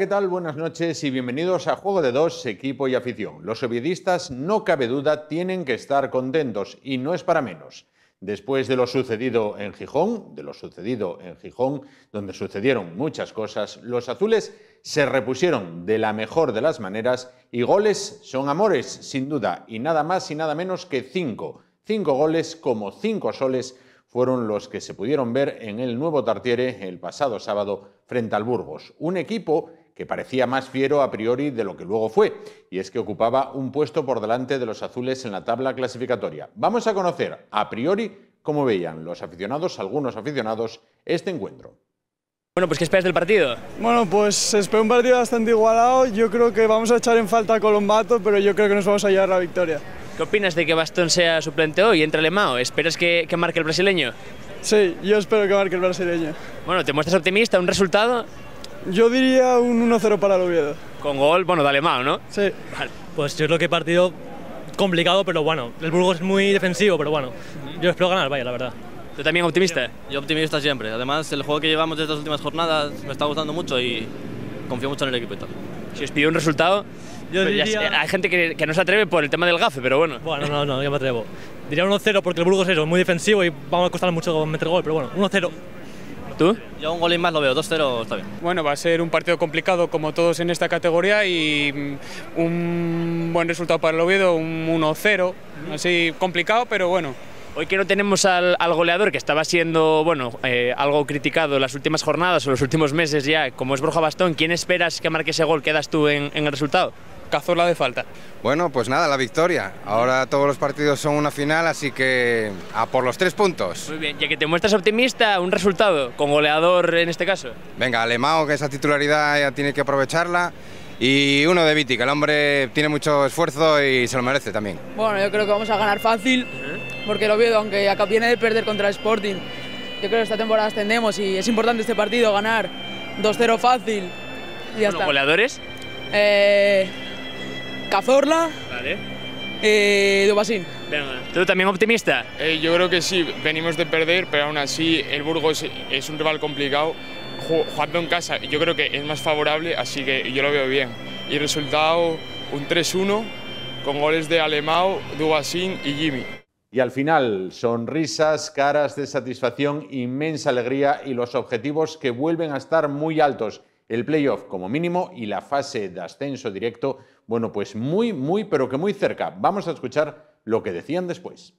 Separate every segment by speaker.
Speaker 1: ¿qué tal? Buenas noches y bienvenidos a Juego de Dos, Equipo y Afición. Los ovidistas, no cabe duda, tienen que estar contentos y no es para menos. Después de lo sucedido en Gijón, de lo sucedido en Gijón, donde sucedieron muchas cosas, los azules se repusieron de la mejor de las maneras y goles son amores, sin duda, y nada más y nada menos que cinco. Cinco goles como cinco soles fueron los que se pudieron ver en el nuevo Tartiere el pasado sábado frente al Burgos, un equipo que parecía más fiero a priori de lo que luego fue, y es que ocupaba un puesto por delante de los azules en la tabla clasificatoria. Vamos a conocer a priori cómo veían los aficionados, algunos aficionados, este encuentro. Bueno, pues ¿qué esperas del partido?
Speaker 2: Bueno, pues espero un partido bastante igualado. Yo creo que vamos a echar en falta a Colombato, pero yo creo que nos vamos a llevar la victoria. ¿Qué opinas de que Bastón sea suplente hoy? Entra Lemao. ¿Esperas que, que marque el brasileño? Sí, yo espero que marque el brasileño. Bueno, ¿te muestras optimista? ¿Un resultado? Yo diría un 1-0 para el Oviedo. Con gol, bueno, dale alemán, ¿no? Sí. Pues yo creo que partido complicado, pero bueno. El Burgos es muy
Speaker 3: defensivo, pero bueno. Yo espero ganar, vaya, la verdad. ¿Tú también optimista? Yo optimista siempre. Además, el juego que llevamos de estas últimas jornadas me está gustando mucho y confío mucho en el equipo y Si os pido un resultado,
Speaker 2: yo pues hay gente que, que, no se atreve por el tema del gafe, pero bueno. Bueno, no, no, yo me atrevo.
Speaker 3: Diría 1-0 porque el Burgos es muy defensivo y vamos a costar mucho meter gol, pero bueno, 1-0.
Speaker 2: Yo un y más lo veo, 2-0 está bien. Bueno, va a ser un partido complicado como todos en esta categoría y mm, un buen resultado para el Oviedo, un 1-0, así complicado, pero bueno. Hoy que no tenemos al, goleador que estaba siendo bueno eh, algo criticado en las últimas jornadas o los últimos meses ya, como es Borja Bastón, ¿quién esperas que marque ese gol? ¿Quedas tú en el resultado? la de falta.
Speaker 4: Bueno, pues nada, la victoria. Ahora todos los partidos son una final, así que a por los tres puntos.
Speaker 2: Muy bien, ya que te muestras optimista, un resultado, con goleador en este caso.
Speaker 4: Venga, Alemao, que esa titularidad ya tiene que aprovecharla. Y uno de Viti, el hombre tiene mucho esfuerzo y se lo merece también.
Speaker 2: Bueno, yo creo que vamos a ganar fácil, porque lo veo, aunque acá viene de perder contra el Sporting, yo creo que esta temporada ascendemos y es importante este partido ganar 2-0 fácil. Y ya ¿Goleadores? Eh, Cazorla. Vale. Eh, Dubasín. ¿Tú también optimista? Eh, yo creo que sí, venimos de perder, pero aún así el Burgos es un rival complicado. Jugando en casa, yo creo que es más favorable, así que yo lo veo bien. Y resultado, un 3-1, con goles de Alemão, Dubasín y Jimmy.
Speaker 1: Y al final, sonrisas, caras de satisfacción, inmensa alegría y los objetivos que vuelven a estar muy altos. El playoff como mínimo y la fase de ascenso directo bueno, pues muy, muy, pero que muy cerca. Vamos a escuchar lo que decían después.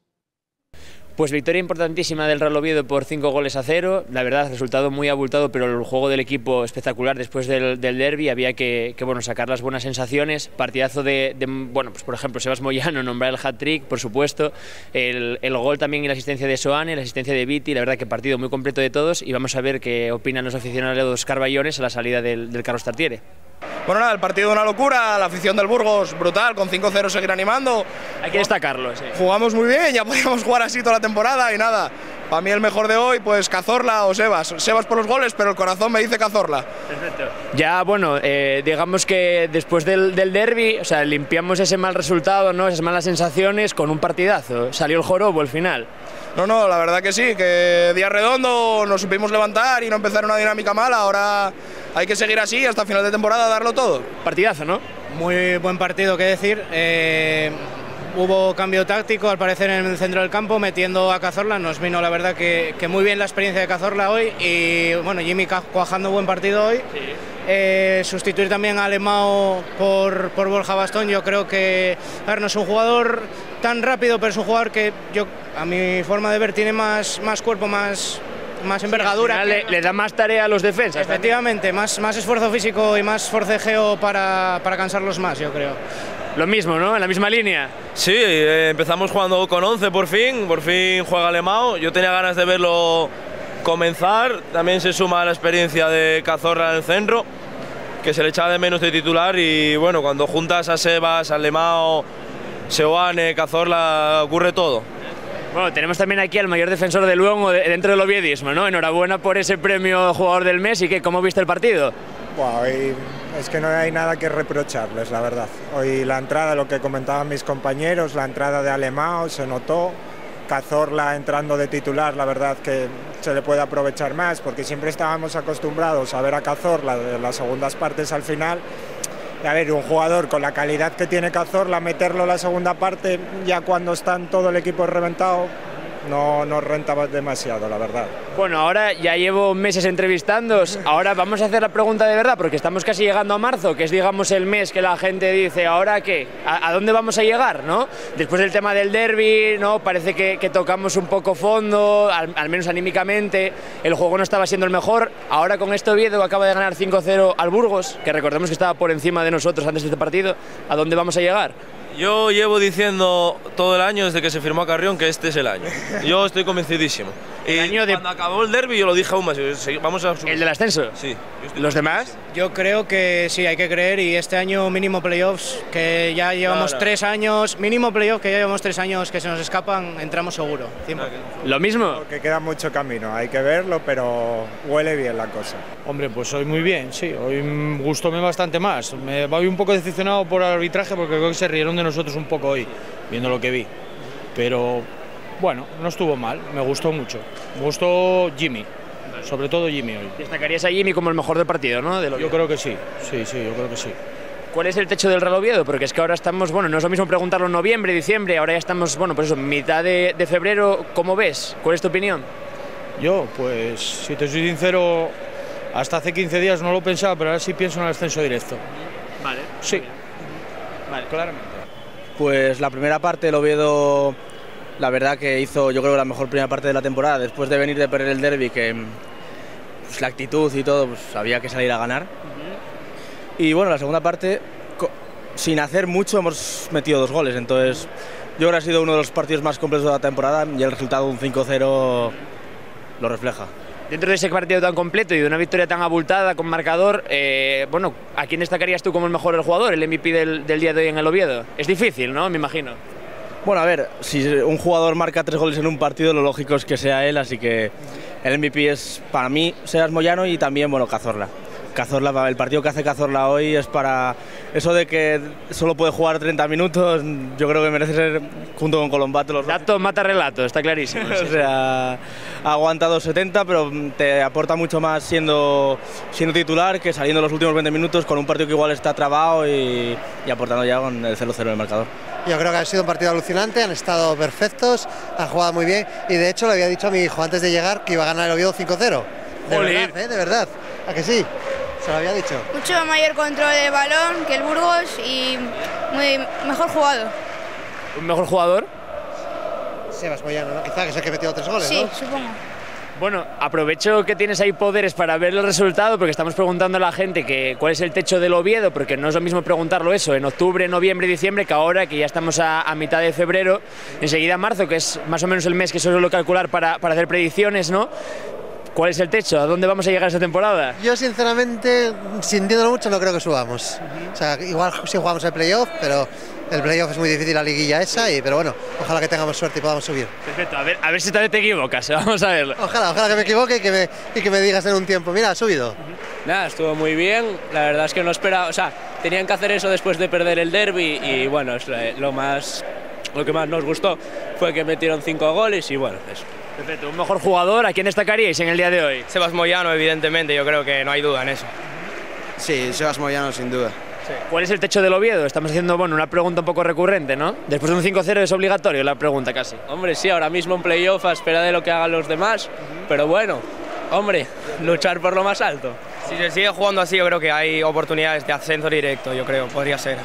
Speaker 1: Pues victoria importantísima del Real Oviedo por 5 goles a 0. La verdad, resultado
Speaker 2: muy abultado, pero el juego del equipo espectacular después del, del derby. Había que, bueno, sacar las buenas sensaciones. Partidazo de, bueno, pues por ejemplo, Sebas Moyano, nombrar el hat-trick, por supuesto. El, gol también y la asistencia de Soane, la asistencia de Viti. La verdad que partido muy completo de todos y vamos a ver qué opinan los aficionados carballones a la salida del, Carlos Tartiere. Bueno, nada, el partido una locura, la afición del Burgos brutal, con 5-0 seguir animando. Hay que destacarlo, Jugamos muy bien, ya podíamos jugar así toda la temporada temporada y nada. Para mí el mejor de hoy, pues Cazorla o Sebas. Sebas por los goles, pero el corazón me dice Cazorla. Perfecto. Ya, bueno, eh, digamos que después del, del derby, o sea, limpiamos ese mal resultado, ¿no? esas malas sensaciones con un partidazo. Salió el jorobo el final. No, no, la verdad que sí, que día redondo nos supimos levantar y no empezar una dinámica mala. Ahora hay que seguir así hasta final de temporada, darlo todo. Partidazo, ¿no? Muy buen partido, que decir. Eh, Hubo cambio táctico al parecer en el
Speaker 5: centro del campo, metiendo a Cazorla. Nos vino la verdad que, muy bien la experiencia de Cazorla hoy y bueno, Jimmy cuajando buen partido hoy. Eh, sustituir también a Alemao por, por Borja Bastón, yo creo que a es un jugador tan rápido, pero es un jugador que yo, a mi forma de ver tiene más, más cuerpo, más, más envergadura. le, da
Speaker 2: más tarea a los defensas. Efectivamente, más, más esfuerzo físico y más forcejeo para, para cansarlos más, yo creo. Lo mismo, ¿no? En la misma línea. Sí, eh, empezamos jugando con 11 por fin, por fin juega Alemão. Yo tenía ganas de verlo comenzar, también se suma la experiencia de Cazorra en el centro, que se le echaba de menos de titular y bueno, cuando juntas a Sebas, Alemão, Seoane, Cazorla, ocurre todo. Bueno, tenemos también aquí al mayor defensor de Luego dentro del oviedismo, ¿no? Enhorabuena por ese premio jugador del mes y qué, ¿cómo viste el partido?
Speaker 4: bueno es que no hay nada que reprocharles, la verdad. Hoy la entrada, lo que comentaban mis compañeros, la entrada de Alemao se notó, Cazorla entrando de titular, la verdad que se le puede aprovechar más, porque siempre estábamos acostumbrados a ver a Cazorla de las segundas partes al final. Y a ver, un jugador con la calidad que tiene Cazorla, meterlo en la segunda parte, ya cuando están todo el equipo reventado, no nos rentaba demasiado, la verdad.
Speaker 2: Bueno, ahora ya llevo meses entrevistándos, ahora vamos a hacer la pregunta de verdad, porque estamos casi llegando a marzo, que es digamos el mes que la gente dice, ¿ahora qué? ¿A, dónde vamos a llegar? ¿no? Después del tema del derby, ¿no? parece que, tocamos un poco fondo, al, menos anímicamente, el juego no estaba siendo el mejor, ahora con esto Oviedo acaba de ganar 5-0 al Burgos, que recordemos que estaba por encima de nosotros antes de este partido, ¿a dónde vamos a llegar? Yo llevo diciendo todo el año desde que se firmó a Carrión que este es el año. Yo estoy convencidísimo. Cuando acabó el derby yo lo dije aún más. Vamos a ¿El del ascenso? Sí. ¿Los demás?
Speaker 5: Yo creo que sí, hay que creer y este año mínimo playoffs, que ya llevamos tres años, mínimo playoffs que ya llevamos tres años que se nos escapan,
Speaker 4: entramos seguro. ¿Lo mismo? Porque queda mucho camino, hay que verlo, pero huele bien la cosa. Hombre, pues hoy muy bien, sí. Hoy gustóme bastante más. Me voy un poco
Speaker 6: decepcionado por el arbitraje porque creo que se rieron de nosotros un poco hoy, viendo lo que vi. Pero
Speaker 2: bueno, no estuvo mal, me gustó mucho. Me gustó Jimmy, sobre todo Jimmy hoy. Destacarías a Jimmy como el mejor del partido, ¿no? yo creo que sí, sí, sí, yo creo que sí. ¿Cuál es el techo del Real Oviedo? Porque es que ahora estamos, bueno, no es lo mismo preguntarlo en noviembre, diciembre, ahora ya estamos, bueno, pues eso, mitad de, febrero. ¿Cómo ves? ¿Cuál es tu opinión?
Speaker 6: Yo, pues, si te soy sincero,
Speaker 3: hasta hace 15 días no lo pensaba, pero ahora sí pienso en el ascenso directo. Vale. Sí. Vale. Pues la primera parte lo Oviedo, la verdad que hizo yo creo la mejor primera parte de la temporada, después de venir de perder el derby, que pues, la actitud y todo, pues había que salir a ganar. Y bueno, la segunda parte, sin hacer mucho, hemos metido dos goles, entonces yo creo que ha sido uno de los partidos más completos de la temporada y el resultado, un 5-0, lo refleja. Dentro de ese partido tan completo
Speaker 2: y de una victoria tan abultada con marcador, eh, bueno, ¿a quién destacarías tú como el mejor jugador, el MVP del, día de hoy en el Oviedo? Es difícil, ¿no? Me imagino.
Speaker 3: Bueno, a ver, si un jugador marca tres goles en un partido, lo lógico es que sea él, así que el MVP es para mí Seas Moyano y también, bueno, Cazorla. Cazorla, el partido que hace Cazorla hoy es para eso de que solo puede jugar 30 minutos, yo creo que merece ser junto con Colombato. Los datos mata relato, está clarísimo. o sea, aguantado 70, pero te aporta mucho más siendo, siendo titular que saliendo los últimos 20 minutos con un partido que igual está trabado y, y aportando ya con el 0-0 en el marcador.
Speaker 7: Yo creo que ha sido un partido alucinante, han estado perfectos, han jugado muy bien y de hecho le había dicho a mi hijo antes de llegar que iba a ganar el Oviedo 5-0. De verdad, ¿eh? de verdad. ¿A que sí? ¿Se lo había dicho?
Speaker 8: Mucho mayor control de balón que el Burgos y muy mejor jugado.
Speaker 7: ¿Un mejor jugador?
Speaker 2: Sebas Moyano, ¿no? Quizá que es el que metido tres goles, Sí, supongo. Bueno, aprovecho que tienes ahí poderes para ver el resultado, porque estamos preguntando a la gente que cuál es el techo del Oviedo, porque no es lo mismo preguntarlo eso en octubre, noviembre diciembre que ahora, que ya estamos a, mitad de febrero, enseguida marzo, que es más o menos el mes que suelo calcular para, para hacer predicciones, ¿no? ¿Cuál es el techo? ¿A dónde vamos a llegar
Speaker 7: esta temporada? Yo, sinceramente, sintiéndolo mucho, no creo que subamos. O sea, igual si jugamos el playoff, pero el playoff es muy difícil la liguilla esa, y, pero bueno, ojalá que tengamos suerte y podamos subir.
Speaker 2: Perfecto, a ver, a ver si tal te equivocas, vamos a verlo. Ojalá, ojalá
Speaker 7: que me equivoque y que me, y que me digas en un tiempo, mira, ha subido.
Speaker 2: Nada, estuvo muy bien, la verdad es que no esperaba, o sea, tenían que hacer eso después de perder el derby y bueno, eh, lo más, lo que más nos gustó fue que metieron cinco goles y bueno, eso. Perfecto, un mejor jugador, ¿a quién destacaríais en el día de hoy? Sebas Moyano, evidentemente, yo creo que no hay duda en eso. Sí, Sebas Moyano, sin duda. ¿Cuál es el techo del Oviedo? Estamos haciendo bueno, una pregunta un poco recurrente, ¿no? Después de un 5-0 es obligatorio la pregunta casi. Hombre, sí, ahora mismo en playoff a espera de lo que hagan los demás, pero bueno, hombre, luchar por lo más alto. Si se sigue jugando así, yo creo que hay oportunidades de ascenso directo, yo creo, podría ser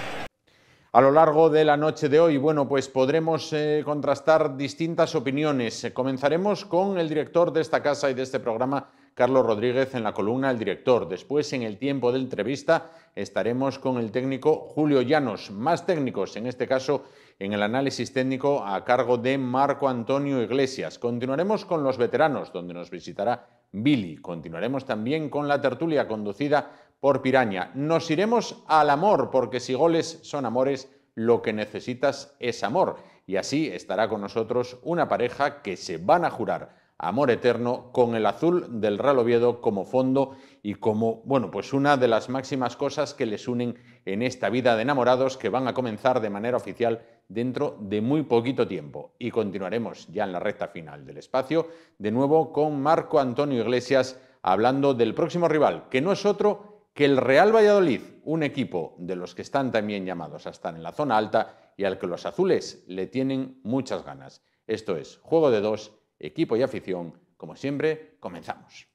Speaker 1: a lo largo de la noche de hoy. Bueno, pues podremos eh, contrastar distintas opiniones. Comenzaremos con el director de esta casa y de este programa, Carlos Rodríguez, en la columna El director. Después, en el tiempo de entrevista, estaremos con el técnico Julio Llanos. Más técnicos, en este caso, en el análisis técnico a cargo de Marco Antonio Iglesias. Continuaremos con los veteranos, donde nos visitará Billy. Continuaremos también con la tertulia conducida por Piraña. Nos iremos al amor, porque si goles son amores, lo que necesitas es amor. Y así estará con nosotros una pareja que se van a jurar amor eterno con el azul del Real Oviedo como fondo y como, bueno, pues una de las máximas cosas que les unen en esta vida de enamorados que van a comenzar de manera oficial dentro de muy poquito tiempo. Y continuaremos ya en la recta final del espacio, de nuevo con Marco Antonio Iglesias hablando del próximo rival, que no es otro que el Real Valladolid, un equipo de los que están también llamados a estar en la zona alta y al que los azules le tienen muchas ganas. Esto es Juego de Dos, equipo y afición. Como siempre, comenzamos.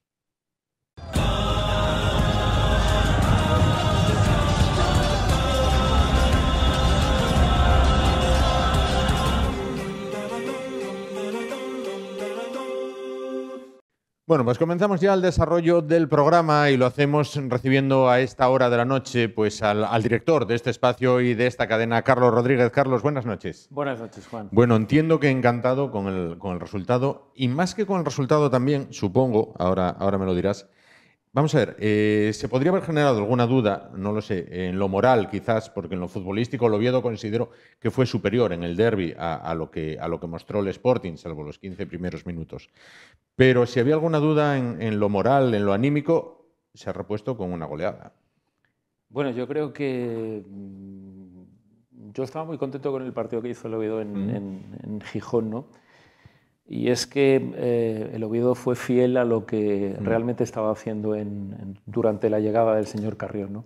Speaker 1: Bueno, pues comenzamos ya el desarrollo del programa y lo hacemos recibiendo a esta hora de la noche pues al, director de este espacio y de esta cadena, Carlos Rodríguez. Carlos, buenas noches.
Speaker 9: Buenas noches, Juan.
Speaker 1: Bueno, entiendo que encantado con el, con el resultado y más que con el resultado también, supongo, ahora, ahora me lo dirás, Vamos a ver, eh, se podría haber generado alguna duda, no lo sé, en lo moral quizás, porque en lo futbolístico el Oviedo considero que fue superior en el derby a, lo que, mostró el Sporting, salvo los 15 primeros minutos. Pero si había alguna duda en, lo moral, en lo anímico, se ha repuesto con una goleada.
Speaker 9: Bueno, yo creo que mm, yo estaba muy contento con el partido que hizo el Oviedo en,
Speaker 1: mm. en Gijón, ¿no?
Speaker 9: Y es que eh, el Oviedo fue fiel a lo que mm. realmente estaba haciendo durante la llegada del señor Carrión. ¿no?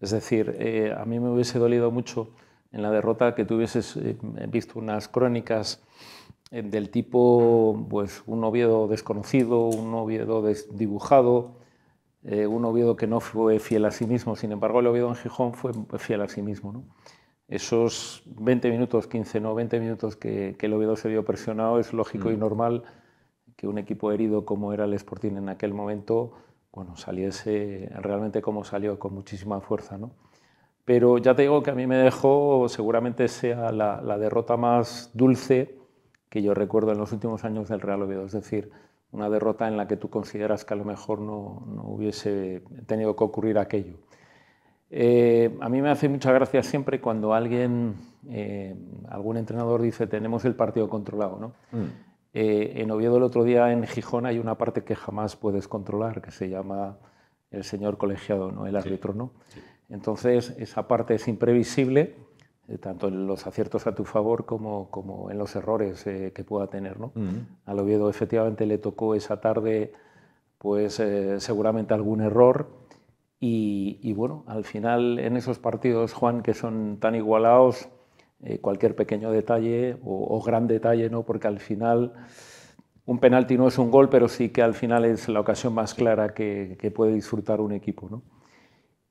Speaker 9: Es decir, eh, a mí me hubiese dolido mucho en la derrota que tú hubieses eh, visto unas crónicas del tipo pues, un Oviedo desconocido, un Oviedo dibujado, un Oviedo que no fue fiel a sí mismo. Sin embargo, el Oviedo en Gijón fue fiel a sí mismo. ¿no? esos 20 minutos, 15, no, 20 minutos que, el Oviedo se vio presionado, es lógico y mm. normal que un equipo herido como era el Sporting en aquel momento, bueno, saliese realmente como salió, con muchísima fuerza, ¿no? Pero ya te digo que a mí me dejó, seguramente sea la, la derrota más dulce que yo recuerdo en los últimos años del Real Oviedo, es decir, una derrota en la que tú consideras que a lo mejor no, no hubiese tenido que ocurrir aquello. Eh, a mí me hace mucha gracia siempre cuando alguien, eh, algún entrenador dice, tenemos el partido controlado. ¿no? Mm. Eh, en Oviedo el otro día en Gijón hay una parte que jamás puedes controlar, que se llama el señor colegiado, ¿no? el árbitro. ¿no? Entonces, esa parte es imprevisible, tanto en los aciertos a tu favor como, en los errores que pueda tener. Mm. Al Oviedo efectivamente le tocó esa tarde pues seguramente algún error y, bueno, al final en esos partidos, Juan, que son tan igualados, eh, cualquier pequeño detalle o, gran detalle, ¿no? Porque al final un penalti no es un gol, pero sí que al final es la ocasión más clara que, puede disfrutar un equipo, ¿no?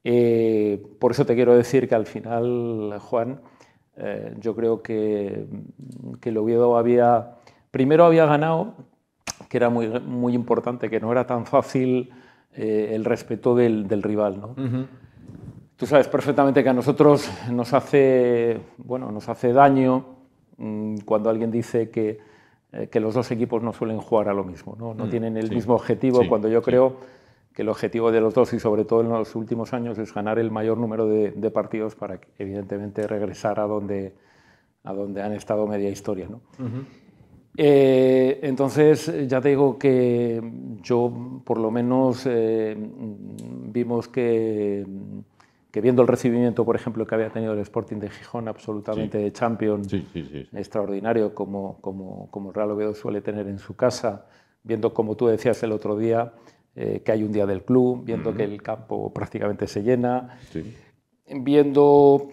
Speaker 9: Eh, por eso te quiero decir que al final, Juan, eh, yo creo que, que el Oviedo había, primero había ganado, que era muy, muy importante, que no era tan fácil eh, el respeto del, rival. ¿no? Tú sabes perfectamente que a nosotros nos hace, bueno, nos hace daño mm, cuando alguien dice que, eh, que, los dos equipos no suelen jugar a lo mismo, no, mm, tienen el mismo objetivo, cuando yo creo que el objetivo de los dos y sobre todo en los últimos años es ganar el mayor número de, partidos para evidentemente regresar a donde, a donde han estado media historia. ¿no? Eh, entonces, ya te digo que yo, por lo menos, eh, vimos que, que, viendo el recibimiento, por ejemplo, que había tenido el Sporting de Gijón, absolutamente de champion, extraordinario, como, como, como, el Real Oviedo suele tener en su casa, viendo, como tú decías el otro día, eh, que hay un día del club, viendo que el campo prácticamente se llena, viendo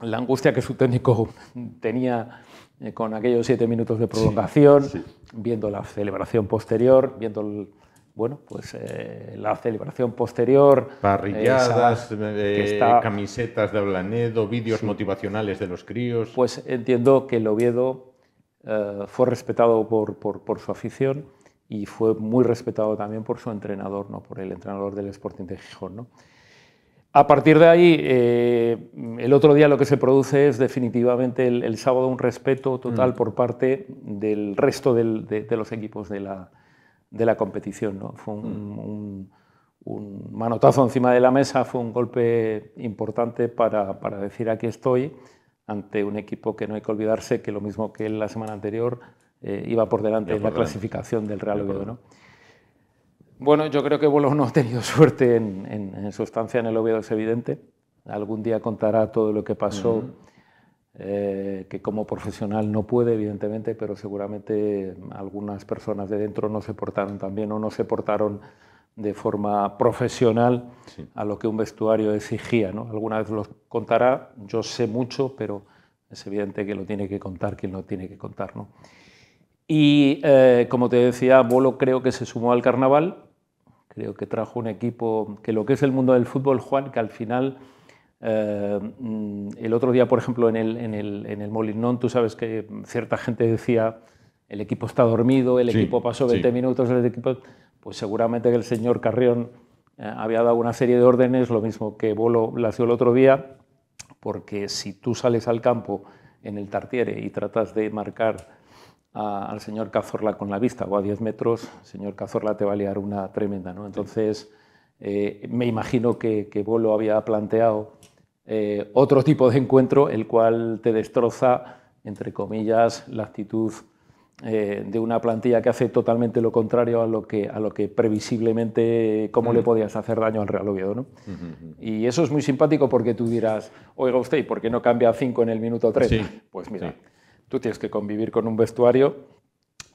Speaker 9: la angustia que su técnico tenía eh, con aquellos siete minutos de prolongación, viendo la celebración posterior, viendo bueno, pues eh, la celebración posterior, parrilladas, eh,
Speaker 1: camisetas de Ablanedo, vídeos motivacionales de los críos. Pues entiendo que el Oviedo fue
Speaker 9: respetado por, su afición y fue muy respetado también por su entrenador, no, por el entrenador del Sporting de Gijón, ¿no? A partir de ahí, eh, el otro día lo que se produce es definitivamente el, sábado un respeto total mm. por parte del resto de, los equipos de la, competición. Fue mm. un, manotazo encima de la mesa, fue un golpe importante para, decir aquí estoy ante un equipo que no hay que olvidarse que lo mismo que la semana anterior eh, iba por delante en la clasificación del Real Oviedo. Bueno, yo creo que Bolo no ha tenido suerte en, sustancia, en en el Oviedo, es evidente. Algún día contará todo lo que pasó, eh, que como profesional no puede, evidentemente, pero seguramente algunas personas de dentro no se portaron tan bien o no se portaron de forma profesional a lo que un vestuario exigía. Alguna vez lo contará, yo sé mucho, pero es evidente que lo tiene que contar quien lo tiene que contar. Y eh, como te decía, Bolo creo que se sumó al carnaval, creo que trajo un equipo que lo que es el mundo del fútbol, Juan, que al final, eh, mm, el otro día, por ejemplo, en el, en el, en el Molinón, tú sabes que cierta gente decía, el equipo está dormido, el equipo pasó 20 minutos, el equipo... Pues seguramente que el señor Carrión eh, había dado una serie de órdenes, lo mismo que Bolo la hizo el otro día, porque si tú sales al campo en el Tartiere y tratas de marcar al señor Cazorla con la vista o a 10 metros, el señor Cazorla te va a liar una tremenda. ¿no? Entonces, eh, me imagino que, que Bolo había planteado eh, otro tipo de encuentro, el cual te destroza, entre comillas, la actitud eh, de una plantilla que hace totalmente lo contrario a lo que, a lo que previsiblemente, cómo le mm. podías hacer daño al Real Oviedo. ¿no? Y eso es muy simpático porque tú dirás, oiga usted, ¿y por qué no cambia a 5 en el minuto 3? Pues mira. Tú tienes que convivir con un vestuario.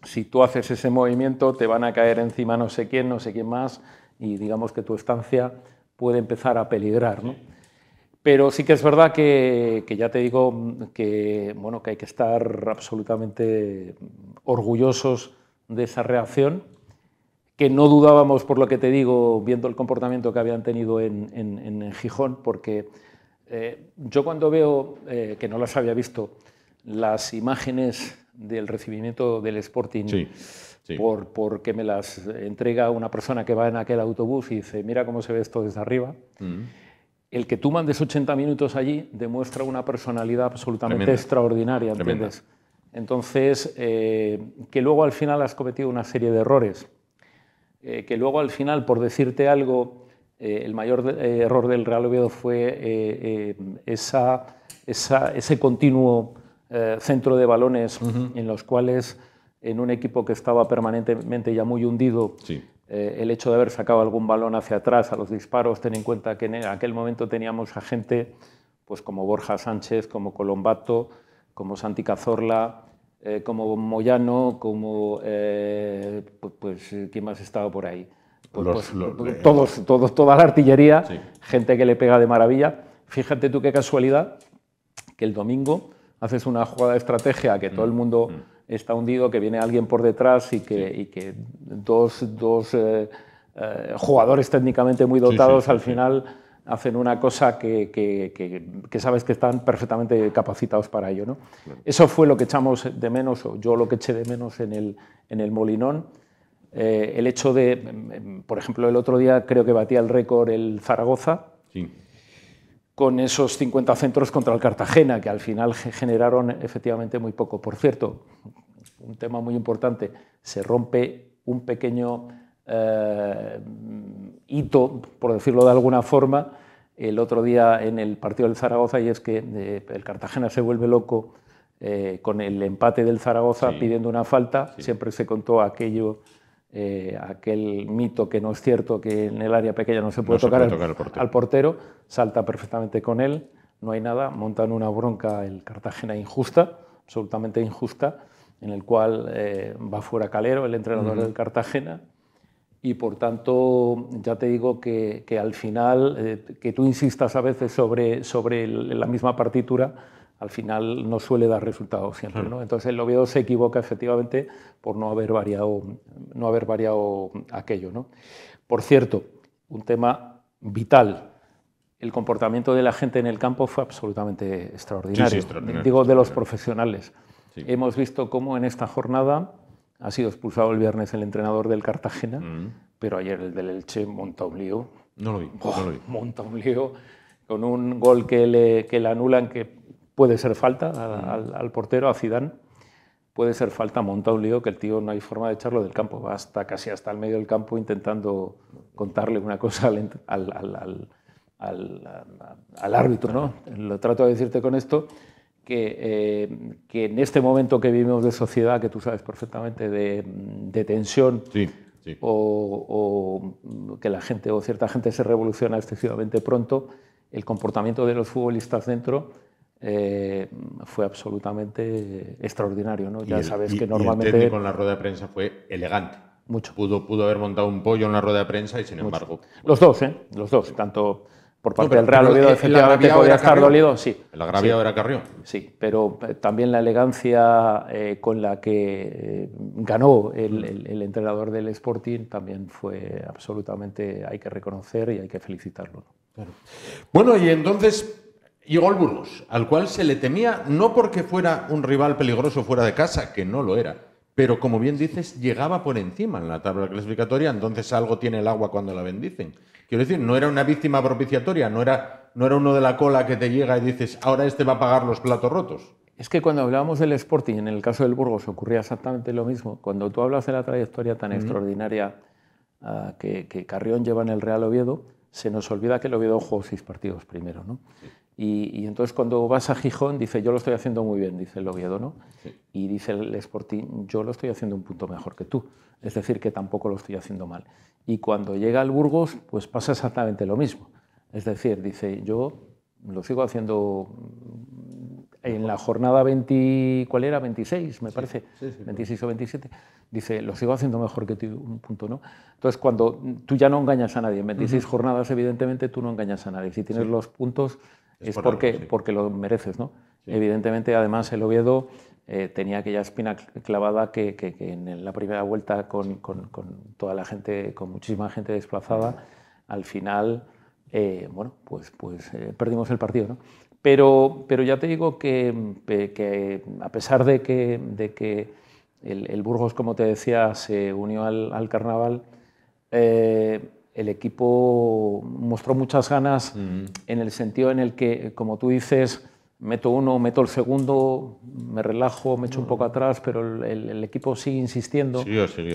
Speaker 9: Si tú haces ese movimiento, te van a caer encima no sé quién, no sé quién más, y digamos que tu estancia puede empezar a peligrar. Pero sí que es verdad que, que, ya te digo que, bueno, que hay que estar absolutamente orgullosos de esa reacción, que no dudábamos, por lo que te digo, viendo el comportamiento que habían tenido en, en, en Gijón, porque eh, yo cuando veo, eh, que no las había visto, las imágenes del recibimiento del Sporting. Por, porque me las entrega una persona que va en aquel autobús y dice, mira cómo se ve esto desde arriba. Mm. El que tú mandes 80 minutos allí demuestra una personalidad absolutamente extraordinaria, ¿entiendes? Entonces, eh, que luego al final has cometido una serie de errores, eh, que luego al final, por decirte algo, eh, el mayor error del Real Oviedo fue esa, esa, ese continuo eh, centro de balones en los cuales en un equipo que estaba permanentemente ya muy hundido, eh, el hecho de haber sacado algún balón hacia atrás a los disparos, ten en cuenta que en e-, aquel momento teníamos a gente pues como Borja Sánchez, como Colombato, como Santi Cazorla, eh, como Moyano, como pues, quién más estaba por ahí. Pues, pues, pues, todos, todos, toda la artillería, gente que le pega de maravilla. Fíjate tú qué casualidad que el domingo haces una jugada de estrategia que todo el mm, mundo mm. está hundido, que viene alguien por detrás y que, dos, eh, eh, jugadores técnicamente muy dotados al final hacen una cosa que, sabes que están perfectamente capacitados para ello. ¿no? Eso fue lo que echamos de menos, o yo lo que eché de menos en el, en el Molinón. Eh, el hecho de, em, em, por ejemplo, el otro día creo que batía el récord el Zaragoza. Sí con esos 50 centros contra el Cartagena, que al final generaron efectivamente muy poco. Por cierto, un tema muy importante, se rompe un pequeño eh, hito, por decirlo de alguna forma, el otro día en el partido del Zaragoza, y es que eh, el Cartagena se vuelve loco eh, con el empate del Zaragoza pidiendo una falta, siempre se contó aquello eh, aquel mito que no es cierto, que en el área pequeña no se puede tocar, al, portero. salta perfectamente con él, no hay nada, montan una bronca el Cartagena injusta, absolutamente injusta, en el cual eh, va fuera Calero, el entrenador del Cartagena, y por tanto ya te digo que, al final, eh, que tú insistas a veces sobre, sobre la misma partitura, al final no suele dar resultados siempre. ¿no? Entonces el Oviedo se equivoca efectivamente por no haber variado, no haber variado aquello. ¿no? Por cierto, un tema vital. El comportamiento de la gente en el campo fue absolutamente extraordinario. Digo, de los profesionales. Hemos visto cómo en esta jornada ha sido expulsado el viernes el entrenador del Cartagena, mm. pero ayer el del Elche monta un lío. No lo vi. Oh, monta un lío con un gol que le, que le anulan que Puede ser falta mm. al, portero, a Zidane. Puede ser falta, monta un lío que el tío no hay forma de echarlo del campo. Va hasta casi hasta el medio del campo intentando contarle una cosa al, árbitro. ¿no? Lo trato de decirte con esto, eh, que, en este momento que vivimos de sociedad, que tú sabes perfectamente, de, tensión, O, o, que la gente o cierta gente se revoluciona excesivamente este pronto, el comportamiento de los futbolistas dentro eh, fue absolutamente extraordinario. Ya sabes que normalmente. con la
Speaker 1: rueda de prensa fue elegante. Pudo, pudo haber montado un pollo en la rueda de prensa y sin embargo. Los dos, ¿eh? Los dos. Tanto por parte del Real Oviedo, efectivamente, podía estar dolido, sí. El
Speaker 9: agraviado era Carrión. Sí, pero eh, también la elegancia eh, con la que ganó mm. el, entrenador del Sporting también fue absolutamente, hay que
Speaker 1: reconocer y hay que felicitarlo. Bueno, y entonces Llegó al Burgos, al cual se le temía no porque fuera un rival peligroso fuera de casa, que no lo era, pero como bien dices, llegaba por encima en la tabla clasificatoria, entonces algo tiene el agua cuando la bendicen. Quiero decir, no era una víctima propiciatoria, no era, no era uno de la cola que te llega y dices, ahora este va a pagar los platos rotos. Es que cuando hablábamos del Sporting, en el caso del Burgos ocurría exactamente lo
Speaker 9: mismo. Cuando tú hablas de la trayectoria tan extraordinaria ah, que, Carrión lleva en el Real Oviedo, se nos olvida que el Oviedo jugó seis partidos primero. ¿no? Y, entonces cuando vas a Gijón, dice, yo lo estoy haciendo muy bien, dice el Oviedo, ¿no? Y dice el Sporting, yo lo estoy haciendo un punto mejor que tú. Es decir, que tampoco lo estoy haciendo mal. Y cuando llega al Burgos, pues pasa exactamente lo mismo. Es decir, dice, yo lo sigo haciendo en la jornada 20, ¿cuál era? 26, me parece, 26 o 27, dice, lo sigo haciendo mejor que tú, un punto, ¿no? Entonces, cuando tú ya no engañas a nadie, en 26 jornadas, evidentemente, tú no engañas a nadie. Si tienes los puntos, es, porque, porque lo mereces. ¿no? Evidentemente, además, el Oviedo eh, tenía aquella espina clavada que, en la primera vuelta con, toda la gente, con muchísima gente desplazada, al final, eh, bueno, pues, pues eh, perdimos el partido. Pero, pero ya te digo que, a pesar de que, de que el, Burgos, como te decía, se unió al, carnaval, el equipo mostró muchas ganas en el sentido en el que, como tú dices, meto uno, meto el segundo, me relajo, me echo un poco atrás, pero el, equipo sigue insistiendo.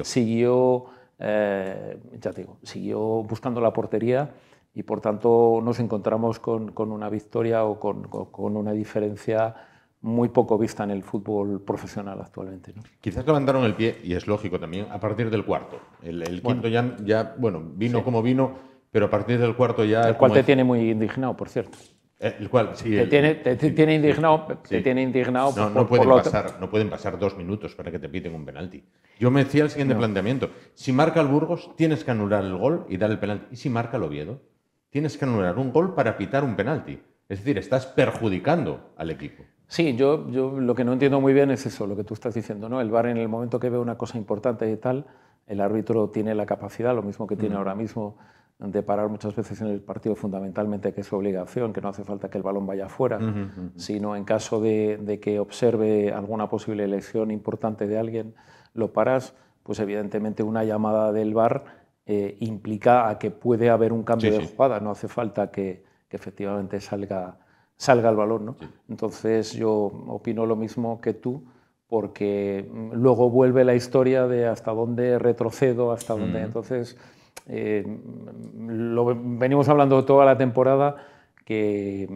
Speaker 9: Siguió, eh, ya digo, siguió buscando la portería y por tanto nos encontramos con, una victoria o con una diferencia muy poco vista en el fútbol profesional actualmente. ¿no?
Speaker 1: Quizás levantaron el pie, y es lógico también, a partir del cuarto. El, el quinto ya, bueno, vino como vino, pero a partir del cuarto ya... El cual te tiene muy indignado, por cierto. Eh, el cual, sí, te,
Speaker 9: tiene, indignado,
Speaker 1: te tiene indignado. No, por, no, pueden pasar, dos minutos para que te piten un penalti. Yo me decía el siguiente planteamiento. Si marca el Burgos, tienes que anular el gol y dar el penalti. Y si marca el Oviedo, tienes que anular un gol para pitar un penalti. Es decir, estás perjudicando al equipo. Sí, yo, yo lo que no entiendo muy bien es eso, lo que tú estás diciendo, ¿no? El VAR en el momento que
Speaker 9: ve una cosa importante y tal, el árbitro tiene la capacidad, lo mismo que tiene ahora mismo, de parar muchas veces en el partido fundamentalmente, que es su obligación, que no hace falta que el balón vaya fuera, sino en caso de, que observe alguna posible elección importante de alguien, lo paras, pues evidentemente una llamada del VAR eh, implica a que puede haber un cambio de jugada, no hace falta que efectivamente salga salga el valor. ¿no? Entonces yo opino lo mismo que tú, porque mm, luego vuelve la historia de hasta dónde retrocedo, hasta dónde. Entonces, eh, lo venimos hablando toda la temporada, que,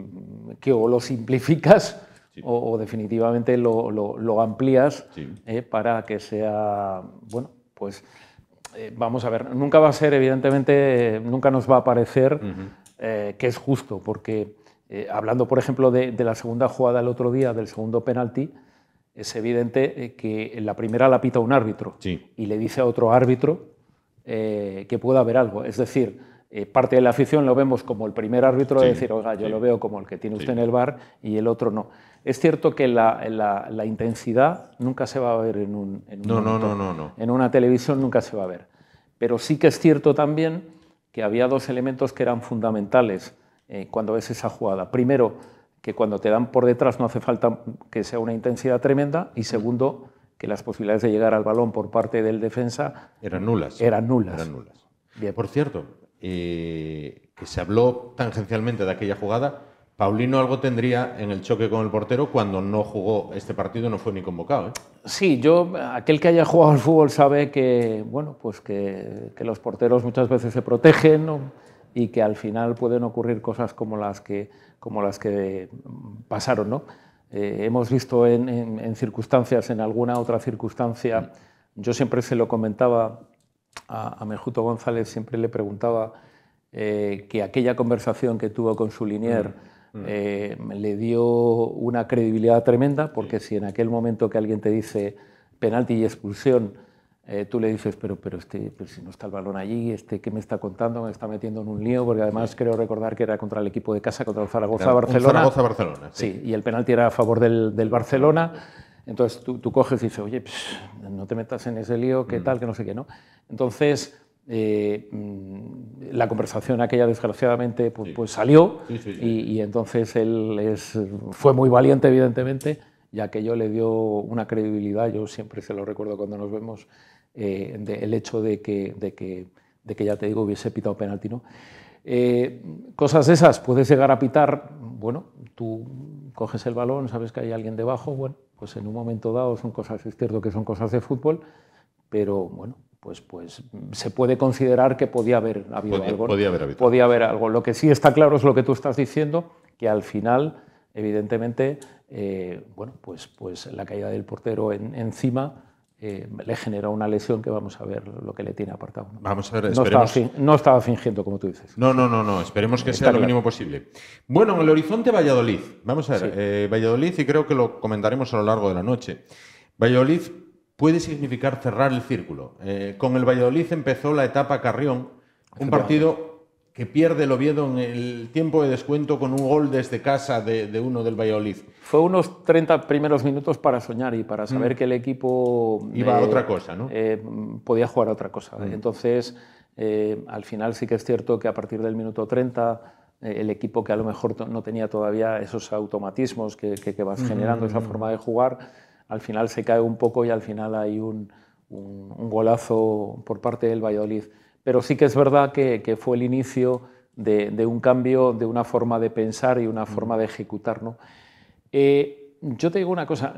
Speaker 9: o lo simplificas. O, definitivamente lo, amplías eh, para que sea, bueno, pues eh, vamos a ver, nunca va a ser, evidentemente, nunca nos va a parecer que es justo, porque eh, hablando, por ejemplo, de, la segunda jugada el otro día, del segundo penalti, es evidente eh, que en la primera la pita un árbitro y le dice a otro árbitro eh, que pueda haber algo. Es decir, parte de la afición lo vemos como el primer árbitro, de decir, oiga, yo lo veo como el que tiene usted en el bar y el otro no. Es cierto que la, intensidad nunca se va a ver en, un, no, no, no, no, en una televisión, nunca se va a ver. Pero sí que es cierto también que había dos elementos que eran fundamentales eh, cuando ves esa jugada. Primero, que cuando te dan por detrás no hace falta que sea una intensidad tremenda y segundo, que las posibilidades de llegar al balón por parte del defensa eran nulas. Eran
Speaker 1: nulas. nulas. Por cierto, eh, que se habló tangencialmente de aquella jugada, Paulino algo tendría en el choque con el portero cuando no jugó este partido, no fue ni convocado. ¿eh? Sí, yo,
Speaker 9: aquel que haya jugado al fútbol sabe que, bueno, pues que, los porteros muchas veces se protegen y que al final pueden ocurrir cosas como las que, como las que pasaron. ¿no? Eh, hemos visto en, circunstancias, en alguna otra circunstancia, yo siempre se lo comentaba a, a Mejuto González, siempre le preguntaba eh, que aquella conversación que tuvo con su linier mm, mm. Eh, le dio una credibilidad tremenda, porque si en aquel momento que alguien te dice penalti y expulsión, eh, tú le dices, pero, pero, este, si no está el balón allí, este, ¿qué me está contando? Me está metiendo en un lío, porque además creo recordar que era contra el equipo de casa, contra el Zaragoza-Barcelona. Zaragoza-Barcelona. Sí. y el penalti era a favor del, Barcelona. Entonces tú, coges y dices, oye, no te metas en ese lío, qué mm. tal, que no sé qué, ¿no? Entonces, eh, mm, la conversación aquella desgraciadamente pues, pues salió y, entonces él fue muy valiente evidentemente ya que yo le dio una credibilidad, yo siempre se lo recuerdo cuando nos vemos, eh, el hecho de que, de, que, ya te digo, hubiese pitado penalti. ¿no? Eh, cosas esas, puedes llegar a pitar, bueno, tú coges el balón, sabes que hay alguien debajo, bueno, pues en un momento dado son cosas, es que son cosas de fútbol, pero bueno, pues, pues se puede considerar que podía haber habido algo. Podía haber, algo. Lo que sí está claro es lo que tú estás diciendo, que al final, evidentemente, eh, bueno, pues, pues la caída del portero encima eh, le generó una lesión que vamos a ver lo que le tiene apartado. ¿no? Vamos a ver, no estaba,
Speaker 1: no estaba, fingiendo, como tú dices. No, no, no, no. Esperemos que sea lo mínimo posible. Bueno, en el horizonte Valladolid. Vamos a ver, eh, Valladolid, y creo que lo comentaremos a lo largo de la noche. Valladolid puede significar cerrar el círculo. Eh, con el Valladolid empezó la etapa Carrión, un partido que pierde el Oviedo en el tiempo de descuento con un gol desde casa de, uno del Valladolid. Fue unos 30 primeros minutos para soñar y para saber mm. que el equipo... Iba a eh, otra
Speaker 9: cosa, ¿no? Eh, podía jugar a otra cosa. Mm. Entonces, eh, al final sí que es cierto que a partir del minuto 30 el equipo que a lo mejor no tenía todavía esos automatismos que, vas mm, generando, esa forma de jugar, al final se cae un poco y al final hay un, un golazo por parte del Valladolid pero sí que es verdad que, fue el inicio de, un cambio, de una forma de pensar y una forma de ejecutar. Eh, yo te digo una cosa,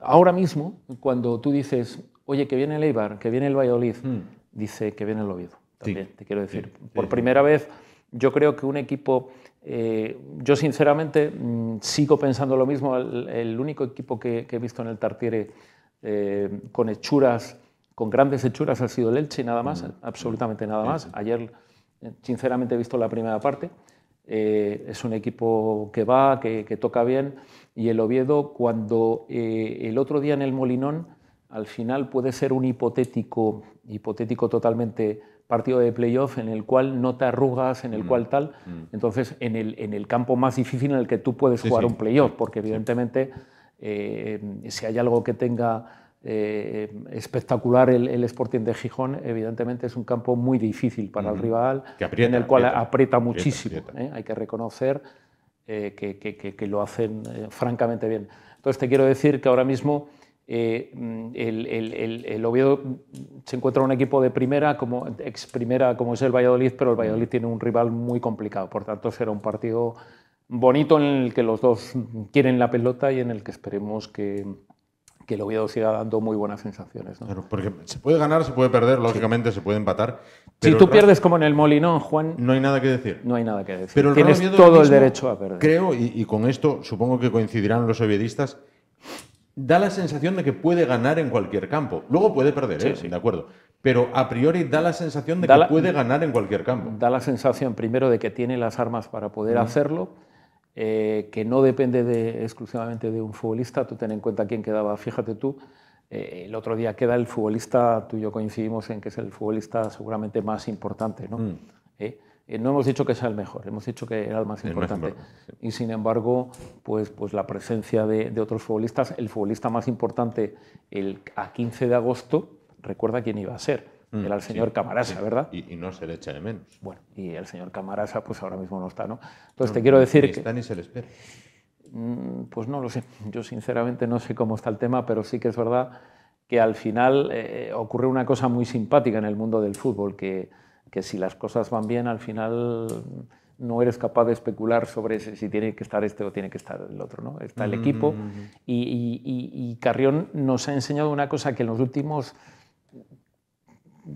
Speaker 9: ahora mismo, cuando tú dices, oye, que viene el Eibar, que viene el Valladolid, hmm. dice que viene el Oviedo. También, te quiero decir, por primera vez yo creo que un equipo, eh, yo sinceramente mm, sigo pensando lo mismo, el, único equipo que, he visto en el Tartiere eh, con hechuras con grandes hechuras ha sido el Elche y nada más, absolutamente nada más. Ayer, eh, sinceramente, he visto la primera parte. Eh, es un equipo que va, que, toca bien. Y el Oviedo, cuando eh, el otro día en el Molinón, al final puede ser un hipotético, hipotético totalmente partido de playoff en el cual no te arrugas, en el cual tal. Entonces, en el, en el, campo más difícil en el que tú puedes jugar un playoff, porque evidentemente si hay algo que tenga eh, espectacular el, Sporting de Gijón, evidentemente es un campo muy difícil para el rival, en el cual aprieta, muchísimo. ¿eh? Hay que reconocer eh, que, lo hacen francamente bien. Entonces te quiero decir que ahora mismo el, Oviedo se encuentra un equipo de primera, como, ex primera como es el Valladolid, pero el Valladolid tiene un rival muy complicado, por tanto será un partido bonito en el que los dos quieren la pelota y en el que esperemos que que el Oviedo siga dando muy buenas sensaciones. ¿no? Claro,
Speaker 1: porque se puede ganar, se puede perder, lógicamente se puede empatar. si tú pierdes como en el Molinón, Juan... No hay nada que decir. No hay nada que decir. Pero Tienes todo el derecho a perder. Creo, y, con esto supongo que coincidirán los oviedistas, da la sensación de que puede ganar en cualquier campo. Luego puede perder, sí, ¿eh? de acuerdo. Pero a priori da la sensación de que puede ganar en cualquier campo. Da la sensación
Speaker 9: primero de que tiene las armas para poder hacerlo eh, que no depende exclusivamente de un futbolista. Tú ten en cuenta quién quedaba, fíjate tú. Eh, el otro día queda el futbolista, tú y yo coincidimos en que es el futbolista seguramente más importante. ¿no? Mm. Eh, hemos dicho que sea el mejor, hemos dicho que era el más importante. Y sin embargo, pues, pues la presencia de, de, otros futbolistas, el futbolista más importante el, a 15 de agosto, recuerda quién
Speaker 1: iba a ser era el mm, señor Camarasa, ¿verdad? Y, no se le echa de menos. Bueno, y el señor Camarasa, pues ahora mismo no está, ¿no? Entonces te quiero decir ni está, que. Ni se le espera. Mm,
Speaker 9: pues no lo sé. Yo sinceramente no sé cómo está el tema, pero sí que es verdad que al final eh, eh, ocurre una cosa muy simpática en el mundo del fútbol, que, que si las cosas van bien, al final no eres capaz de especular sobre si tiene que estar este o tiene que estar el otro. ¿no? Está el mm, equipo y, y, Carrión nos ha enseñado una cosa que en los últimos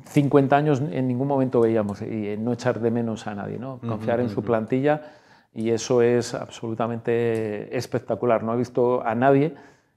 Speaker 9: 50 años en ningún momento veíamos y eh, no echar de menos a nadie, ¿no? Confiar en su plantilla y eso es absolutamente espectacular. No he visto a nadie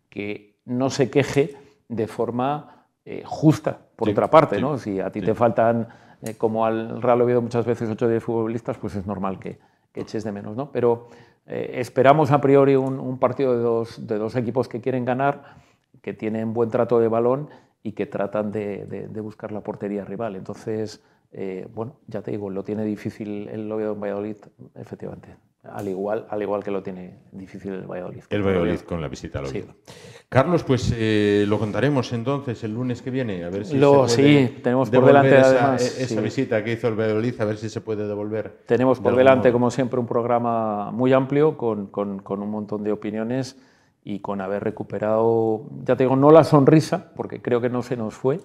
Speaker 9: que no se queje de forma eh, justa, por otra parte, ¿no? Si a ti te faltan, eh, como al Real Oviedo muchas veces, 8 o 10 futbolistas, pues es normal que, mm. eches de menos, ¿no? Pero esperamos a priori un, partido de de dos equipos que quieren ganar, que tienen buen trato de balón y que tratan de, de, buscar la portería rival. Entonces, eh, bueno, ya te digo, lo tiene difícil el Oviedo en Valladolid, efectivamente. Al igual, al igual que lo tiene difícil el Valladolid. El Valladolid con la visita al Oviedo.
Speaker 1: Sí. Carlos, pues eh, lo contaremos entonces el lunes que viene, a ver si lo, se puede Sí, tenemos por delante esa, e, visita que hizo el Valladolid, a ver si se puede devolver.
Speaker 9: Tenemos por delante, como siempre, un programa muy amplio con, con, con un montón de opiniones y con haber recuperado, ya te digo, no la sonrisa, porque creo que no se nos fue,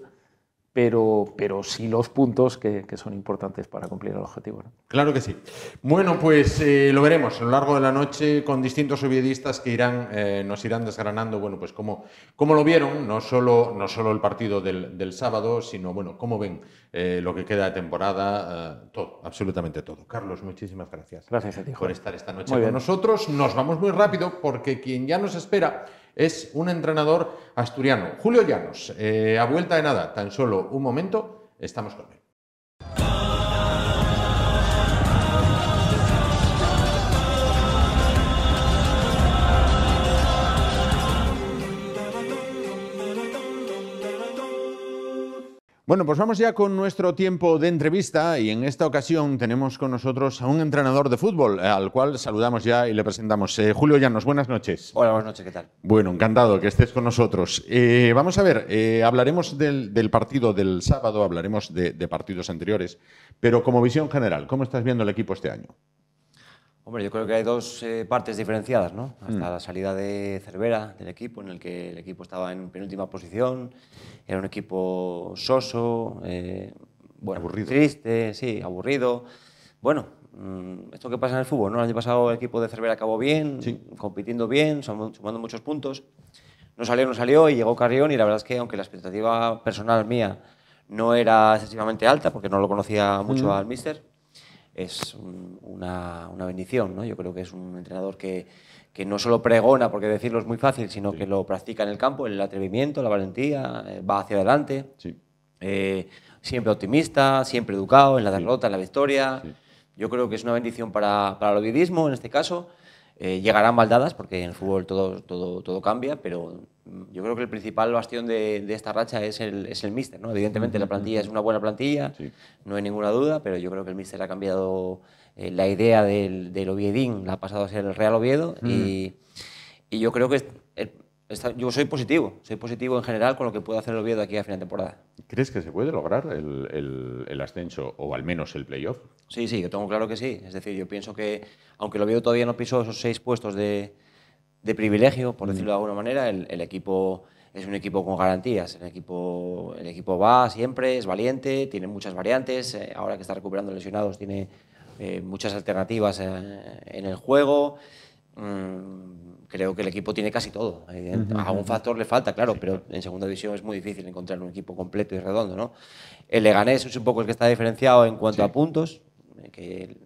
Speaker 9: pero, pero sí los puntos que, son importantes para cumplir el objetivo.
Speaker 1: Claro que sí. Bueno, pues eh, lo veremos a lo largo de la noche con distintos sovietistas que irán, eh, nos irán desgranando, bueno, pues cómo, lo vieron, no solo, no solo el partido del, sábado, sino, bueno, cómo ven eh, lo que queda de temporada, todo, absolutamente todo. Carlos, muchísimas gracias. Gracias a Por estar esta noche con nosotros. Nos vamos muy rápido porque quien ya nos espera es un entrenador asturiano. Julio Llanos, eh, a vuelta de nada, tan solo un momento, estamos con él. Bueno, pues vamos ya con nuestro tiempo de entrevista y en esta ocasión tenemos con nosotros a un entrenador de fútbol eh, al cual saludamos ya y le presentamos. Eh, Julio Llanos, buenas noches.
Speaker 10: Hola, buenas noches, ¿qué tal?
Speaker 1: Bueno, encantado que estés con nosotros. Eh, vamos a ver, hablaremos del, partido del sábado, hablaremos de partidos anteriores, pero como visión general, ¿cómo estás viendo el equipo este año?
Speaker 10: Hombre, yo creo que hay dos eh, partes diferenciadas, ¿no?
Speaker 1: Hasta la salida
Speaker 10: de Cervera del equipo, en el que el equipo estaba en penúltima posición, era un equipo soso, eh, bueno, aburrido. triste, sí, aburrido. Bueno, mm, esto que pasa en el fútbol, ¿no? El año pasado el equipo de Cervera acabó bien, compitiendo bien, sumando muchos puntos. No salió, no salió y llegó Carrión y la verdad es que aunque la expectativa personal mía no era excesivamente alta, porque no lo conocía mucho al míster, es una, bendición. ¿no? Yo creo que es un entrenador que, no solo pregona, porque decirlo es muy fácil, sino que lo practica en el campo, el atrevimiento, la valentía, eh, va hacia adelante. Eh, siempre optimista, siempre educado en la derrota, en la victoria. Yo creo que es una bendición para, para el ovidismo en este caso. Eh, llegarán maldadas porque en el fútbol todo, todo, todo cambia, pero yo creo que el principal bastión de, esta racha es el, es el míster, ¿no? Evidentemente la plantilla es una buena plantilla, no hay ninguna duda, pero yo creo que el míster ha cambiado eh, la idea del, del la ha pasado a ser el Real Oviedo y, yo creo que eh, yo soy positivo, soy positivo en general con lo que puede hacer el Oviedo aquí a final de temporada.
Speaker 1: ¿Crees que se puede lograr el, el ascenso o al menos el playoff? Sí, sí, yo tengo
Speaker 10: claro que sí. Es decir, yo pienso que aunque el Oviedo todavía no pisó esos seis puestos de de privilegio, por mm. decirlo de alguna manera. El, equipo es un equipo con garantías. El equipo, el equipo va siempre, es valiente, tiene muchas variantes. Eh, ahora que está recuperando lesionados, tiene eh, muchas alternativas eh, en el juego. Mm, creo que el equipo tiene casi todo. A un factor le falta, claro, pero en segunda división es muy difícil encontrar un equipo completo y redondo. ¿no? El Leganés es un poco el que está diferenciado en cuanto a puntos, que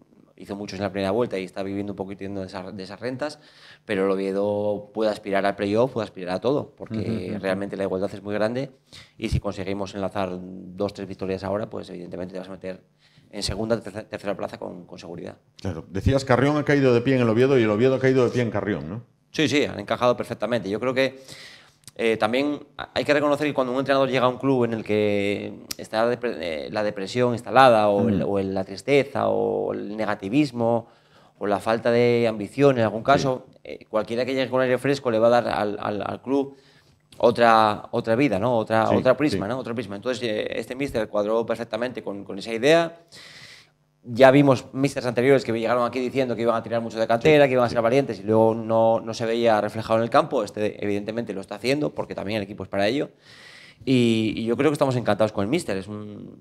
Speaker 10: hizo muchos en la primera vuelta y está viviendo un poquito de, esas, de esas rentas, pero el Oviedo puede aspirar al playoff, puede aspirar a todo, porque realmente la igualdad es muy grande y si conseguimos enlazar dos, tres victorias ahora, pues evidentemente te vas a meter en segunda, tercera, plaza con, seguridad.
Speaker 1: Claro. Decías, Carrión ha caído de pie en el Oviedo y el Oviedo ha caído de pie en Carrión, ¿no?
Speaker 10: Sí, sí, han encajado perfectamente. Yo creo que eh, también hay que reconocer que cuando un entrenador llega a un club en el que está la eh, depresión instalada o, la tristeza o el negativismo o la falta de ambición en algún caso, eh, cualquiera que llegue con aire fresco le va a dar al, club otra, otra vida, ¿no? otra, otra prisma, ¿no? prisma. Entonces este mister cuadró perfectamente con esa idea ya vimos misters anteriores que llegaron aquí diciendo que iban a tirar mucho de cantera, que iban a ser valientes y luego no, no, se veía reflejado en el campo. Este evidentemente lo está haciendo porque también el equipo es para ello. Y, yo creo que estamos
Speaker 1: encantados con el mister. Es un,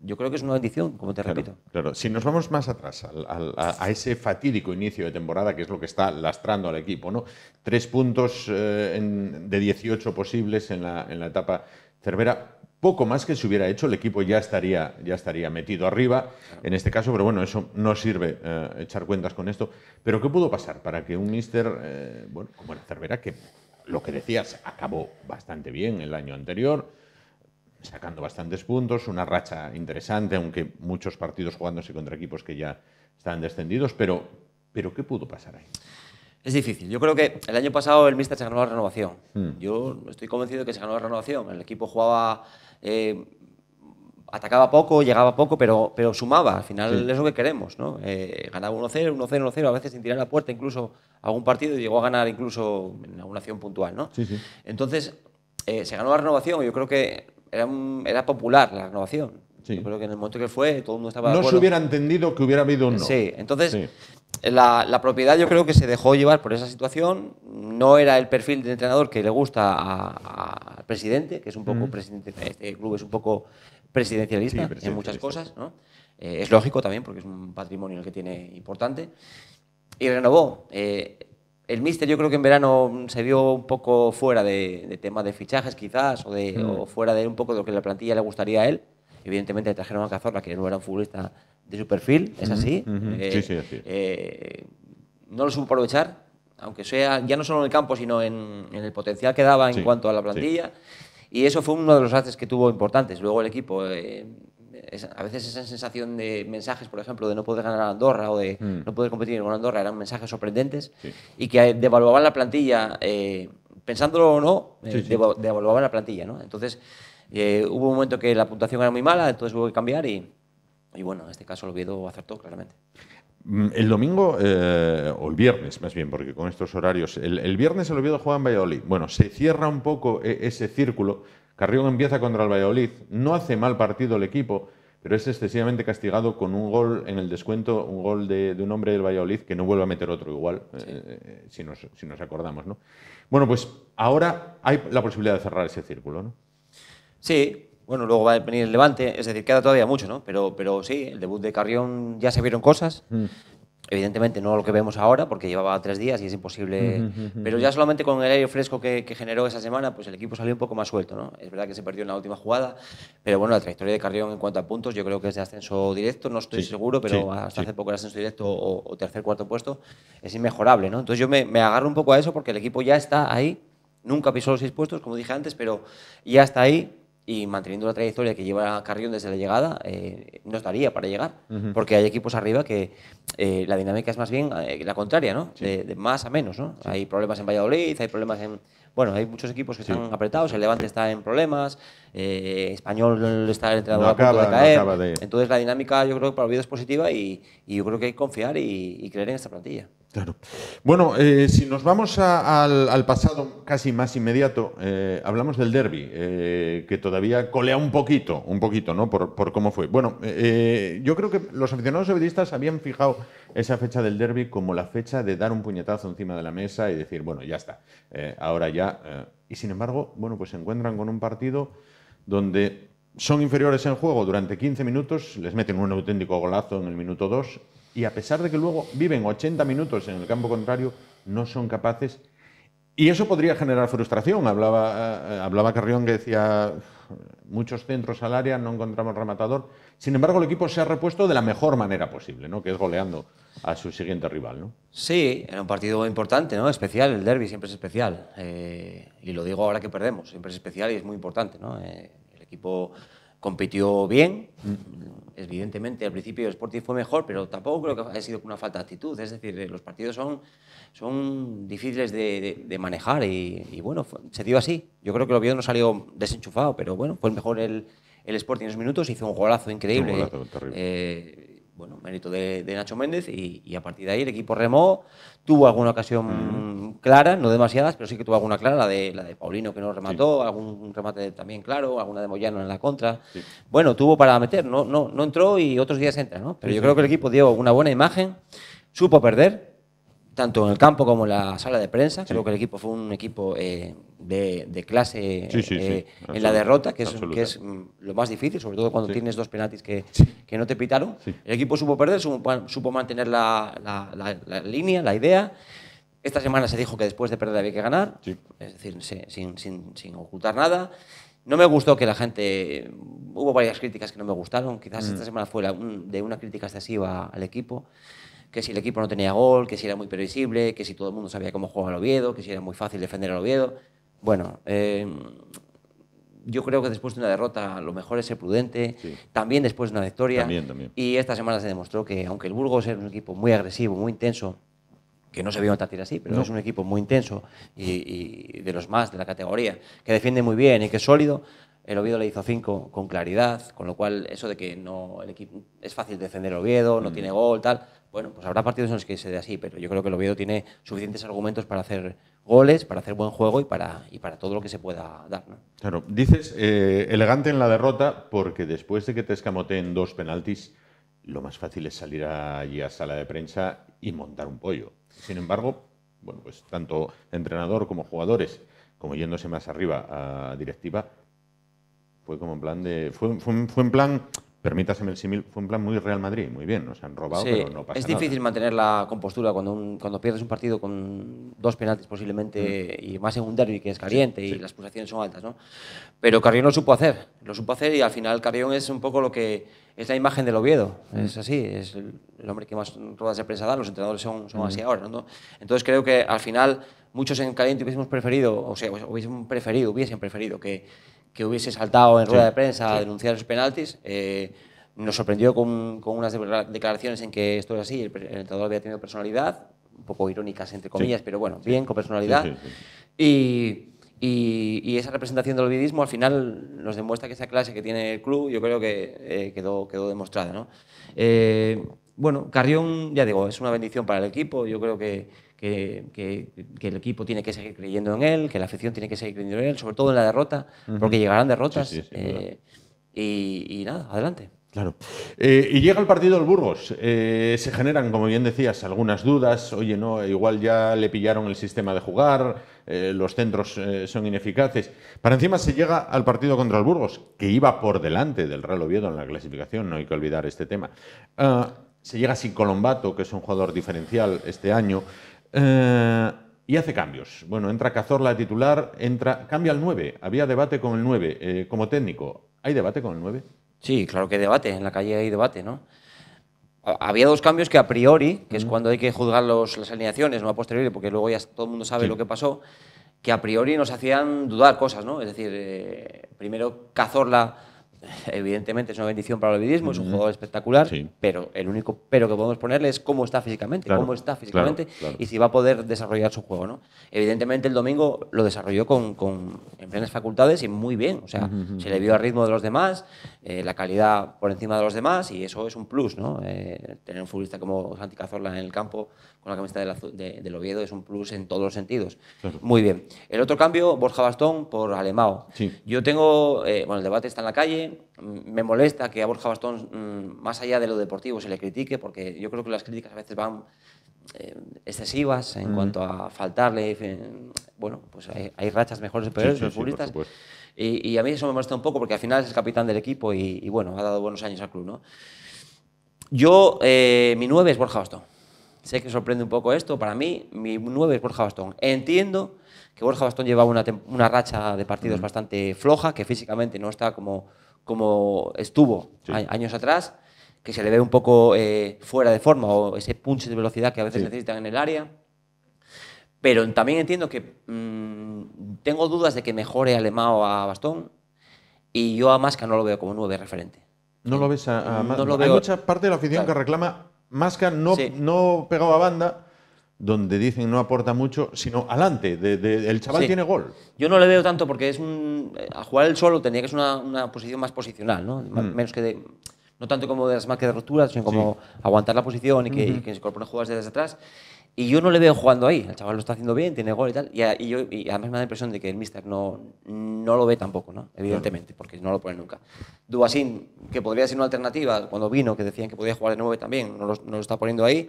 Speaker 1: yo creo que es una bendición, como te repito. Claro, si nos vamos más atrás, a, ese fatídico inicio de temporada que es lo que está lastrando al equipo, ¿no? Tres puntos eh, de 18 posibles en la, en la etapa Cervera poco más que se hubiera hecho, el equipo ya estaría, ya estaría metido arriba en este caso, pero bueno, eso no sirve eh, echar cuentas con esto. Pero ¿qué pudo pasar para que un mister, eh, bueno, como el Cervera, que lo que decías, acabó bastante bien el año anterior, sacando bastantes puntos, una racha interesante, aunque muchos partidos jugándose contra equipos que ya están descendidos, pero, pero ¿qué pudo pasar ahí? Es difícil. Yo creo que el año pasado
Speaker 10: el Mister se ganó la renovación. Mm. Yo estoy convencido de que se ganó la renovación. El equipo jugaba eh, atacaba poco, llegaba poco, pero, pero sumaba. Al final es lo que queremos, ¿no? ganaba 1-0, 1-0, 1-0, a veces sin tirar la puerta, incluso algún partido y llegó a ganar incluso en alguna acción puntual, ¿no? Entonces, eh, se ganó la renovación. y Yo creo que era, era popular la renovación. Yo creo que en el momento que fue, todo el mundo estaba. No se hubiera
Speaker 1: entendido que hubiera habido un Sí,
Speaker 10: entonces la, propiedad yo creo que se dejó llevar por esa situación. No era el perfil del entrenador que le gusta al presidente, que es un poco presidente, este club es un poco presidencialista, en muchas cosas. Eh, es lógico también, porque es un patrimonio el que tiene importante. Y renovó. Eh, el míster yo creo que en verano se vio un poco fuera de, tema temas de fichajes quizás, o, de, mm. fuera de un poco de lo que la plantilla le gustaría a él. Evidentemente trajeron a Cazorla, que no era un futbolista de su perfil, es así. Eh, sí, eh, no lo supo aprovechar, aunque sea ya no solo en el campo, sino en, el potencial que daba en cuanto a la plantilla. Y eso fue uno de los haces que tuvo importantes. Luego el equipo, eh, a veces esa sensación de mensajes, por ejemplo, de no poder ganar a Andorra o de mm. no poder competir con Andorra, eran mensajes sorprendentes y que devaluaban la plantilla, pensándolo o no, devaluaban la plantilla. Entonces hubo un momento que la puntuación era muy mala, entonces hubo que cambiar y y bueno, en este caso el Oviedo acertó claramente.
Speaker 1: Mm, el domingo, eh, o el viernes más bien, porque con estos horarios, el, viernes el Oviedo juega en Valladolid. Bueno, se cierra un poco e, ese círculo. Carrión empieza contra el Valladolid, no hace mal partido el equipo, pero es excesivamente castigado con un gol en el descuento, un gol de, un hombre del Valladolid que no vuelve a meter otro igual, eh, eh, si, nos, si, nos, acordamos. ¿no? Bueno, pues ahora hay la posibilidad de cerrar ese círculo. ¿no? Sí,
Speaker 10: bueno, luego va a venir el Levante, es decir, queda todavía mucho, ¿no? Pero, pero sí, el debut de Carrión ya se vieron cosas. Mm. Evidentemente no lo que vemos ahora, porque llevaba tres días y es imposible. Pero ya solamente con el aire fresco que, generó esa semana, pues el equipo salió un poco más suelto, ¿no? Es verdad que se perdió en la última jugada, pero bueno, la trayectoria de Carrión en cuanto a puntos, yo creo que es de ascenso directo, no estoy seguro, pero hasta hace poco era ascenso directo o, tercer, cuarto puesto es inmejorable, ¿no? Entonces yo me, me agarro un poco a eso porque el equipo ya está ahí, nunca pisó los seis puestos, como dije antes, pero ya está ahí y manteniendo la trayectoria que lleva Carrión desde la llegada, eh, no estaría para llegar, porque hay equipos arriba que eh, la dinámica es más bien eh, la contraria, ¿no? De, más a menos, ¿no? Hay problemas en Valladolid, hay problemas en... Bueno, hay muchos equipos que están apretados, el Levante está en problemas, eh,
Speaker 1: Español está el entrenador a punto de caer,
Speaker 10: entonces la dinámica yo creo que para Oviedo es positiva y, yo creo que hay que confiar y creer en esta plantilla.
Speaker 1: Claro. Bueno, eh, si nos vamos al, pasado casi más inmediato, eh, hablamos del derby, eh, que todavía colea un poquito, un poquito, ¿no? Por, cómo fue. Bueno, yo creo que los aficionados sevillistas habían fijado esa fecha del derby como la fecha de dar un puñetazo encima de la mesa y decir, bueno, ya está, ahora ya. y sin embargo, bueno, pues se encuentran con un partido donde son inferiores en juego durante 15 minutos, les meten un auténtico golazo en el minuto 2 y a pesar de que luego viven 80 minutos en el campo contrario, no son capaces. Y eso podría generar frustración. Hablaba, eh, hablaba Carrión que decía, muchos centros al área, no encontramos rematador. Sin embargo, el equipo se ha repuesto de la mejor manera posible, ¿no? que es goleando a su siguiente rival. ¿no? Sí, era un partido importante, ¿no? especial, el derby siempre es
Speaker 10: especial. Eh, y lo digo ahora que perdemos, siempre es especial y es muy importante. ¿no? Eh, equipo compitió bien. Evidentemente, al principio el Sporting fue mejor, pero tampoco creo que haya sido una falta de actitud. Es decir, eh, los partidos son, son difíciles de, manejar y, bueno, se dio así. Yo creo que lo vio no salió desenchufado, pero bueno, fue mejor el, el Sporting en unos minutos, hizo un golazo increíble. Eh, bueno, mérito de, Nacho Méndez y, y, a partir de ahí el equipo remó, tuvo alguna ocasión clara, no demasiadas, pero sí que tuvo alguna clara, la de, la de Paulino que no remató, algún remate también claro, alguna de Moyano en la contra. Bueno, tuvo para meter, no, no, no entró y otros días entra, ¿no? Pero yo creo que el equipo dio una buena imagen, supo perder, tanto en el campo como en la sala de prensa. Creo que el equipo fue un equipo eh, de, clase eh, en la derrota, que es, que es, mm, lo más difícil, sobre todo cuando tienes dos penaltis que, que no te pitaron. El equipo supo perder, supo, mantener la, la, línea, la idea. Esta semana se dijo que después de perder había que ganar, es decir, sin, sin, sin ocultar nada. No me gustó que la gente. Hubo varias críticas que no me gustaron. Quizás mm. esta semana fue de una crítica excesiva al equipo que si el equipo no tenía gol, que si era muy previsible, que si todo el mundo sabía cómo jugar el Oviedo, que si era muy fácil defender al Oviedo. Bueno, em, yo creo que después de una derrota lo mejor es ser prudente, también después de una victoria. También, también. Y esta semana se demostró que aunque el Burgos era un equipo muy agresivo, muy intenso, que no se vio tan así, pero es un equipo muy intenso y, de los más de la categoría, que defiende muy bien y que es sólido. El Oviedo le hizo 5 con claridad, con lo cual eso de que no el equipo es fácil defender el Oviedo, no mm. tiene gol, tal, bueno, pues habrá partidos en los que se dé así, pero yo creo que el Oviedo tiene suficientes argumentos para hacer goles, para
Speaker 1: hacer buen juego y para, todo lo que se pueda dar. Claro, dices eh, elegante en la derrota porque después de que te escamoteen dos penaltis, lo más fácil es salir allí a sala de prensa y montar un pollo. Sin embargo, bueno, pues tanto entrenador como jugadores, como yéndose más arriba a directiva, fue como en plan de. fue en plan en el símil, fue un plan muy Real Madrid, muy bien, nos han robado, pero no pasa
Speaker 10: Es difícil mantener la compostura cuando, un, cuando pierdes un partido con dos penaltis posiblemente mm. y más en un derby que es caliente y las pulsaciones son altas, ¿no? Pero Carrión lo supo hacer, lo supo hacer y al final Carrión es un poco lo que es la imagen del Oviedo, mm. es así, es el, hombre que más ruedas de prensa da, los entrenadores son, son así mm. ahora, ¿no? Entonces creo que al final muchos en caliente hubiésemos preferido, o sea, hubiesen preferido, hubiesen preferido que que hubiese saltado en rueda de prensa a denunciar los penaltis. Eh, nos sorprendió con, con, unas declaraciones en que esto es así, el, entrenador había tenido personalidad, un poco irónicas entre comillas, pero bueno, bien, con personalidad. y, y, esa representación del olvidismo al final nos demuestra que esa clase que tiene el club yo creo que eh, quedó, quedó demostrada. ¿no? Eh, bueno, Carrión, ya digo, es una bendición para el equipo, yo creo que que, el equipo tiene que seguir creyendo en él, que la afición tiene que seguir creyendo en él, sobre todo en la derrota, porque llegarán derrotas.
Speaker 1: Eh, y, nada, adelante. Claro. Eh, y llega el partido del Burgos. Eh, se generan, como bien decías, algunas dudas. Oye, no, igual ya le pillaron el sistema de jugar, los centros son ineficaces. Para encima se llega al partido contra el Burgos, que iba por delante del Real Oviedo en la clasificación, no hay que olvidar este tema. Ah, se llega sin Colombato, que es un jugador diferencial este año. Eh, y hace cambios. Bueno, entra Cazorla titular, entra, cambia al 9. Había debate con el 9 eh, como técnico. ¿Hay debate con el 9? Sí, claro que hay debate. En la calle hay debate, ¿no? Había dos cambios que a
Speaker 10: priori, que es cuando hay que juzgar las alineaciones, no a posteriori, porque luego ya todo el mundo sabe lo que pasó, que a priori nos hacían dudar cosas, ¿no? Es decir, eh, primero Cazorla evidentemente es una bendición para el olvidismo, es un jugador espectacular, pero el único pero que podemos ponerle es cómo está físicamente, cómo está físicamente y si va a poder desarrollar su juego. ¿no? Evidentemente el domingo lo desarrolló con, en plenas facultades y muy bien, o sea, se le vio al ritmo de los demás, eh, la calidad por encima de los demás y eso es un plus, ¿no? Eh, tener un futbolista como Santi Cazorla en el campo la camiseta del, de, Oviedo es un plus en todos los sentidos. Muy bien. El otro cambio, Borja Bastón por Alemao. Yo tengo, eh, bueno, el debate está en la calle, mm, me molesta que a Borja Bastón, mm, más allá de lo deportivo, se le critique, porque yo creo que las críticas a veces van eh, excesivas en mm. cuanto a faltarle. Bueno, pues hay, rachas mejores y peores, Y, a mí eso me molesta un poco, porque al final es el capitán del equipo y, bueno, ha dado buenos años al club, ¿no? Yo, eh, mi 9 es Borja Bastón. Sé que sorprende un poco esto, para mí mi 9 es Borja Bastón. Entiendo que Borja Bastón lleva una, una racha de partidos bastante floja, que físicamente no está como, como estuvo años atrás, que se le ve un poco eh, fuera de forma o ese punch de velocidad que a veces necesitan en el área. Pero también entiendo que mm, tengo dudas de que mejore Alemao a Bastón y yo a Masca no lo veo
Speaker 1: como 9 referente. No lo ves a, a mm, Hay mucha parte de la afición que reclama Masca no, no pegaba banda, donde dicen no aporta mucho, sino adelante. el chaval tiene gol.
Speaker 10: Yo no le veo tanto porque es un. Eh, a jugar el solo tenía que ser una, posición más posicional, ¿no? Mm. Menos que No tanto como de las marcas de rotura, sino como aguantar la posición y que, se incorporen jugadores desde atrás. Y yo no le veo jugando ahí. El chaval lo está haciendo bien, tiene gol y tal. Y, yo, además me da la impresión de que el mister no, no lo ve tampoco, ¿no? evidentemente, porque no lo pone nunca. Dubasín, que podría ser una alternativa, cuando vino, que decían que podía jugar de 9 también, no lo, está poniendo ahí.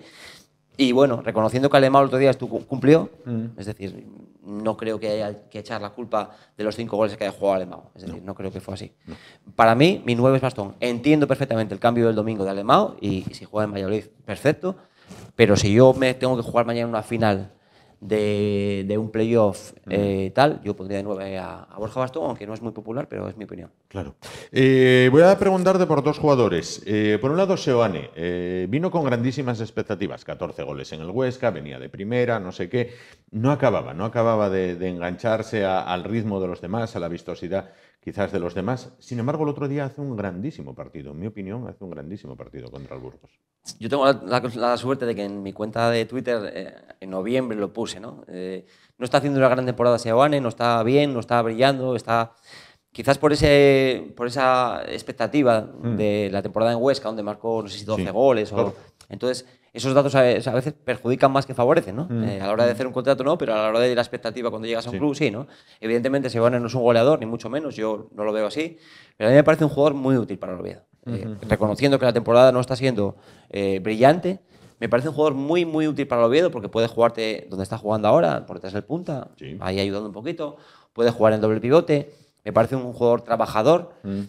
Speaker 10: Y bueno, reconociendo que Alemán el otro día cumplió, mm. es decir, no creo que haya que echar la culpa de los cinco goles que haya jugado Alemán. Es decir, no, creo que fue así. Para mí, mi nueve es Bastón. Entiendo perfectamente el cambio del domingo de Alemán y, y si juega en Valladolid, perfecto. Pero si yo me tengo que jugar mañana una final de, un playoff eh,
Speaker 1: tal, yo pondría de nuevo a,
Speaker 10: Borja Bastón, aunque no es muy popular, pero es
Speaker 1: mi opinión. Claro. Eh, voy a preguntarte por dos jugadores. Eh, por un lado, Seoane. vino con grandísimas expectativas, 14 goles en el Huesca, venía de primera, no sé qué. No acababa, no acababa de, engancharse al ritmo de los demás, a la vistosidad quizás de los demás. Sin embargo, el otro día hace un grandísimo partido, en mi opinión, hace un grandísimo partido contra el Burgos. Yo tengo la,
Speaker 10: suerte de que en mi cuenta de Twitter eh, en noviembre lo puse, ¿no? Eh, no está haciendo una gran temporada Seoane, no está bien, no está brillando, está quizás por, ese, por esa expectativa mm. de la temporada en Huesca, donde marcó, no sé si 12 goles. O, entonces, esos datos a, veces perjudican más que favorecen, ¿no? Mm. Eh, a la hora de mm. hacer un contrato no, pero a la hora de la expectativa cuando llegas a un club sí, ¿no? Evidentemente Segovia no es un goleador, ni mucho menos, yo no lo veo así, pero a mí me parece un jugador muy útil para el Oviedo. Eh, reconociendo que la temporada no está siendo eh, brillante, me parece un jugador muy, muy útil para el Oviedo porque puede jugarte donde está jugando ahora, por detrás del punta, ahí ayudando un poquito, puede jugar en doble pivote, me parece un jugador trabajador mm.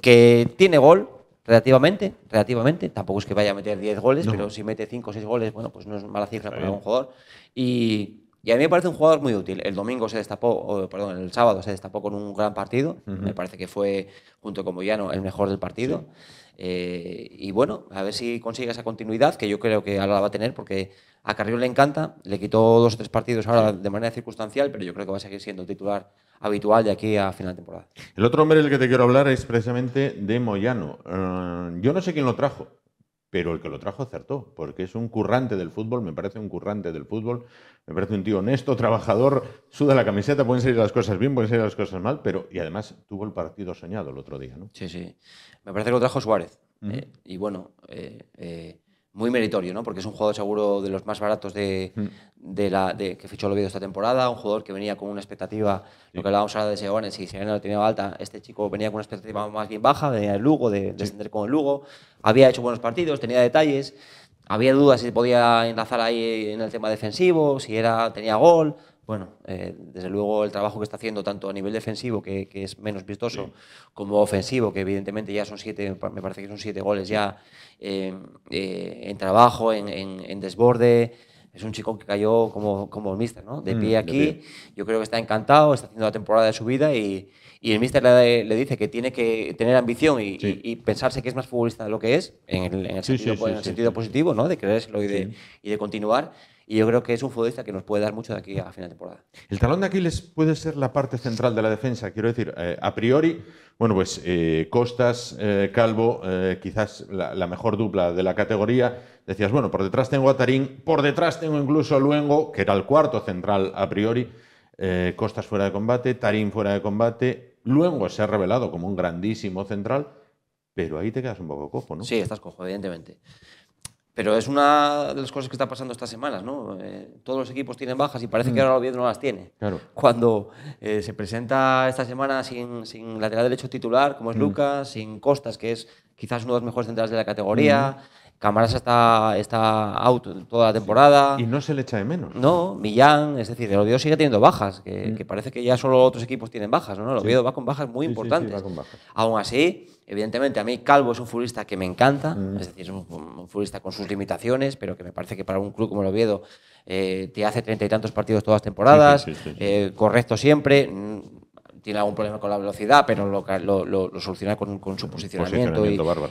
Speaker 10: que tiene gol, relativamente, relativamente, tampoco es que vaya a meter 10 goles, pero si mete 5 o 6 goles, bueno, pues no es mala cifra para un jugador. Y, a mí me parece un jugador muy útil. El domingo se destapó, perdón, el sábado se destapó con un gran partido, me parece que fue, junto con Boyano el mejor del partido. Eh, y bueno, a ver si consigue esa continuidad, que yo creo que ahora la va a tener, porque a Carrión le encanta, le quitó dos o tres partidos ahora de manera circunstancial, pero yo creo que va a seguir siendo titular habitual de aquí a final de temporada.
Speaker 1: El otro hombre del que te quiero hablar es precisamente de Moyano. Eh, yo no sé quién lo trajo, pero el que lo trajo acertó, porque es un currante del fútbol, me parece un currante del fútbol, me parece un tío honesto, trabajador, suda la camiseta, pueden salir las cosas bien, pueden salir las cosas mal, pero y además tuvo el partido soñado el otro día, ¿no? Sí, sí. Me parece que lo trajo Suárez. Eh, y bueno,
Speaker 10: eh, muy meritorio, ¿no? Porque es un jugador seguro de los más baratos de, mm. la, que fichó el Oviedo esta temporada, un jugador que venía con una expectativa, lo que hablábamos ahora de Seoane, si Seoane lo tenía alta, este chico venía con una expectativa más bien baja, venía el Lugo, de descender con el Lugo, había hecho buenos partidos, tenía detalles, había dudas si podía enlazar ahí en el tema defensivo, si era, tenía gol, bueno, eh, desde luego el trabajo que está haciendo tanto a nivel defensivo, que, es menos vistoso, como ofensivo, que evidentemente ya son siete, me parece que son siete goles ya em, eh, en trabajo, en, desborde. Es un chico que cayó como, como el míster, ¿no? De mm, pie aquí. Yo creo que está encantado, está haciendo la temporada de su vida y, y el míster le, dice que tiene que tener ambición y, pensarse que es más futbolista de lo que es, en el, en pues, sentido, positivo, ¿no? de creérselo y de, y de continuar. Y yo creo que es un futbolista que nos puede dar mucho de aquí a final de temporada.
Speaker 1: El talón de Aquiles puede ser la parte central de la defensa. Quiero decir, eh, a priori, bueno, pues eh, Costas, eh, Calvo, quizás la, la, mejor dupla de la categoría. Decías, bueno, por detrás tengo a Tarín, por detrás tengo incluso a Luengo, que era el cuarto central a priori. Costas fuera de combate, Tarín fuera de combate. Luengo se ha revelado como un grandísimo central, pero ahí te quedas un poco cojo, ¿no? Sí, estás
Speaker 10: cojo, evidentemente. Pero es una de las cosas que está pasando estas semanas, ¿no? Eh, todos los equipos tienen bajas y parece que mm. ahora Oviedo no las tiene. Claro. Cuando eh, se presenta esta semana sin, sin lateral derecho titular, como es mm. Lucas, sin Costas, que es quizás uno de los mejores centrales de la categoría, mm. Camarasa está, está out toda la temporada. Y no se le echa de menos. No, Millán, es decir, el Oviedo sigue teniendo bajas, que, mm. parece que ya solo otros equipos tienen bajas, ¿no? El Oviedo va con bajas muy importantes. Aún así, evidentemente, a mí Calvo es un futbolista que me encanta, mm. es decir, es un, futbolista con sus limitaciones, pero que me parece que para un club como el Oviedo eh, te hace treinta y tantos partidos todas las temporadas, eh, correcto siempre tiene algún problema con la velocidad, pero lo, lo, soluciona con, su posicionamiento,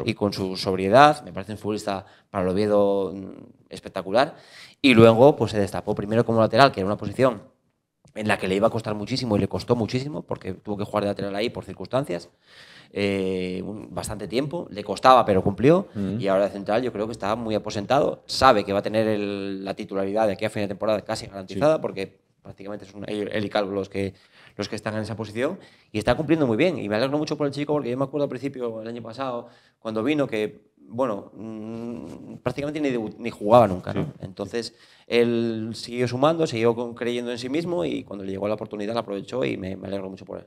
Speaker 10: y, con su sobriedad. Me parece un futbolista para el Oviedo mm, espectacular. Y luego pues se destapó primero como lateral, que era una posición en la que le iba a costar muchísimo y le costó muchísimo porque tuvo que jugar de lateral ahí por circunstancias. Eh, bastante tiempo, le costaba pero cumplió mm. y ahora de central yo creo que está muy aposentado, sabe que va a tener la titularidad de aquí a fin de temporada casi garantizada porque prácticamente es un y los que los que están en esa posición y está cumpliendo muy bien. Y me alegro mucho por el chico porque yo me acuerdo al principio, el año pasado, cuando vino que, bueno, mm, prácticamente ni, jugaba nunca. Entonces él siguió sumando, siguió creyendo en sí mismo y cuando le llegó la oportunidad la aprovechó y me, alegro mucho por él.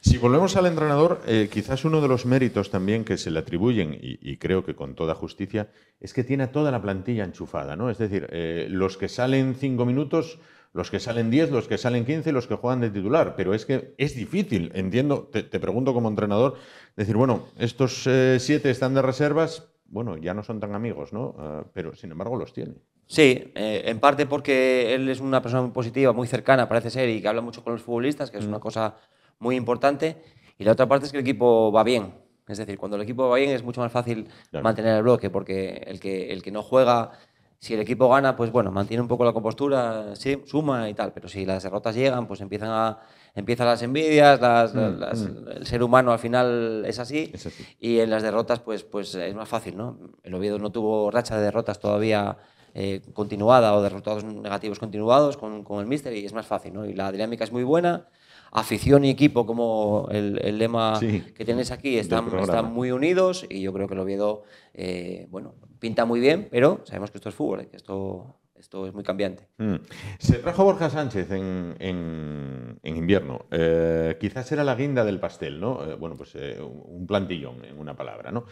Speaker 1: Si volvemos al entrenador, eh, quizás uno de los méritos también que se le atribuyen, y, creo que con toda justicia, es que tiene a toda la plantilla enchufada, ¿no? Es decir, eh, los que salen cinco minutos los que salen 10, los que salen 15 y los que juegan de titular. Pero es que es difícil, entiendo, te, pregunto como entrenador, decir, bueno, estos eh, siete están de reservas, bueno, ya no son tan amigos, ¿no? Ah, pero sin embargo los tiene.
Speaker 10: Sí, eh, en parte porque él es una persona muy positiva, muy cercana, parece ser, y que habla mucho con los futbolistas, que es una mm. cosa muy importante. Y la otra parte es que el equipo va bien. Es decir, cuando el equipo va bien es mucho más fácil mantener el bloque, porque el que, el que no juega si el equipo gana, pues bueno, mantiene un poco la compostura, sí, suma y tal, pero si las derrotas llegan, pues empiezan, a, empiezan las envidias, mm, mm. el ser humano al final es así, y en las derrotas pues, pues es más fácil, ¿no? El Oviedo no tuvo racha de derrotas todavía eh, continuada o derrotados negativos continuados con, el míster y es más fácil, ¿no? Y la dinámica es muy buena, afición y equipo, como el, lema que tienes aquí, están, muy unidos y yo creo que el Oviedo, eh, bueno, pinta muy bien, pero sabemos que esto es fútbol, que esto, esto es muy cambiante.
Speaker 1: Mm. Se trajo Borja Sánchez en, invierno. Eh, quizás era la guinda del pastel, ¿no? Eh, bueno, pues un plantillón, en una palabra, ¿no?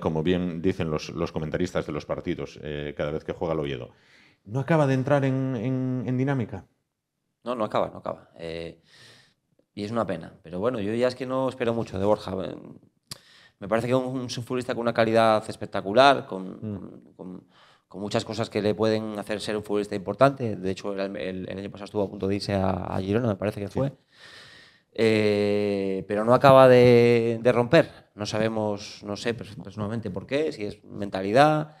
Speaker 1: como bien dicen los, comentaristas de los partidos cada vez que juega el Oviedo. ¿No acaba de entrar en, dinámica? No, no acaba, no acaba.
Speaker 10: Y es una pena. Pero bueno, yo ya es que no espero mucho de Borja. Me parece que es un, futbolista con una calidad espectacular, mm. con, muchas cosas que le pueden hacer ser un futbolista importante. De hecho, el, año pasado estuvo a punto de irse a, Girona, me parece que fue. Eh, pero no acaba de, romper. No sabemos, no sé personalmente por qué, si es mentalidad,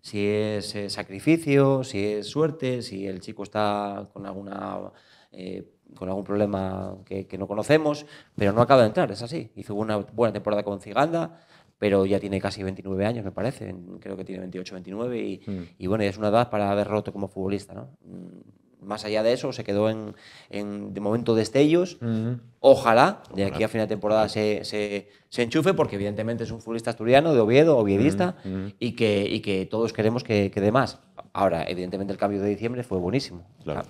Speaker 10: si es eh, sacrificio, si es suerte, si el chico está con alguna eh, con algún problema que, no conocemos, pero no acaba de entrar, es así. Hizo una buena temporada con Ciganda, pero ya tiene casi 29 años, me parece, creo que tiene 28, 29, y, hmm. y bueno, es una edad para haber roto como futbolista, ¿no? Mm, más allá de eso, se quedó en, en de momento destellos. Hmm. Ojalá de aquí a final de temporada se, se, enchufe, porque evidentemente es un futbolista asturiano, de Oviedo, oviedista, hmm, y, que, y que todos queremos que, que dé más. Ahora, evidentemente el cambio de diciembre fue buenísimo.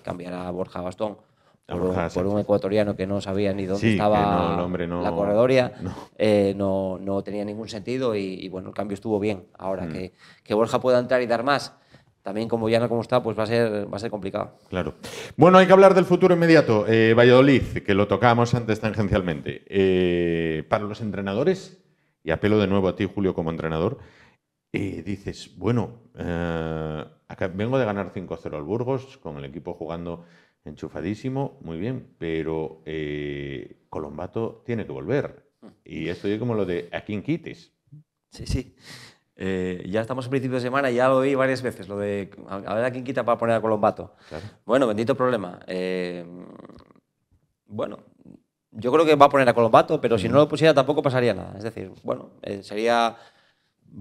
Speaker 10: Cambiar a Borja Bastón por, un, ecuatoriano que no sabía ni dónde estaba la corredoria, eh, no. no, tenía ningún sentido y, bueno, el cambio estuvo bien. Ahora, mm. que, Borja pueda entrar y dar más, también como ya no como está, pues va a ser, va a ser complicado.
Speaker 1: Claro. Bueno, hay que hablar del futuro inmediato. Eh, Valladolid, que lo tocamos antes tangencialmente. Eh, para los entrenadores, y apelo de nuevo a ti, Julio, como entrenador, dices, bueno, vengo de ganar 5-0 al Burgos, con el equipo jugando enchufadísimo, muy bien, pero eh, Colombato tiene que volver. Y mm. esto es como lo de a quién quites. Sí, sí. Eh, ya estamos a principio de semana y ya lo oí varias veces, lo
Speaker 10: de a ver a quién quita para poner a Colombato. Bueno, bendito problema. Eh, bueno, yo creo que va a poner a Colombato, pero si no lo mm. pusiera tampoco pasaría nada. Es decir, bueno, sería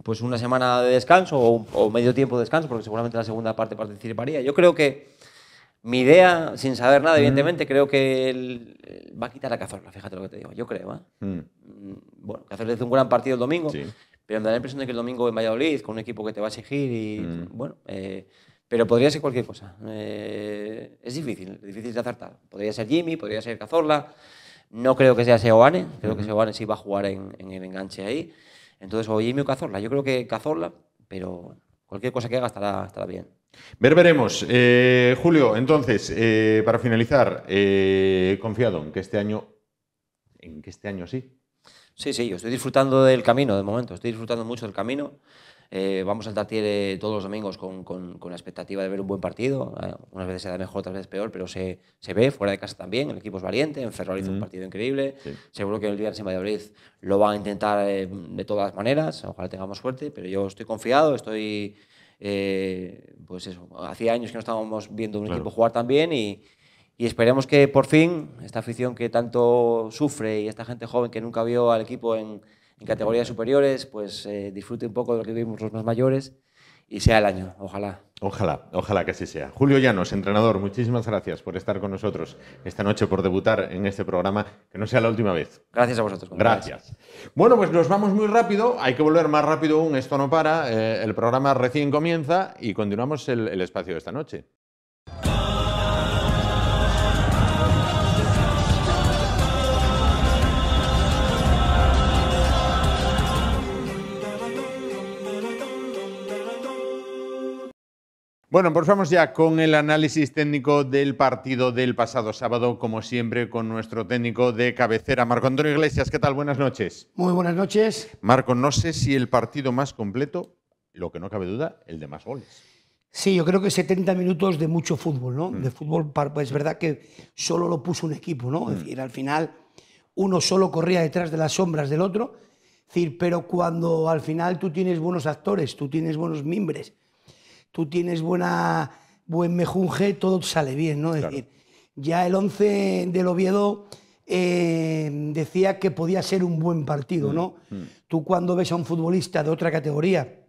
Speaker 10: pues una semana de descanso o, medio tiempo de descanso, porque seguramente la segunda parte participaría. Yo creo que mi idea, sin saber nada, evidentemente, creo que él va a quitar a Cazorla, fíjate lo que te digo, yo creo. ¿eh? Mm. Mm, bueno, Cazorla hizo un gran partido el domingo, pero me da la impresión de que el domingo en Valladolid, con un equipo que te va a exigir y, mm. bueno, eh, pero podría ser cualquier cosa. Eh, es difícil, difícil de acertar. Podría ser Jimmy, podría ser Cazorla, no creo que sea Seoane, creo que Seoane sí va a jugar en, en, el enganche ahí. Entonces, o Jimmy o Cazorla, yo creo que Cazorla, pero cualquier cosa que haga estará, estará
Speaker 1: bien. Ver, veremos. Eh, Julio, entonces, eh, para finalizar, he eh, confiado en que este año, en que este año sí.
Speaker 10: Sí, sí, yo estoy disfrutando del camino de momento, estoy disfrutando mucho del camino. vamos al taller todos los domingos con, la expectativa de ver un buen partido. Ah, unas veces se da mejor, otras veces peor, pero se, ve fuera de casa también. El equipo es valiente, en Ferrari hizo un partido increíble. Seguro que el viernes de Valladolid lo van a intentar de todas las maneras. Ojalá tengamos suerte, pero yo estoy confiado, estoy eh, pues eso, hacía años que no estábamos viendo un equipo jugar tan bien y, y, esperemos que por fin esta afición que tanto sufre y esta gente joven que nunca vio al equipo en, categorías superiores, pues eh, disfrute un poco de lo que vivimos los más mayores y sea el año, ojalá.
Speaker 1: Ojalá, ojalá que así sea. Julio Llanos, entrenador, muchísimas gracias por estar con nosotros esta noche, por debutar en este programa, que no sea la última vez. Gracias a vosotros. Gracias. Bueno, pues nos vamos muy rápido, hay que volver más rápido aún, esto no para, eh, el programa recién comienza y continuamos el, el espacio de esta noche. Bueno, pues vamos ya con el análisis técnico del partido del pasado sábado, como siempre, con nuestro técnico de cabecera, Marco Antonio Iglesias. ¿Qué tal? Buenas noches.
Speaker 11: Muy buenas noches.
Speaker 1: Marco, no sé si el partido más completo, lo que no cabe duda, el de más goles.
Speaker 11: Sí, yo creo que 70 minutos de mucho fútbol, ¿no? Mm. De fútbol, pues es verdad que solo lo puso un equipo, ¿no? Es mm. decir, al final uno solo corría detrás de las sombras del otro, decir, pero cuando al final tú tienes buenos actores, tú tienes buenos mimbres, tú tienes buena, buen mejunje, todo sale bien, ¿no? Es ya el 11 del Oviedo eh, decía que podía ser un buen partido, mm, ¿no? Mm. Tú cuando ves a un futbolista de otra categoría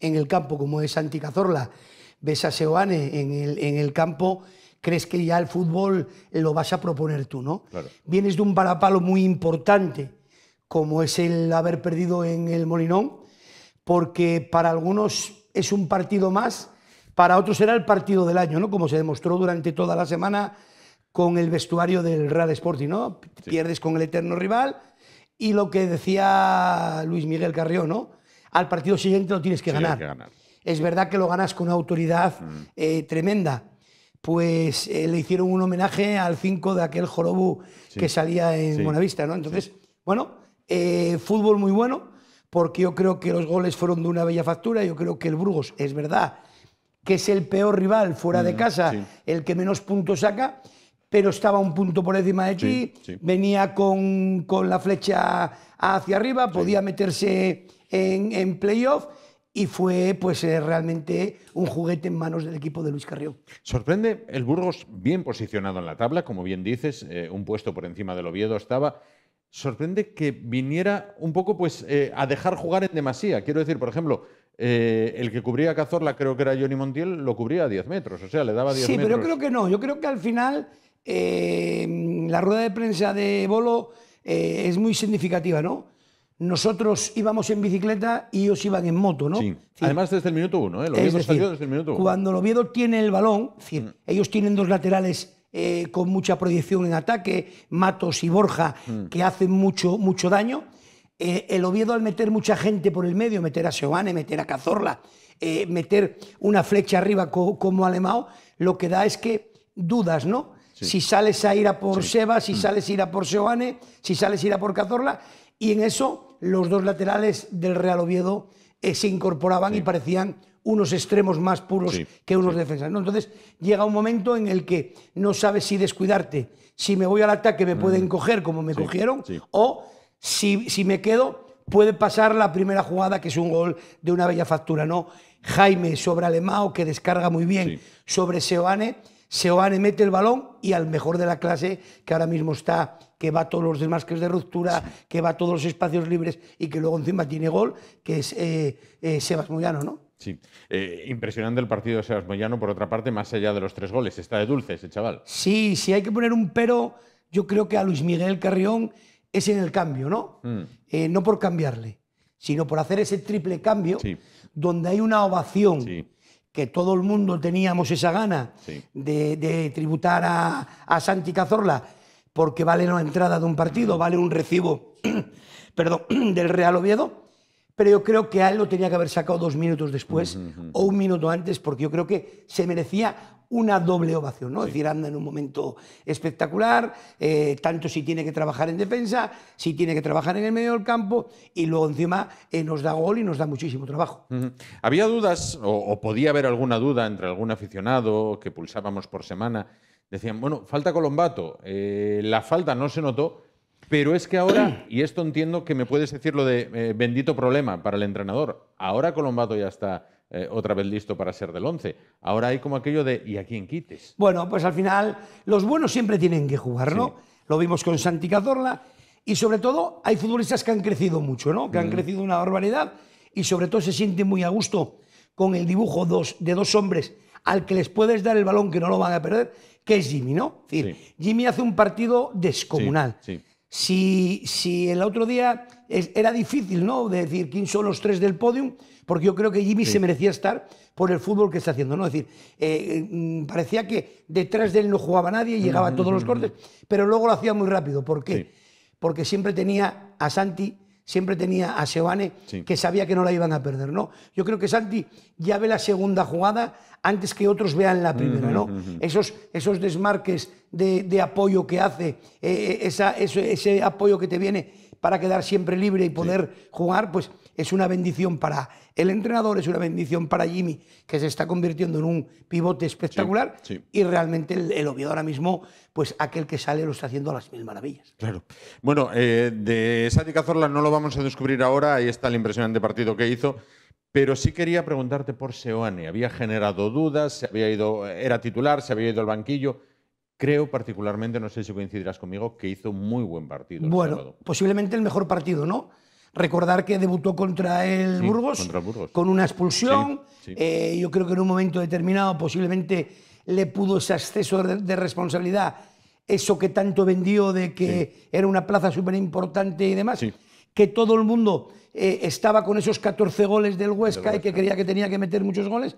Speaker 11: en el campo, como es Santi Cazorla, ves a Seoane en el, en el campo, crees que ya el fútbol lo vas a proponer tú, ¿no? Vienes de un parapalo muy importante, como es el haber perdido en el Molinón, porque para algunos es un partido más, para otros será el partido del año, ¿no? Como se demostró durante toda la semana con el vestuario del Real Sporting, ¿no? Pierdes con el eterno rival y lo que decía Luis Miguel Carrió, ¿no? Al partido siguiente lo tienes que, ganar. Es verdad que lo ganas con una autoridad mm. eh, tremenda. Pues eh, le hicieron un homenaje al 5 de aquel jorobu que salía en Buenavista, ¿no? Entonces, bueno, eh, fútbol muy bueno, porque yo creo que los goles fueron de una bella factura, yo creo que el Burgos, es verdad, que es el peor rival fuera de mm, casa, el que menos puntos saca, pero estaba un punto por encima de ti, venía con, la flecha hacia arriba, podía meterse en, playoff y fue pues eh, realmente un juguete en manos del equipo de Luis Carrión.
Speaker 1: Sorprende el Burgos bien posicionado en la tabla, como bien dices, eh, un puesto por encima del Oviedo estaba sorprende que viniera un poco pues, eh, a dejar jugar en demasía. Quiero decir, por ejemplo, eh, el que cubría a Cazorla, creo que era Johnny Montiel, lo cubría a 10 metros, o sea, le daba 10 metros. Sí, pero yo creo
Speaker 11: que no. Yo creo que al final eh, la rueda de prensa de Bolo es muy significativa, ¿no? nosotros íbamos en bicicleta y ellos iban en moto, ¿no? Sí.
Speaker 1: Además, desde el minuto uno, ¿eh? Lo desde el minuto Cuando
Speaker 11: Oviedo tiene el balón, mm. ellos tienen dos laterales eh, con mucha proyección en ataque, Matos y Borja, mm. que hacen mucho, mucho daño. Eh, el Oviedo al meter mucha gente por el medio, meter a Seoane, meter a Cazorla, eh, meter una flecha arriba como Alemao, lo que da es que dudas, ¿no? Si sales a ir a por Seba, si mm. sales a ir a por Seoane, si sales a ir a por Cazorla. Y en eso los dos laterales del Real Oviedo se incorporaban y parecían unos extremos más puros que unos defensas. Entonces llega un momento en el que no sabes si descuidarte, si me voy al ataque me pueden mm. coger como me cogieron, o si, me quedo puede pasar la primera jugada que es un gol de una bella factura. ¿no? Jaime sobre Alemao que descarga muy bien, sobre Seoane. Seoane mete el balón y al mejor de la clase, que ahora mismo está, que va todos los es de ruptura, que va todos los espacios libres y que luego encima tiene gol, que es eh, eh, Sebas Moyano, ¿no?
Speaker 1: Sí, eh, impresionante el partido de Sebas por otra parte, más allá de los tres goles. Está de dulces, ese eh, chaval.
Speaker 11: Sí, si hay que poner un pero, yo creo que a Luis Miguel Carrión es en el cambio, ¿no? Mm. Eh, no por cambiarle, sino por hacer ese triple cambio, donde hay una ovación. que todo el mundo teníamos esa gana de, tributar a, a Santi Cazorla, porque vale la entrada de un partido, vale un recibo perdón, del Real Oviedo, pero yo creo que a él lo tenía que haber sacado dos minutos después o un minuto antes, porque yo creo que se merecía una doble ovación, ¿no? Es decir, anda en un momento espectacular, eh, tanto si tiene que trabajar en defensa, si tiene que trabajar en el medio del campo, y luego encima eh, nos da gol y nos da muchísimo trabajo.
Speaker 1: Había dudas, o, podía haber alguna duda entre algún aficionado que pulsábamos por semana, decían, bueno, falta Colombato, eh, la falta no se notó, pero es que ahora, y esto entiendo que me puedes decir lo de eh, bendito problema para el entrenador, ahora Colombato ya está eh, otra vez listo para ser del 11. Ahora hay como aquello de ¿y a quién quites?
Speaker 11: Bueno, pues al final los buenos siempre tienen que jugar, ¿no? Lo vimos con Santi Cazorla y sobre todo hay futbolistas que han crecido mucho, ¿no? Que han crecido una barbaridad y sobre todo se sienten muy a gusto con el dibujo de dos hombres al que les puedes dar el balón que no lo van a perder, que es Jimmy, ¿no? Es decir, Jimmy hace un partido descomunal. Si, si el otro día era difícil, ¿no? De decir quién son los tres del podium, porque yo creo que Jimmy se merecía estar por el fútbol que está haciendo, ¿no? Es decir, eh, mm, parecía que detrás de él no jugaba nadie, llegaba a todos los cortes, pero luego lo hacía muy rápido. ¿Por qué? Porque siempre tenía a Santi siempre tenía a Sebane, que sabía que no la iban a perder, ¿no? Yo creo que Santi ya ve la segunda jugada antes que otros vean la primera, ¿no? Esos, esos desmarques de, apoyo que hace, eh, eh, ese, apoyo que te viene para quedar siempre libre y poder jugar, pues es una bendición para el entrenador, es una bendición para Jimmy, que se está convirtiendo en un pivote espectacular. Y realmente el, obvio ahora mismo, pues aquel que sale lo está haciendo a las mil maravillas.
Speaker 1: Claro. Bueno, eh, de Sati Cazorla no lo vamos a descubrir ahora, ahí está el impresionante partido que hizo. Pero sí quería preguntarte por Seoane. Había generado dudas, se había ido, era titular, se había ido al banquillo. Creo particularmente, no sé si coincidirás conmigo, que hizo muy buen partido. bueno,
Speaker 11: posiblemente el mejor partido, ¿no? Recordar que debutó contra el, Burgos, con una expulsión. Eh, yo creo que en un momento determinado posiblemente le pudo ese exceso de, responsabilidad, eso que tanto vendió de que era una plaza súper importante y demás, que todo el mundo eh, estaba con esos 14 goles del Huesca, y que creía que tenía que meter muchos goles.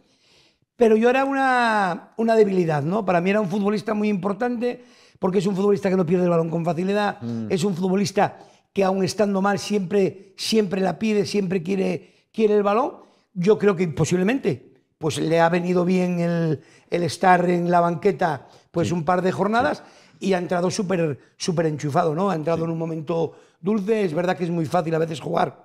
Speaker 11: Pero yo era una, debilidad, ¿no? Para mí era un futbolista muy importante porque es un futbolista que no pierde el balón con facilidad, mm. es un futbolista que aún estando mal siempre, siempre la pide, siempre quiere, quiere el balón, yo creo que posiblemente pues le ha venido bien el, estar en la banqueta pues un par de jornadas y ha entrado súper súper enchufado, ¿no? Ha entrado en un momento dulce, es verdad que es muy fácil a veces jugar.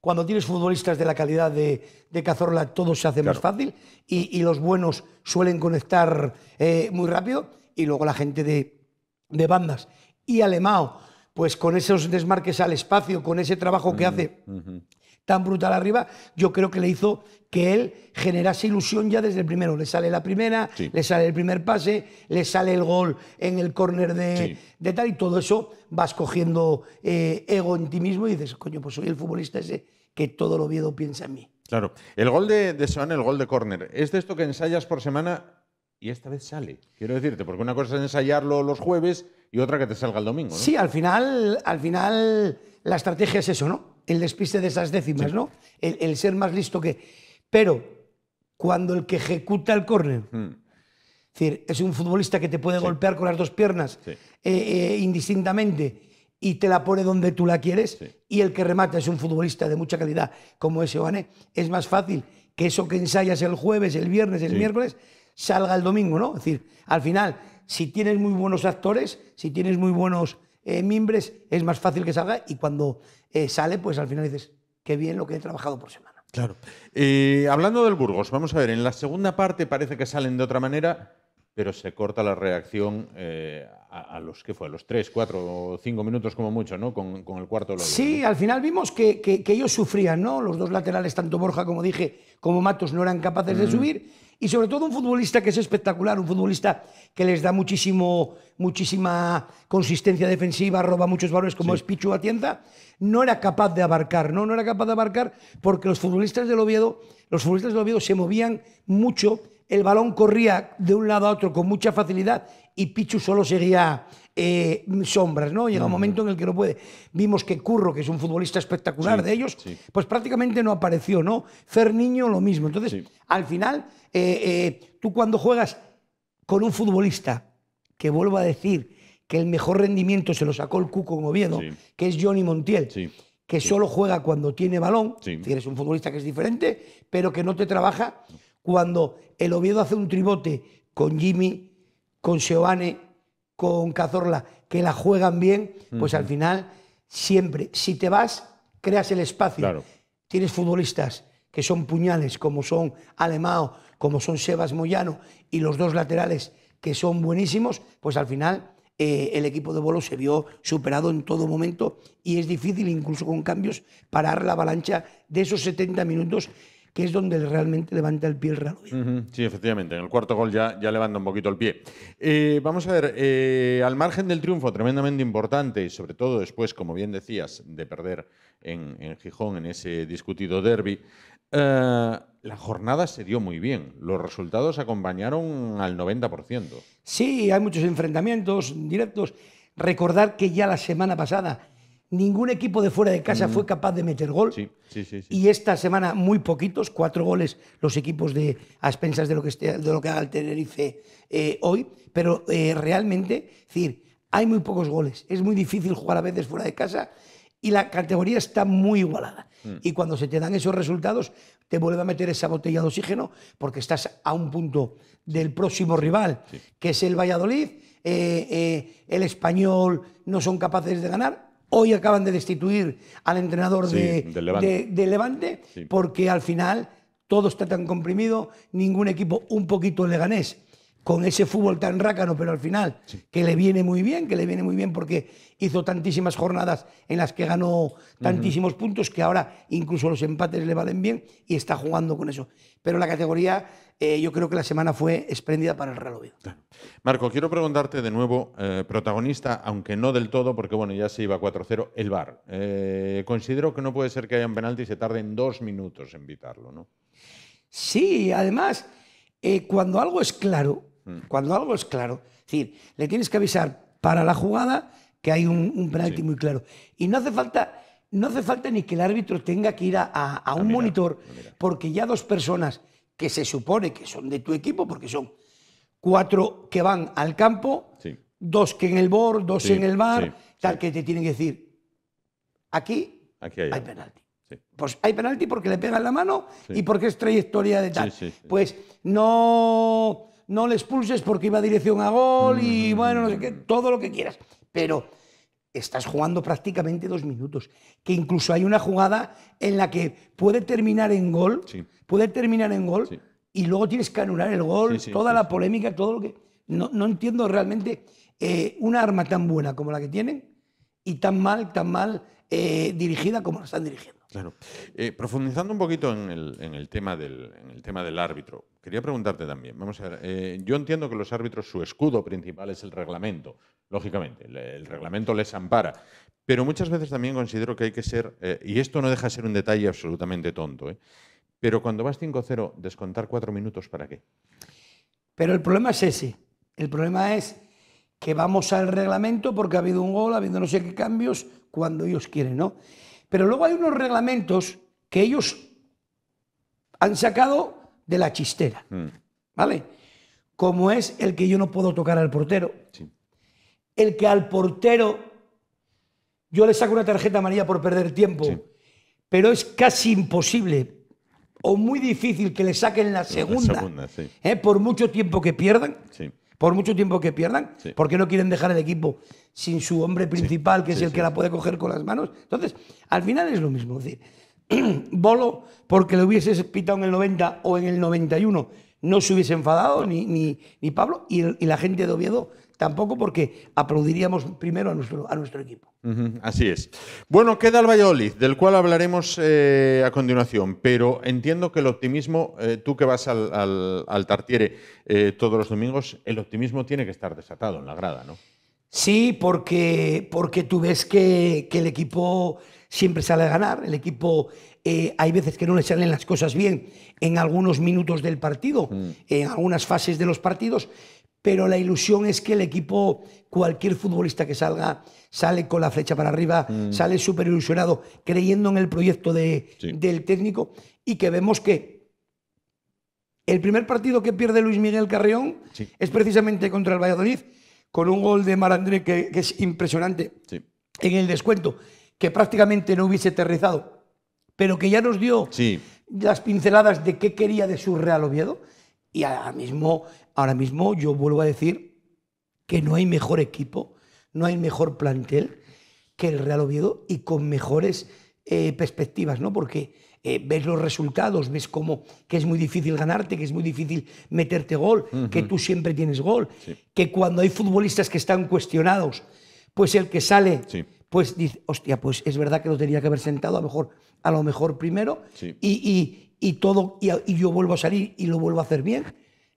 Speaker 11: Cuando tienes futbolistas de la calidad de, Cazorla, todo se hace más fácil y, los buenos suelen conectar eh, muy rápido y luego la gente de, de bandas. Y Alemao, pues con esos desmarques al espacio, con ese trabajo que hace tan brutal arriba, yo creo que le hizo que él generase ilusión ya desde el primero. Le sale la primera, le sale el primer pase, le sale el gol en el córner de, tal, y todo eso vas cogiendo eh, ego en ti mismo y dices, coño, pues soy el futbolista ese que todo lo viedo piensa en mí.
Speaker 1: Claro. El gol de, de el gol de córner, ¿es de esto que ensayas por semana y esta vez sale? Quiero decirte, porque una cosa es ensayarlo los jueves y otra que te salga el domingo. ¿no? Sí,
Speaker 11: al final, al final la estrategia es eso, ¿no? El despiste de esas décimas, ¿no? El, ser más listo que... Pero cuando el que ejecuta el córner, mm. es decir, es un futbolista que te puede golpear con las dos piernas eh, eh, indistintamente y te la pone donde tú la quieres, y el que remata es un futbolista de mucha calidad como ese Oane, es más fácil que eso que ensayas el jueves, el viernes, el miércoles, salga el domingo, ¿no? Es decir, al final si tienes muy buenos actores, si tienes muy buenos eh, mimbres, es más fácil que salga y cuando eh, sale, pues al final dices, qué bien lo que he trabajado por semana.
Speaker 1: Claro. Eh, hablando del Burgos, vamos a ver, en la segunda parte parece que salen de otra manera, pero se corta la reacción eh, a, los que fue, a los tres, cuatro o cinco minutos como mucho, ¿no? Con, el cuarto lado Sí, al final vimos
Speaker 11: que, ellos sufrían, ¿no? Los dos laterales, tanto Borja como dije, como Matos, no eran capaces de subir y sobre todo un futbolista que es espectacular, un futbolista que les da muchísimo, muchísima consistencia defensiva, roba muchos valores como es Pichu Atienza, no era capaz de abarcar, ¿no? No era capaz de abarcar porque los futbolistas del Oviedo, los futbolistas del Oviedo se movían mucho, el balón corría de un lado a otro con mucha facilidad y Pichu solo seguía eh, sombras, ¿no? Llega un momento en el que no puede. Vimos que Curro, que es un futbolista espectacular de ellos, pues prácticamente no apareció, ¿no? Niño lo mismo. Entonces, al final, eh, eh, tú cuando juegas con un futbolista, que vuelvo a decir que el mejor rendimiento se lo sacó el Cuco en Oviedo, que es Johnny Montiel. que solo juega cuando tiene balón, si eres un futbolista que es diferente, pero que no te trabaja cuando el Oviedo hace un tribote con Jimmy, con Seoane, con Cazorla, que la juegan bien, pues al final siempre, si te vas, creas el espacio. Tienes futbolistas que son puñales, como son Alemao, como son Sebas Moyano, y los dos laterales que son buenísimos, pues al final eh, el equipo de Bolo se vio superado en todo momento y es difícil, incluso con cambios, parar la avalancha de esos 70 minutos que es donde realmente levanta el pie el Real
Speaker 1: Sí, efectivamente, en el cuarto gol ya, ya levanta un poquito el pie. Eh, vamos a ver, eh, al margen del triunfo tremendamente importante, y sobre todo después, como bien decías, de perder en, en Gijón en ese discutido derby, eh, la jornada se dio muy bien. Los resultados acompañaron al 90%.
Speaker 11: Sí, hay muchos enfrentamientos directos. Recordar que ya la semana pasada Ningún equipo de fuera de casa mm. fue capaz de meter gol. y esta semana muy poquitos, cuatro goles los equipos de a expensas de lo que, de lo que haga el Tenerife eh, hoy. Pero eh, realmente, decir, hay muy pocos goles. Es muy difícil jugar a veces fuera de casa y la categoría está muy igualada. Mm. Y cuando se te dan esos resultados, te vuelve a meter esa botella de oxígeno porque estás a un punto del próximo rival, que es el Valladolid. Eh, el español no son capaces de ganar Hoy acaban de destituir al entrenador de, Levante, porque al final todo está tan comprimido, ningún equipo, un poquito Leganés con ese fútbol tan rácano, pero al final, que le viene muy bien, que le viene muy bien porque hizo tantísimas jornadas en las que ganó tantísimos puntos que ahora incluso los empates le valen bien y está jugando con eso. Pero la categoría, eh, yo creo que la semana fue espléndida para el Real Oviedo.
Speaker 1: Marco, quiero preguntarte de nuevo, eh, protagonista, aunque no del todo, porque bueno, ya se iba 4-0, el VAR. Eh, considero que no puede ser que haya un penalti y se tarde en dos minutos en evitarlo, ¿no? Sí, además, cuando algo es claro, Mm. Cuando algo es claro, es decir, le tienes que avisar
Speaker 11: para la jugada que hay un, penalti muy claro. Y no hace falta no hace falta ni que el árbitro tenga que ir a, un monitor, porque ya dos personas que se supone que son de tu equipo, porque son cuatro que van al campo, dos que en el board, dos en el bar, tal que te tienen que decir, aquí,
Speaker 1: hay, hay penalti.
Speaker 11: Pues hay penalti porque le pegan la mano y porque es trayectoria de tal. Pues no no le expulses porque iba a dirección a gol y mm. bueno, no sé qué, todo lo que quieras. Pero estás jugando prácticamente dos minutos, que incluso hay una jugada en la que puede terminar en gol, puede terminar en gol y luego tienes que anular el gol, toda la polémica, todo lo que... No, entiendo realmente eh, una arma tan buena como la que tienen y tan mal, tan mal eh, dirigida como la están dirigiendo.
Speaker 1: Claro. Eh, profundizando un poquito en el, tema del, tema del, árbitro, quería preguntarte también, vamos a ver, eh, yo entiendo que los árbitros, su escudo principal es el reglamento, lógicamente, el, reglamento les ampara, pero muchas veces también considero que hay que ser, eh, y esto no deja de ser un detalle absolutamente tonto, pero cuando vas 5-0, descontar cuatro minutos, ¿para qué?
Speaker 11: Pero el problema es ese, el problema es que vamos al reglamento porque ha habido un gol, ha habido no sé qué cambios, cuando ellos quieren, ¿no? Pero luego hay unos reglamentos que ellos han sacado de la chistera, mm. ¿vale? Como es el que yo no puedo tocar al portero, el que al portero yo le saco una tarjeta amarilla por perder tiempo, pero es casi imposible o muy difícil que le saquen la segunda, ¿eh? por mucho tiempo que pierdan. Sí por mucho tiempo que pierdan, porque no quieren dejar el equipo sin su hombre principal, que es el que la puede coger con las manos. Entonces, al final es lo mismo. Es decir, Bolo, porque le hubiese pitado en el 90 o en el 91, no se hubiese enfadado, ni, ni, Pablo, y la gente de Oviedo tampoco porque aplaudiríamos primero a nuestro, equipo.
Speaker 1: así es. Bueno, queda el Valladolid, del cual hablaremos eh, a continuación, pero entiendo que el optimismo, eh, tú que vas al, al, Tartiere eh, todos los domingos, el optimismo tiene que estar desatado en la grada, ¿no?
Speaker 11: Sí, porque, porque tú ves que, el equipo siempre sale a ganar, el equipo hay veces que no le salen las cosas bien en algunos minutos del partido, mm. en algunas fases de los partidos, pero la ilusión es que el equipo, cualquier futbolista que salga, sale con la flecha para arriba, mm. sale súper ilusionado, creyendo en el proyecto del técnico y que vemos que el primer partido que pierde Luis Miguel Carrión es precisamente contra el Valladolid, con un gol de Marandré que, es impresionante en el descuento, que prácticamente no hubiese aterrizado, pero que ya nos dio las pinceladas de qué quería de su Real Oviedo y ahora mismo Ahora mismo yo vuelvo a decir que no hay mejor equipo, no hay mejor plantel que el Real Oviedo y con mejores eh, perspectivas, ¿no? Porque eh, ves los resultados, ves cómo que es muy difícil ganarte, que es muy difícil meterte gol, que tú siempre tienes gol, que cuando hay futbolistas que están cuestionados, pues el que sale, pues dice, hostia, pues es verdad que lo tenía que haber sentado a lo mejor, a lo mejor primero y, todo, y yo vuelvo a salir y lo vuelvo a hacer bien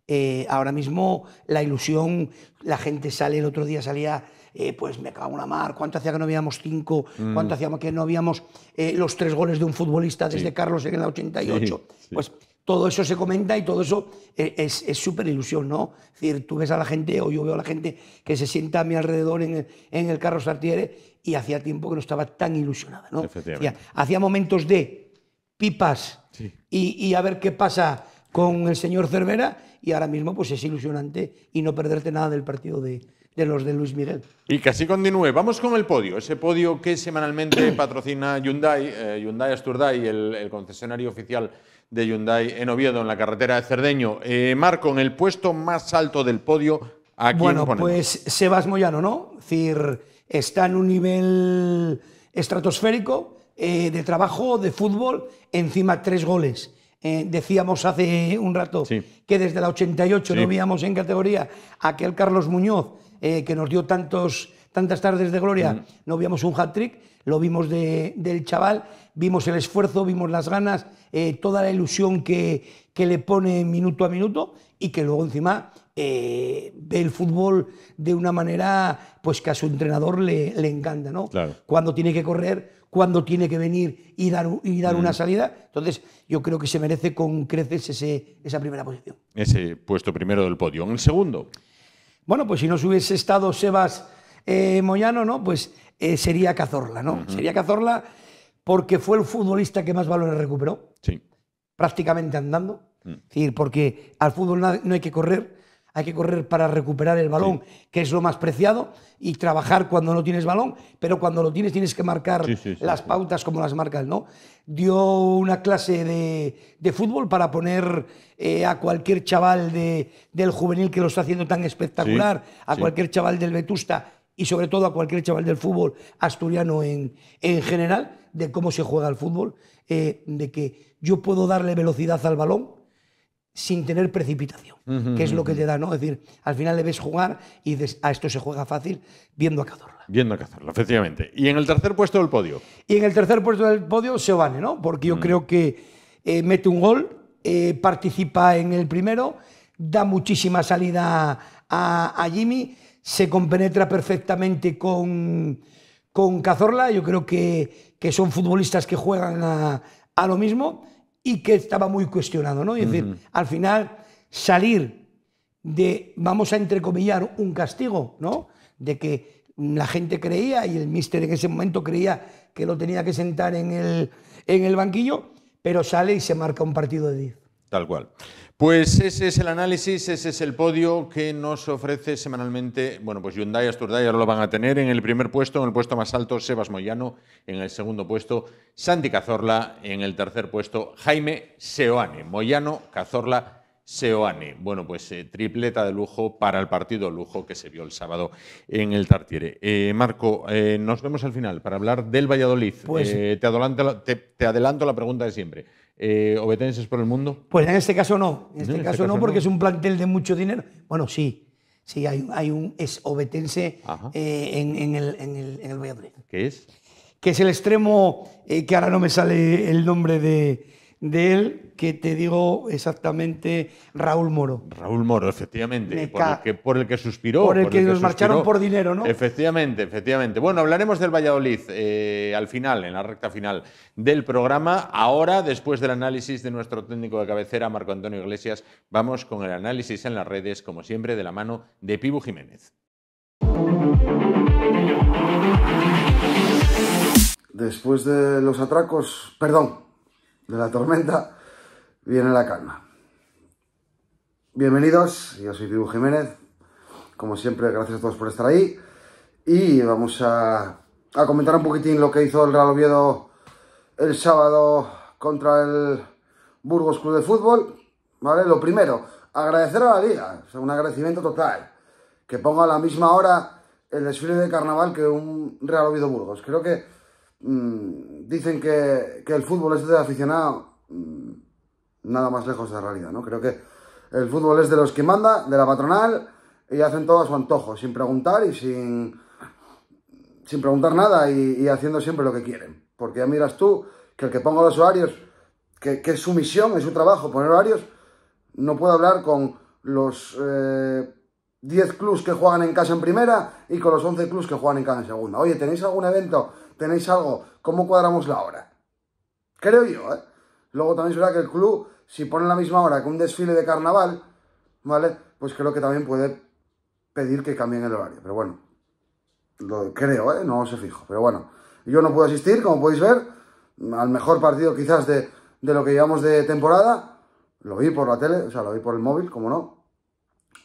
Speaker 11: eh, ahora mismo la ilusión, la gente sale, el otro día salía, eh, pues me cago en la mar, cuánto hacía que no habíamos cinco, mm. cuánto hacíamos que no habíamos eh, los tres goles de un futbolista desde Carlos en la 88. Pues todo eso se comenta y todo eso es súper ilusión, ¿no? Es decir, tú ves a la gente, o yo veo a la gente que se sienta a mi alrededor en el, en el Carlos Artiere y hacía tiempo que no estaba tan ilusionada, ¿no? Hacía, momentos de pipas y a ver qué pasa con el señor Cervera y ahora mismo pues es ilusionante y no perderte nada del partido de, los de Luis Miguel.
Speaker 1: Y casi continúe. Vamos con el podio, ese podio que semanalmente patrocina Hyundai, eh, Hyundai Asturday, el, concesionario oficial de Hyundai en Oviedo, en la carretera de Cerdeño. Eh, Marco, en el puesto más alto del podio, ¿a quién Bueno, pues
Speaker 11: Sebas Moyano, ¿no? Es decir, está en un nivel estratosférico eh, de trabajo, de fútbol, encima tres goles. Eh, decíamos hace un rato que desde la 88 no veíamos en categoría aquel Carlos Muñoz eh, que nos dio tantos, tantas tardes de gloria, no veíamos un hat-trick, lo vimos del chaval, vimos el esfuerzo, vimos las ganas, eh, toda la ilusión que, que, le pone minuto a minuto y que luego encima ve el fútbol de una manera pues que a su entrenador le, encanta, ¿no? Cuando tiene que correr cuando tiene que venir y dar, y dar una mm. salida. Entonces, yo creo que se merece con creces ese, esa primera posición.
Speaker 1: Ese puesto primero del podio. En el segundo. Bueno, pues si no hubiese estado Sebas
Speaker 11: eh, Moyano, ¿no? Pues eh, sería Cazorla, ¿no? Sería Cazorla porque fue el futbolista que más valores recuperó. Sí. Prácticamente andando. Mm. Es decir, porque al fútbol no hay que correr, hay que correr para recuperar el balón, que es lo más preciado, y trabajar cuando no tienes balón, pero cuando lo tienes tienes que marcar las pautas como las marcas. ¿no? Dio una clase de, fútbol para poner eh, a cualquier chaval del juvenil que lo está haciendo tan espectacular, a cualquier chaval del Vetusta y sobre todo a cualquier chaval del fútbol asturiano en, en general, de cómo se juega el fútbol, eh, de que yo puedo darle velocidad al balón, sin tener precipitación, que es lo que te da, ¿no? Es decir, al final le ves jugar y a ah, esto se juega fácil
Speaker 1: viendo a Cazorla. Viendo a Cazorla, efectivamente. ¿Y en el tercer puesto del podio?
Speaker 11: Y en el tercer puesto del podio, se vale, ¿no? Porque yo mm. creo que eh, mete un gol, eh, participa en el primero, da muchísima salida a, Jimmy, se compenetra perfectamente con, con Cazorla. Yo creo que, son futbolistas que juegan a, a lo mismo y que estaba muy cuestionado, ¿no? Es decir, al final salir de, vamos a entrecomillar, un castigo, ¿no? De que la gente creía y el mister en ese momento creía que lo tenía que sentar en el, en el banquillo, pero sale y se marca un partido de 10.
Speaker 1: Tal cual. Pues ese es el análisis, ese es el podio que nos ofrece semanalmente. Bueno, pues Hyundai Asturday ahora lo van a tener en el primer puesto, en el puesto más alto Sebas Moyano, en el segundo puesto Santi Cazorla, en el tercer puesto Jaime Seoane. Moyano, Cazorla, Seoane. Bueno, pues eh, tripleta de lujo para el partido lujo que se vio el sábado en el Tartiere. Eh, Marco, eh, nos vemos al final para hablar del Valladolid. Pues te adelanto la pregunta de siempre. Eh, obetenses por el mundo?
Speaker 11: Pues en este caso no,
Speaker 1: en este, este caso, no, porque es
Speaker 11: un plantel de mucho dinero. Bueno, sí, sí, hay, un obetense eh, en, el, en, Valladolid. ¿Qué es? Que es el extremo, eh, que ahora no me sale el nombre de, de él que te digo exactamente Raúl Moro.
Speaker 1: Raúl Moro, efectivamente, por el, que, por el, que, suspiró. Por el, que, nos marcharon por dinero, ¿no? Efectivamente, efectivamente. Bueno, hablaremos del Valladolid eh, al final, en la recta final del programa. Ahora, después del análisis de nuestro técnico de cabecera, Marco Antonio Iglesias, vamos con el análisis en las redes, como siempre, de la mano de Pibu Jiménez.
Speaker 12: Después de los atracos, perdón, de la tormenta, viene la calma. Bienvenidos, yo soy Dibu Jiménez. Como siempre, gracias a todos por estar ahí. Y vamos a, comentar un poquitín lo que hizo el Real Oviedo el sábado contra el Burgos Club de Fútbol. ¿Vale? Lo primero, agradecer a la vida, un agradecimiento total. Que ponga a la misma hora el desfile de carnaval que un Real Oviedo Burgos. Creo que Mm, dicen que, el fútbol es de aficionado, mm, nada más lejos de la realidad, ¿no? Creo que el fútbol es de los que manda, de la patronal, y hacen todo a su antojo, sin preguntar y sin, sin preguntar nada y, haciendo siempre lo que quieren. Porque ya miras tú que el que ponga los horarios, que, es su misión, es su trabajo poner horarios, no puede hablar con los... 10 eh, clubs que juegan en casa en primera y con los 11 clubs que juegan en casa en segunda. Oye, ¿tenéis algún evento tenéis algo, ¿cómo cuadramos la hora? Creo yo, ¿eh? Luego también será que el club, si pone la misma hora que un desfile de carnaval, ¿vale? Pues creo que también puede pedir que cambien el horario. Pero bueno, lo creo, ¿eh? No se fijo. Pero bueno, yo no puedo asistir, como podéis ver, al mejor partido quizás de, de lo que llevamos de temporada. Lo vi por la tele, o sea, lo vi por el móvil, como no.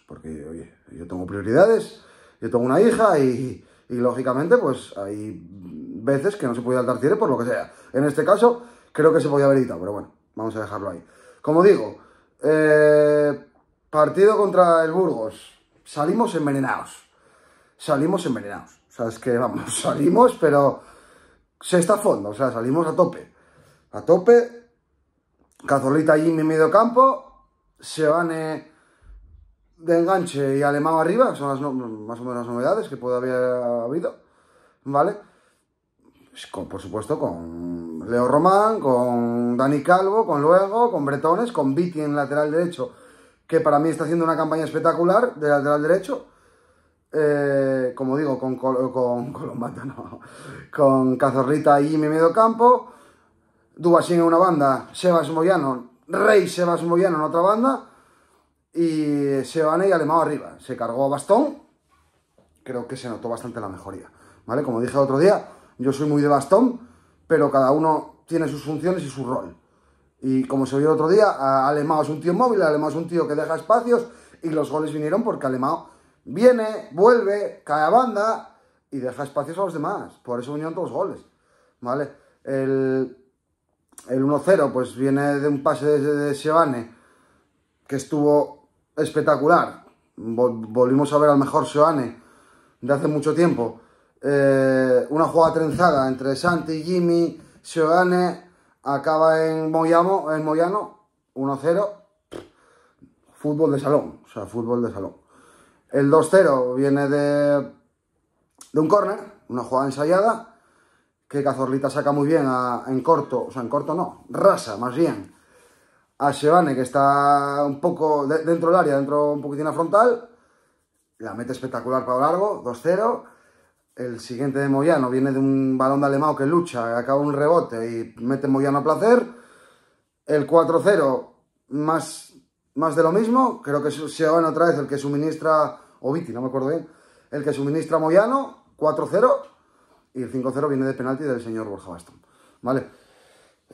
Speaker 12: Porque, oye, yo tengo prioridades, yo tengo una hija y, y lógicamente, pues ahí veces que no se podía dar cierre por lo que sea. En este caso, creo que se podía haber editado, pero bueno, vamos a dejarlo ahí. Como digo, eh, partido contra el Burgos. Salimos envenenados. Salimos envenenados. O sea, es que vamos, salimos, pero se está a fondo. O sea, salimos a tope. A tope. Cazorlita allí en mi medio campo. Se van eh, de enganche y alemán arriba. Son las más o menos las novedades que puede haber habido. ¿Vale? Pues por supuesto, con Leo Román, con Dani Calvo, con Luego, con Bretones, con Viti en lateral derecho, que para mí está haciendo una campaña espectacular de lateral derecho. Eh, como digo, con, con, Colombata, no, con Cazorrita y mi medio campo. Dubasín en una banda, Sebas Moyano, Rey Sebas Moyano en otra banda. Y Sebane y Alemão arriba. Se cargó a Bastón. Creo que se notó bastante la mejoría. ¿Vale? Como dije el otro día, yo soy muy de bastón, pero cada uno tiene sus funciones y su rol. Y como se vio el otro día, Alemao es un tío móvil, Alemao es un tío que deja espacios y los goles vinieron porque Alemao viene, vuelve, cae a banda y deja espacios a los demás. Por eso vinieron todos los goles. ¿Vale? El, el 1-0 pues viene de un pase de, de Sebane que estuvo espectacular. volvimos a ver al mejor Sebane de hace mucho tiempo. Eh, una jugada trenzada entre Santi, Jimmy, Seoane, acaba en Moyano, en Moyano 1-0, fútbol de salón, o sea, fútbol de salón. El 2-0 viene de, de un córner, una jugada ensayada, que Cazorlita saca muy bien en corto, o sea, en corto no, rasa más bien, a Sebane, que está un poco dentro del área, dentro un poquitín a frontal, la mete espectacular para largo, 2-0, el siguiente de Moyano viene de un balón de Alemão que lucha, acaba un rebote y mete Moyano a placer. El 4-0, más, más de lo mismo. Creo que se van otra vez el que suministra, o Viti, no me acuerdo bien, el que suministra Moyano, 4-0. Y el 5-0 viene de penalti del señor Borja Bastón. ¿Vale?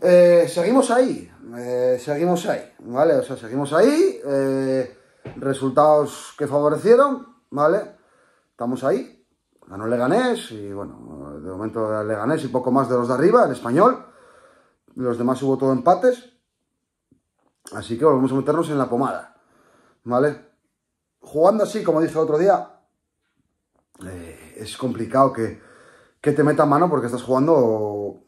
Speaker 12: Eh, seguimos ahí, eh, seguimos ahí, ¿vale? O sea, seguimos ahí. Eh, resultados que favorecieron, ¿vale? Estamos ahí, Ganó Leganés y bueno, de momento Leganés y poco más de los de arriba, el español. Los demás hubo todo empates. Así que volvemos a meternos en la pomada. ¿Vale? Jugando así, como dije el otro día, eh, es complicado que, que te meta mano porque estás jugando.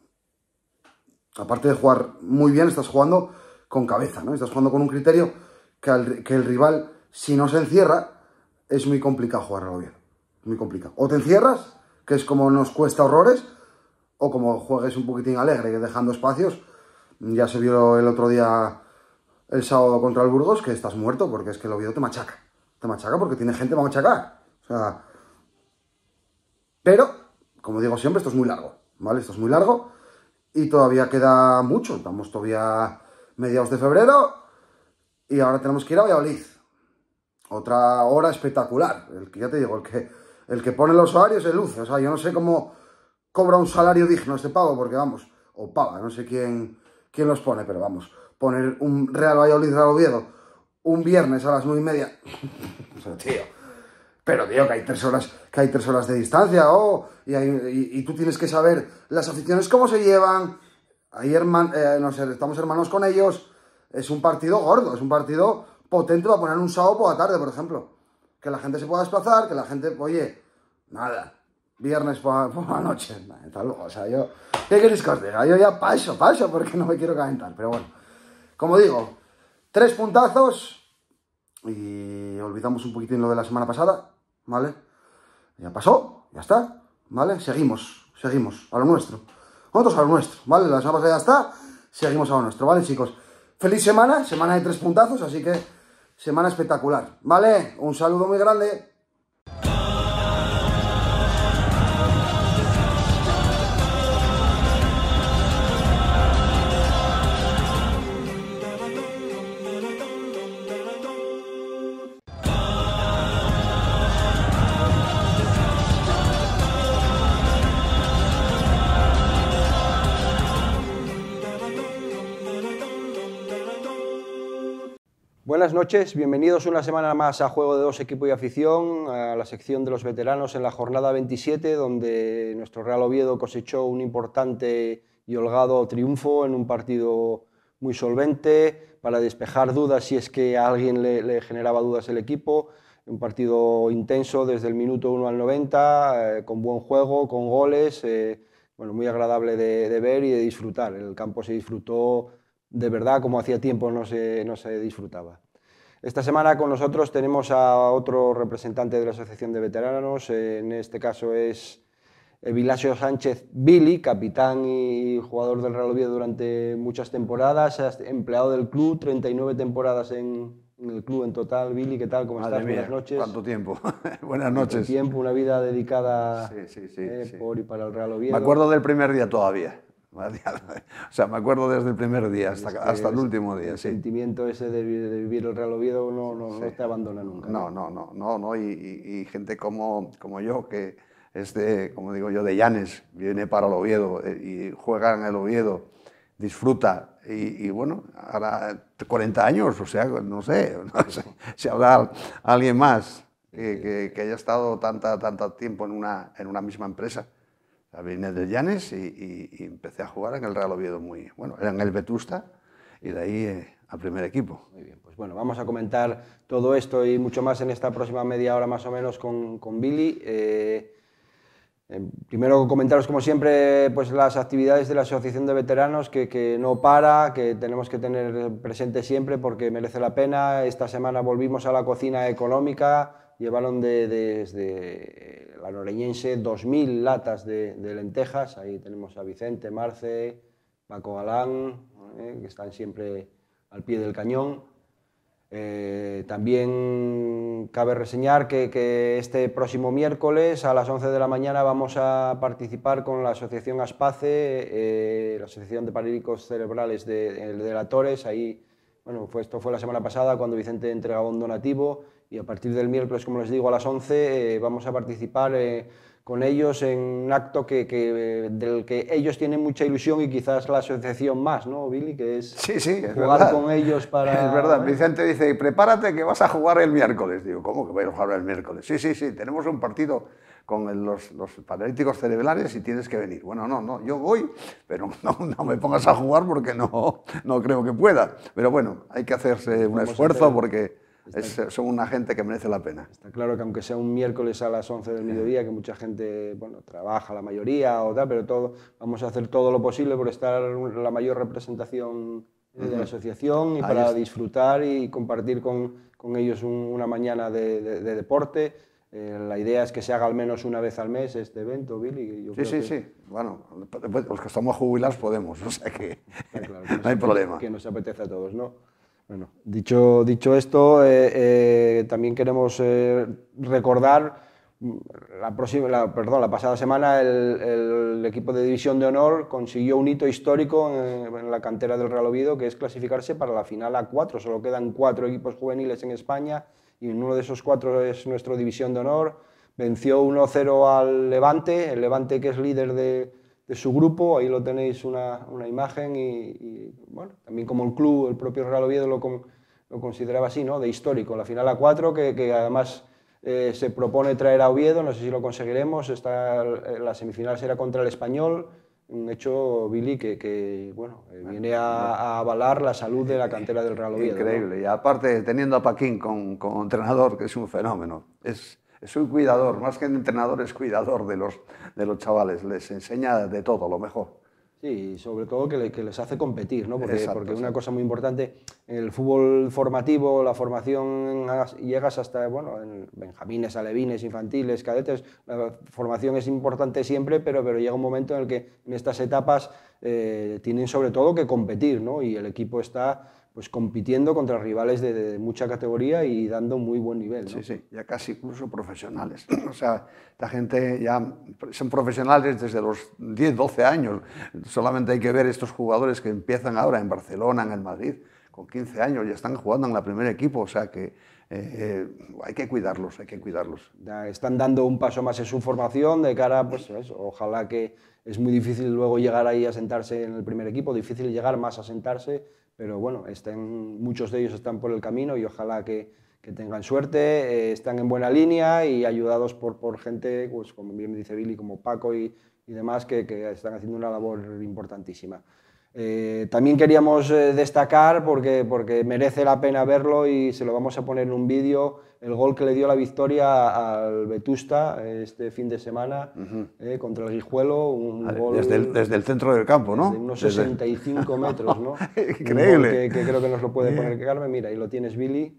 Speaker 12: Aparte de jugar muy bien, estás jugando con cabeza, ¿no? Estás jugando con un criterio que, que el rival, si no se encierra, es muy complicado jugarlo bien muy complicado. O te encierras, que es como nos cuesta horrores, o como juegues un poquitín alegre, dejando espacios. Ya se vio el otro día, el sábado contra el Burgos, que estás muerto, porque es que el Oviedo te machaca. Te machaca porque tiene gente para machacar. O sea... Pero, como digo siempre, esto es muy largo, ¿vale? Esto es muy largo y todavía queda mucho. Estamos todavía mediados de febrero y ahora tenemos que ir a Valladolid. Otra hora espectacular. El que ya te digo, el que el que pone los salarios se luz, O sea, yo no sé cómo cobra un salario digno este pago, porque vamos, o paga, no sé quién, quién los pone, pero vamos, poner un Real Valladolid Real Oviedo un viernes a las nueve y media. o sea, tío. Pero tío, que hay tres horas, que hay tres horas de distancia, oh, y, tú tienes que saber las aficiones cómo se llevan. Ahí eh, no sé, estamos hermanos con ellos. Es un partido gordo, es un partido potente para poner un sábado por tarde, por ejemplo que la gente se pueda desplazar, que la gente, oye, nada, viernes por, por la noche, tal, o sea, yo, ¿qué queréis que os diga? Yo ya paso, paso, porque no me quiero calentar, pero bueno, como digo, tres puntazos y olvidamos un poquitín lo de la semana pasada, ¿vale? Ya pasó, ya está, ¿vale? Seguimos, seguimos, a lo nuestro. Nosotros a lo nuestro, ¿vale? La semana pasada ya está, seguimos a lo nuestro, ¿vale, chicos? Feliz semana, semana de tres puntazos, así que semana espectacular, ¿vale? Un saludo muy grande.
Speaker 4: Buenas noches, bienvenidos una semana más a Juego de Dos Equipo y Afición, a la sección de los veteranos en la jornada 27, donde nuestro Real Oviedo cosechó un importante y holgado triunfo en un partido muy solvente para despejar dudas si es que a alguien le, generaba dudas el equipo. Un partido intenso desde el minuto 1 al 90, eh, con buen juego, con goles, eh, bueno, muy agradable de, ver y de disfrutar. El campo se disfrutó de verdad como hacía tiempo no se disfrutaba. Esta semana con nosotros tenemos a otro representante de la Asociación de Veteranos, en este caso es eh, Vilasio Sánchez Billy, capitán y jugador del Real Oviedo durante muchas temporadas, empleado del club, 39 temporadas en, el club en total. Billy, ¿qué tal? ¿Cómo estás? Buenas noches. ¿Cuánto tiempo? Buenas noches. tiempo, una vida dedicada eh, por y para el Real Oviedo. Me acuerdo del primer
Speaker 13: día todavía. O sea, me acuerdo desde el primer día hasta, hasta el último día. El
Speaker 4: sentimiento ese de, vivir el Real Oviedo no, no, no te abandona nunca. No,
Speaker 13: no, no, no, no. Y, gente como, como yo, que es de, como digo yo, de Llanes, viene para el Oviedo eh, y juega en el Oviedo, disfruta. Y, bueno, ahora 40 años, o sea, no sé, si habrá alguien más que, que, que, haya estado tanta, tanto tiempo en una, en una misma empresa a de Llanes y, empecé a jugar en el Real Oviedo muy, bueno, era en el Vetusta y de ahí eh, al primer equipo. Muy bien,
Speaker 4: pues bueno, vamos a comentar todo esto y mucho más en esta próxima media hora más o menos con, con Billy. Eh, eh, primero comentaros como siempre pues las actividades de la Asociación de Veteranos que, que, no para, que tenemos que tener presente siempre porque merece la pena. Esta semana volvimos a la cocina económica, llevaron desde de, la noreñense 2.000 latas de, lentejas. Ahí tenemos a Vicente, Marce, Paco Galán, eh, que están siempre al pie del cañón. Eh, también cabe reseñar que, este próximo miércoles a las 11 de la mañana vamos a participar con la Asociación Aspace, eh, la Asociación de Paralíticos Cerebrales de, la Torres. Ahí, bueno, esto fue la semana pasada cuando Vicente entregaba un donativo y a partir del miércoles, como les digo, a las 11 eh, vamos a participar eh, con ellos en un acto que, que, eh, del que ellos tienen mucha ilusión y quizás la asociación más, ¿no, Billy? Que es sí, sí, jugar con ellos para... Es verdad, Vicente
Speaker 13: dice, prepárate que vas a jugar el miércoles. Digo, ¿cómo que voy a jugar el miércoles? Sí, sí, sí, tenemos un partido con los, los paralíticos cerebrales y tienes que venir. Bueno, no, no, yo voy, pero no, no me pongas a jugar porque no, no creo que pueda. Pero bueno, hay que hacerse un esfuerzo porque son una gente que merece la pena. Está
Speaker 4: claro que aunque sea un miércoles a las 11 del mediodía, que mucha gente bueno, trabaja, la mayoría o tal, pero todo, vamos a hacer todo lo posible por estar la mayor representación de la asociación y para disfrutar y compartir con, con ellos una mañana de, de, deporte. Eh, la idea es que se haga al menos una vez al mes este evento, Billy. sí, sí, sí.
Speaker 13: Bueno, los que estamos jubilados podemos, o sea que
Speaker 4: no hay problema. Que nos apetece a todos, ¿no? Bueno, dicho, dicho esto, eh, eh, también queremos eh, recordar mm, la, próxima, perdón, la pasada semana el, equipo de División de Honor consiguió un hito histórico en, la cantera del Real Oviedo, que es clasificarse para la final a 4 Solo quedan cuatro equipos juveniles en España y uno de esos cuatro es nuestro División de Honor. Venció 1-0 al Levante, el Levante que es líder de, de su grupo. Ahí lo tenéis una, imagen y, bueno, también como el club, el propio Real Oviedo lo, lo consideraba así, ¿no? De histórico. La final a cuatro, que, además eh, se propone traer a Oviedo, no sé si lo conseguiremos. Está, eh, la semifinal será contra el Español. Un hecho, Billy, que, eh, bueno, viene a, avalar la salud de la cantera del Real Oviedo. Increíble.
Speaker 13: Y aparte, teniendo a Paquín como con entrenador, que es un fenómeno. Es, es un cuidador, más que un entrenador, es cuidador de los, de los chavales, les enseña de todo, lo mejor.
Speaker 4: Sí, sobre todo que, les hace competir, ¿no? Porque, una cosa muy importante en el fútbol formativo, la formación llegas hasta, bueno, en benjamines, alevines, infantiles, cadetes, la formación es importante siempre, pero, pero llega un momento en el que en estas etapas eh, tienen sobre todo que competir, ¿no? Y el equipo está pues compitiendo contra rivales de, mucha categoría y dando muy buen nivel. Sí, sí, ya casi incluso profesionales. O sea, la gente ya
Speaker 13: son profesionales desde los 10, 12 años. Solamente hay que ver estos jugadores que empiezan ahora en Barcelona, en el Madrid, con 15 años, ya están jugando en la primer equipo. O sea que eh,
Speaker 4: eh, hay que cuidarlos, hay que cuidarlos. Ya están dando un paso más en su formación de cara, pues ojalá que es muy difícil luego llegar ahí a sentarse en el primer equipo, difícil llegar más a sentarse pero bueno, muchos de ellos están por el camino y ojalá que, tengan suerte, eh, están en buena línea y ayudados por, gente, pues como bien me dice Billy, como Paco y, demás, que, que están haciendo una labor importantísima. Eh, también queríamos eh, destacar, porque, porque merece la pena verlo y se lo vamos a poner en un vídeo, el gol que le dio la victoria al Vetusta eh, este fin de semana contra el Guijuelo. Un ah, gol, desde, el, centro del campo, ¿no? unos 65 metros, ¿no? Increíble. Que, creo que nos lo puede poner Carmen. Mira, y lo tienes, Billy.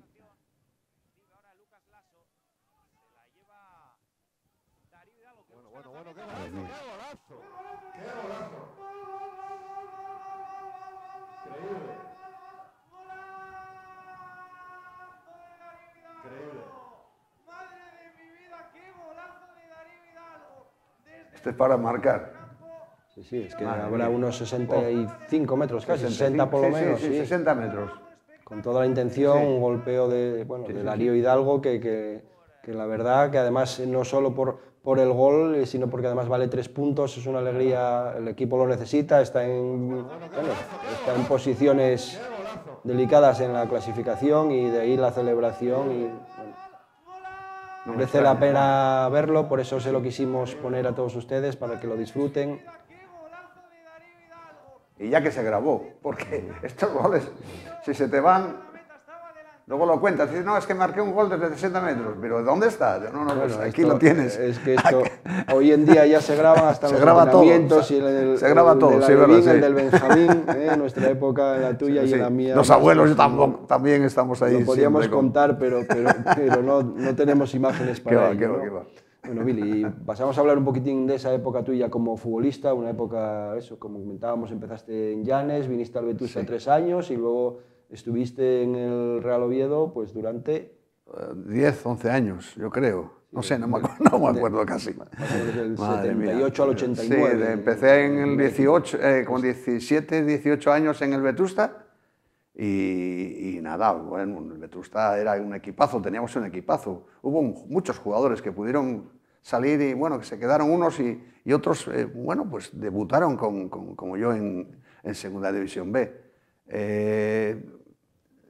Speaker 4: es para marcar. Sí, sí, es que habrá unos 65 metros, casi 60 por lo menos. Sí, sí, 60 metros. Con toda la intención, un golpeo de, bueno, de Darío Hidalgo que, que, que, la verdad que además eh, no solo por, por el gol, eh, sino porque además vale tres puntos, es una alegría, el equipo lo necesita, está en, bueno, está en posiciones delicadas en la clasificación y de ahí la celebración y Merece la pena verlo, por eso se lo quisimos poner a todos ustedes para que lo disfruten.
Speaker 13: Y ya que se grabó, porque estos goles, si se te van, Luego lo cuentas, dices, no, es que marqué un gol desde 60 metros, pero ¿dónde está? No, no, pues aquí lo tienes. Es que esto, hoy en día ya se graba hasta los graba se, se graba todo, el, sí, el del Benjamín, ¿eh?
Speaker 4: nuestra época, la tuya y la mía. Los abuelos
Speaker 13: también estamos ahí. Lo podríamos contar,
Speaker 4: pero, no, tenemos imágenes para qué va. Bueno, Billy, pasamos a hablar un poquitín de esa época tuya como futbolista, una época, eso, como comentábamos, empezaste en Llanes, viniste al Vetusta tres años y luego Estuviste en el Real Oviedo pues durante...
Speaker 13: 10, eh, 11 años, yo creo. No sé, no me,
Speaker 4: acuerdo, casi. Del
Speaker 13: 78 al 89. empecé en el 18, eh, con 17, 18 años en el Vetusta y, nada, bueno, el Vetusta era un equipazo, teníamos un equipazo. Hubo muchos jugadores que pudieron salir y bueno, que se quedaron unos y, otros, eh, bueno, pues debutaron como yo en, en Segunda División B. Eh,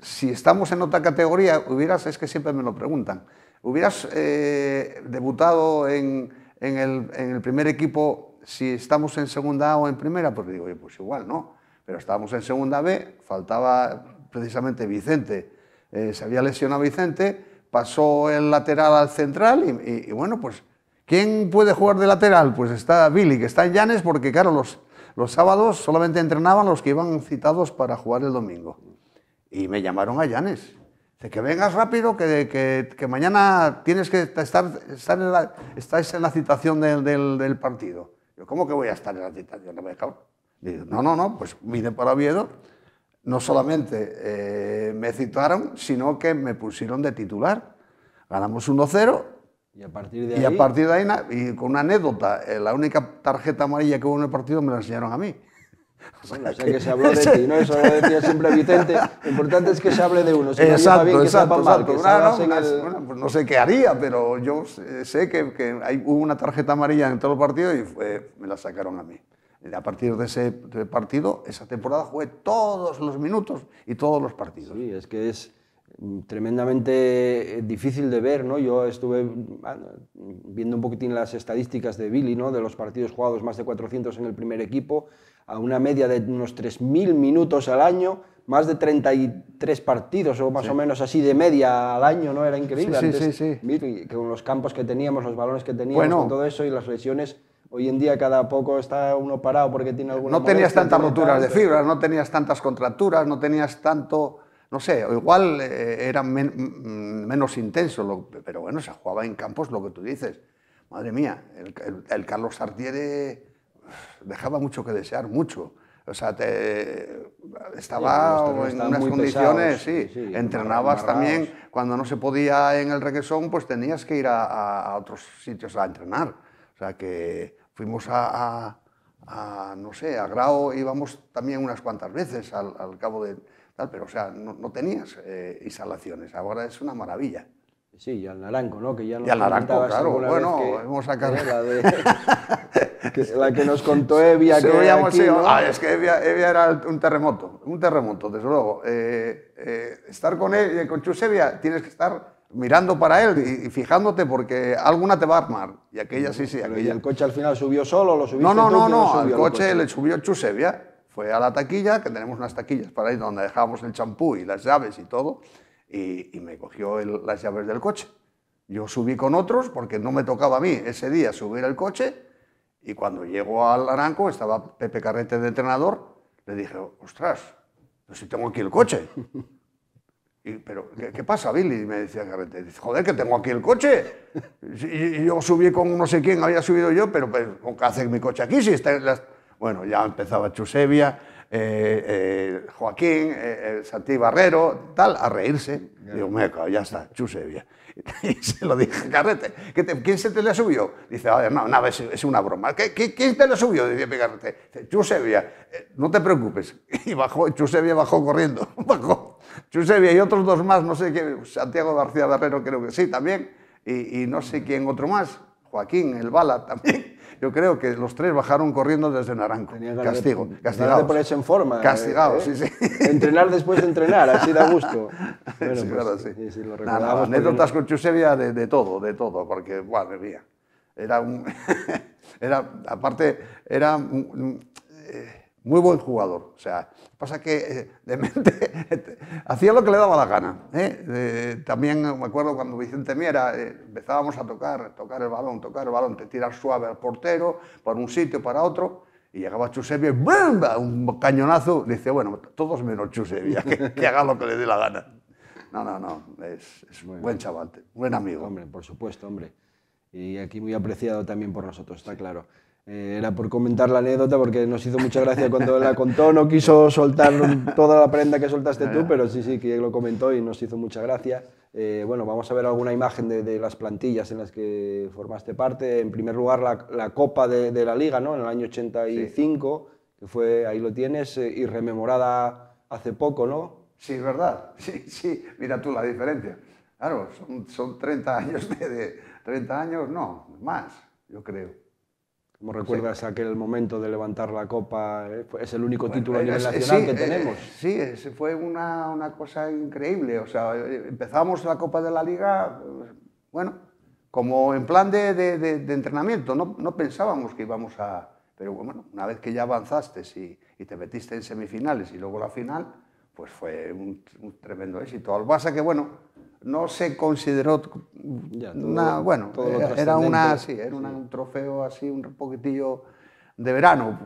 Speaker 13: si estamos en otra categoría, hubieras, es que siempre me lo preguntan, hubieras eh, debutado en, el, primer equipo si estamos en segunda A o en primera, porque digo, pues igual no, pero estábamos en segunda B, faltaba precisamente Vicente, eh, se había lesionado Vicente, pasó el lateral al central y, bueno, pues ¿quién puede jugar de lateral? Pues está Billy, que está en Llanes, porque claro, los, los sábados solamente entrenaban los que iban citados para jugar el domingo. Y me llamaron a Llanes. Dice, que vengas rápido, que, que, mañana tienes que estar, en, la, en la citación del, del, partido. Yo, ¿cómo que voy a estar en la citación? No, me no, no, no, pues vine para Oviedo. No solamente eh, me citaron, sino que me pusieron de titular. Ganamos 1-0.
Speaker 4: Y a partir de
Speaker 13: ahí. Y ahí, y con una anécdota, eh, la única tarjeta amarilla que hubo en el partido me la enseñaron a mí.
Speaker 4: o sea que se habló de ti, ¿no? Eso lo decía siempre Vicente. Lo importante es que se hable de uno. Si exacto, bien, exacto,
Speaker 13: pues no, sé qué haría, pero yo sé que, que hay, hubo una tarjeta amarilla en todos los partidos y fue, me la sacaron a mí. A partir de ese partido, esa temporada jugué
Speaker 4: todos los minutos y todos los partidos. Sí, es que es mm, tremendamente eh, difícil de ver, ¿no? Yo estuve ah, viendo un poquitín las estadísticas de Billy, ¿no? De los partidos jugados, más de 400 en el primer equipo, a una media de unos 3.000 minutos al año, más de 33 partidos o más o menos así de media al año, ¿no? Era increíble. Sí, sí, sí, Con los campos que teníamos, los balones que teníamos, todo eso y las lesiones. Hoy en día cada poco está uno parado porque tiene alguna... No tenías tantas roturas de
Speaker 13: fibras, no tenías tantas contracturas, no tenías tanto... No sé, igual eh, era mm, menos intenso, pero bueno, se jugaba en campos lo que tú dices. Madre mía, el, Carlos Sartier dejaba mucho que desear, mucho. O sea, te, estaba en unas condiciones, Entrenabas también, cuando no se podía en el requesón, pues tenías que ir a, otros sitios a entrenar. O sea, que fuimos a, no sé, a Grau, íbamos también unas cuantas veces al, cabo de tal, pero o sea, no, tenías eh, instalaciones. Ahora es una maravilla.
Speaker 4: Sí, y al naranco, ¿no? Que ya
Speaker 13: y al claro. Bueno, que...
Speaker 4: que, la que nos contó Evia. que es que Evia, era un terremoto,
Speaker 13: un terremoto, desde luego. Eh, eh, estar con, él, eh, con tienes que estar mirando para él y, fijándote porque alguna te va a armar. Y aquella sí, sí. ¿Y el coche al final
Speaker 4: subió solo? ¿Lo subió no, no, no, no, no. Al coche, le
Speaker 13: subió Chusevia. Fue a la taquilla, que tenemos unas taquillas para ahí donde dejamos el champú y las llaves y todo, y, me cogió las llaves del coche. Yo subí con otros porque no me tocaba a mí ese día subir el coche y cuando llegó al Aranco, estaba Pepe Carrete de entrenador, le dije, ostras, pues si tengo aquí el coche. Y, pero, ¿qué, pasa, Billy? Me decía Carrete. joder, que tengo aquí el coche. Y, yo subí con no sé quién, había subido yo, pero pues, ¿qué hace mi coche aquí? Si está Bueno, ya empezaba Chusevia, eh, eh, Joaquín, eh, Santi Barrero, tal, a reírse. Digo, me ya está, Chusevia. Y se lo dije, Carrete, ¿quién se te le subió? Dice, ah, no, nada, es, una broma. quién te le subió? Dice Carrete, Chusevia, no te preocupes. Y bajó, Chusevia bajó corriendo, bajó. Chusevia y otros dos más, no sé qué, Santiago García Barrero creo que sí también, y, y no sé quién otro más, Joaquín, el Bala también yo creo que los tres bajaron corriendo desde Naranjo. Castigo, Castigado. castigados.
Speaker 4: en forma. Castigados, eh, sí, sí. Eh. Entrenar después de entrenar, así da gusto. sí, claro, pues, sí. lo anécdotas
Speaker 13: con Chusevia de, todo, de todo, porque, madre mía, era un... era, aparte, era un, muy buen jugador. O sea, pasa que eh, de mente hacía lo que le daba la gana. ¿eh? también me acuerdo cuando Vicente Miera eh, empezábamos a tocar, tocar el balón, tocar el balón, te suave al portero, por un sitio, para otro. Y llegaba Chusevia, un cañonazo. Dice, bueno, todos menos
Speaker 4: Chusevia, que, haga lo que
Speaker 13: le dé la gana.
Speaker 4: No, no, no, es, un buen chaval, buen amigo. Hombre, por supuesto, hombre. Y aquí muy apreciado también por nosotros, está claro. Eh, era por comentar la anécdota porque nos hizo mucha gracia cuando la contó, no quiso soltar toda la prenda que soltaste tú, pero sí, sí, que lo comentó y nos hizo mucha gracia. Eh, bueno, vamos a ver alguna imagen de, las plantillas en las que formaste parte. En primer lugar, la, Copa de, la Liga, ¿no? En el año 85, que fue, ahí lo tienes, eh, y rememorada hace poco, ¿no? Sí, es verdad. Sí, sí, mira tú la diferencia. Claro, son, 30 años de 30 años, no, más, yo creo. ¿Cómo recuerdas aquel momento de levantar la copa? Eh, es el único pues, título a eh, nivel nacional que eh, tenemos. sí,
Speaker 13: fue una, cosa increíble. O sea,
Speaker 4: empezamos
Speaker 13: la Copa de la Liga, bueno, como en plan de, entrenamiento. No, pensábamos que íbamos a... Pero bueno, una vez que ya avanzaste y, y te metiste en semifinales y luego la final, pues fue un, un tremendo éxito. Al pasa que, bueno, no se consideró bueno, era, una, sí, era un trofeo así, un
Speaker 4: poquitillo de verano,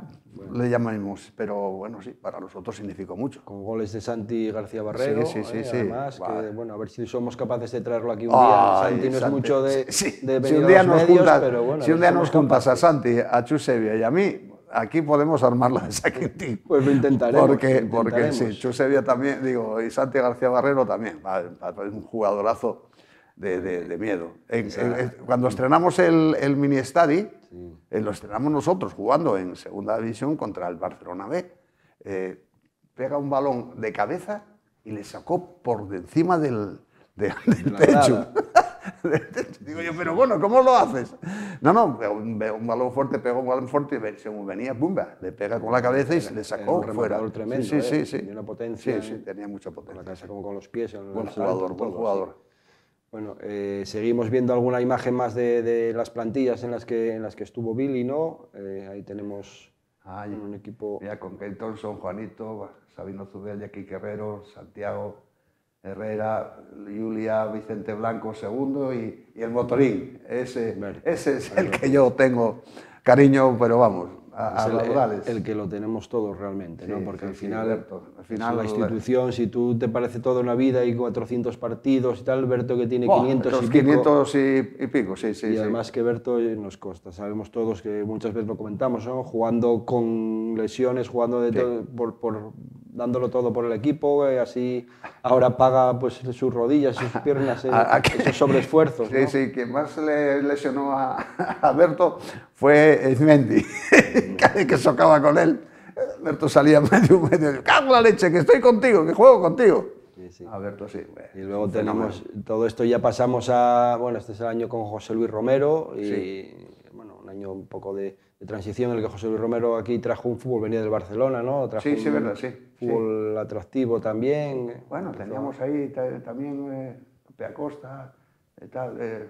Speaker 4: le llamamos, pero bueno, sí, para nosotros significó mucho. Con goles de Santi García Barrero, eh, además, bueno, a ver si somos capaces de traerlo aquí un día. Santi no es mucho de, nos medios, pero bueno, Si un día nos juntas
Speaker 13: a Santi, a Chusevia y a mí, aquí podemos armarla la saquetín. Pues, pues lo intentaremos. Porque, sí, yo sería también, digo, y Santi García Barrero también, un jugadorazo de, miedo. cuando estrenamos el, mini estadi, eh, lo estrenamos nosotros jugando en segunda división contra el Barcelona B. Eh, pega un balón de cabeza y le sacó por encima del, del techo. Digo yo, pero bueno, ¿cómo lo haces? No, no, un, balón fuerte, pegó un balón fuerte y según venía, ¡bumba! Le pega con la cabeza y se le sacó un fuera. tremendo, sí, ¿eh? sí, sí, Tenía una potencia. Sí,
Speaker 4: tenía mucha potencia. como con los pies. buen jugador, buen jugador. Bueno, eh, seguimos viendo alguna imagen más de, las plantillas en las que, en las que estuvo Billy, ¿no? Eh, ahí tenemos un equipo... Ya con Ken Juanito, Sabino
Speaker 13: Zubel, Jackie Guerrero, Santiago, Herrera, Julia, Vicente Blanco segundo y, el
Speaker 4: motorín. Ese, ese es el que
Speaker 13: yo tengo cariño, pero vamos, a, a
Speaker 4: el, que lo tenemos todos realmente, ¿no? Porque al, final, al final la institución, si tú te parece toda una vida y 400 partidos y tal, Berto que tiene 500 y 500 y pico, sí, sí. Y además que Berto eh, nos costa, sabemos todos que muchas veces lo comentamos, ¿no? Jugando con lesiones, jugando de por dándolo todo por el equipo, así ahora paga pues sus rodillas y sus ah, piernas, eh, ah, ah, esos sobreesfuerzos. Sí, sí, quien más le lesionó a, Alberto
Speaker 13: fue eh, Mendy, que, que socaba con él. Alberto salía medio, medio, cago la leche, que estoy contigo, que juego contigo.
Speaker 4: Sí, sí. Alberto, sí. Y luego tenemos, todo esto ya pasamos a, bueno, este es el año con José Luis Romero y, bueno, un año un poco de de transición en el que José Luis Romero aquí trajo un fútbol, venía del Barcelona, ¿no? sí, sí, verdad, sí. Fútbol atractivo también. Bueno, teníamos
Speaker 13: ahí también eh, Peacosta, eh, tal, eh,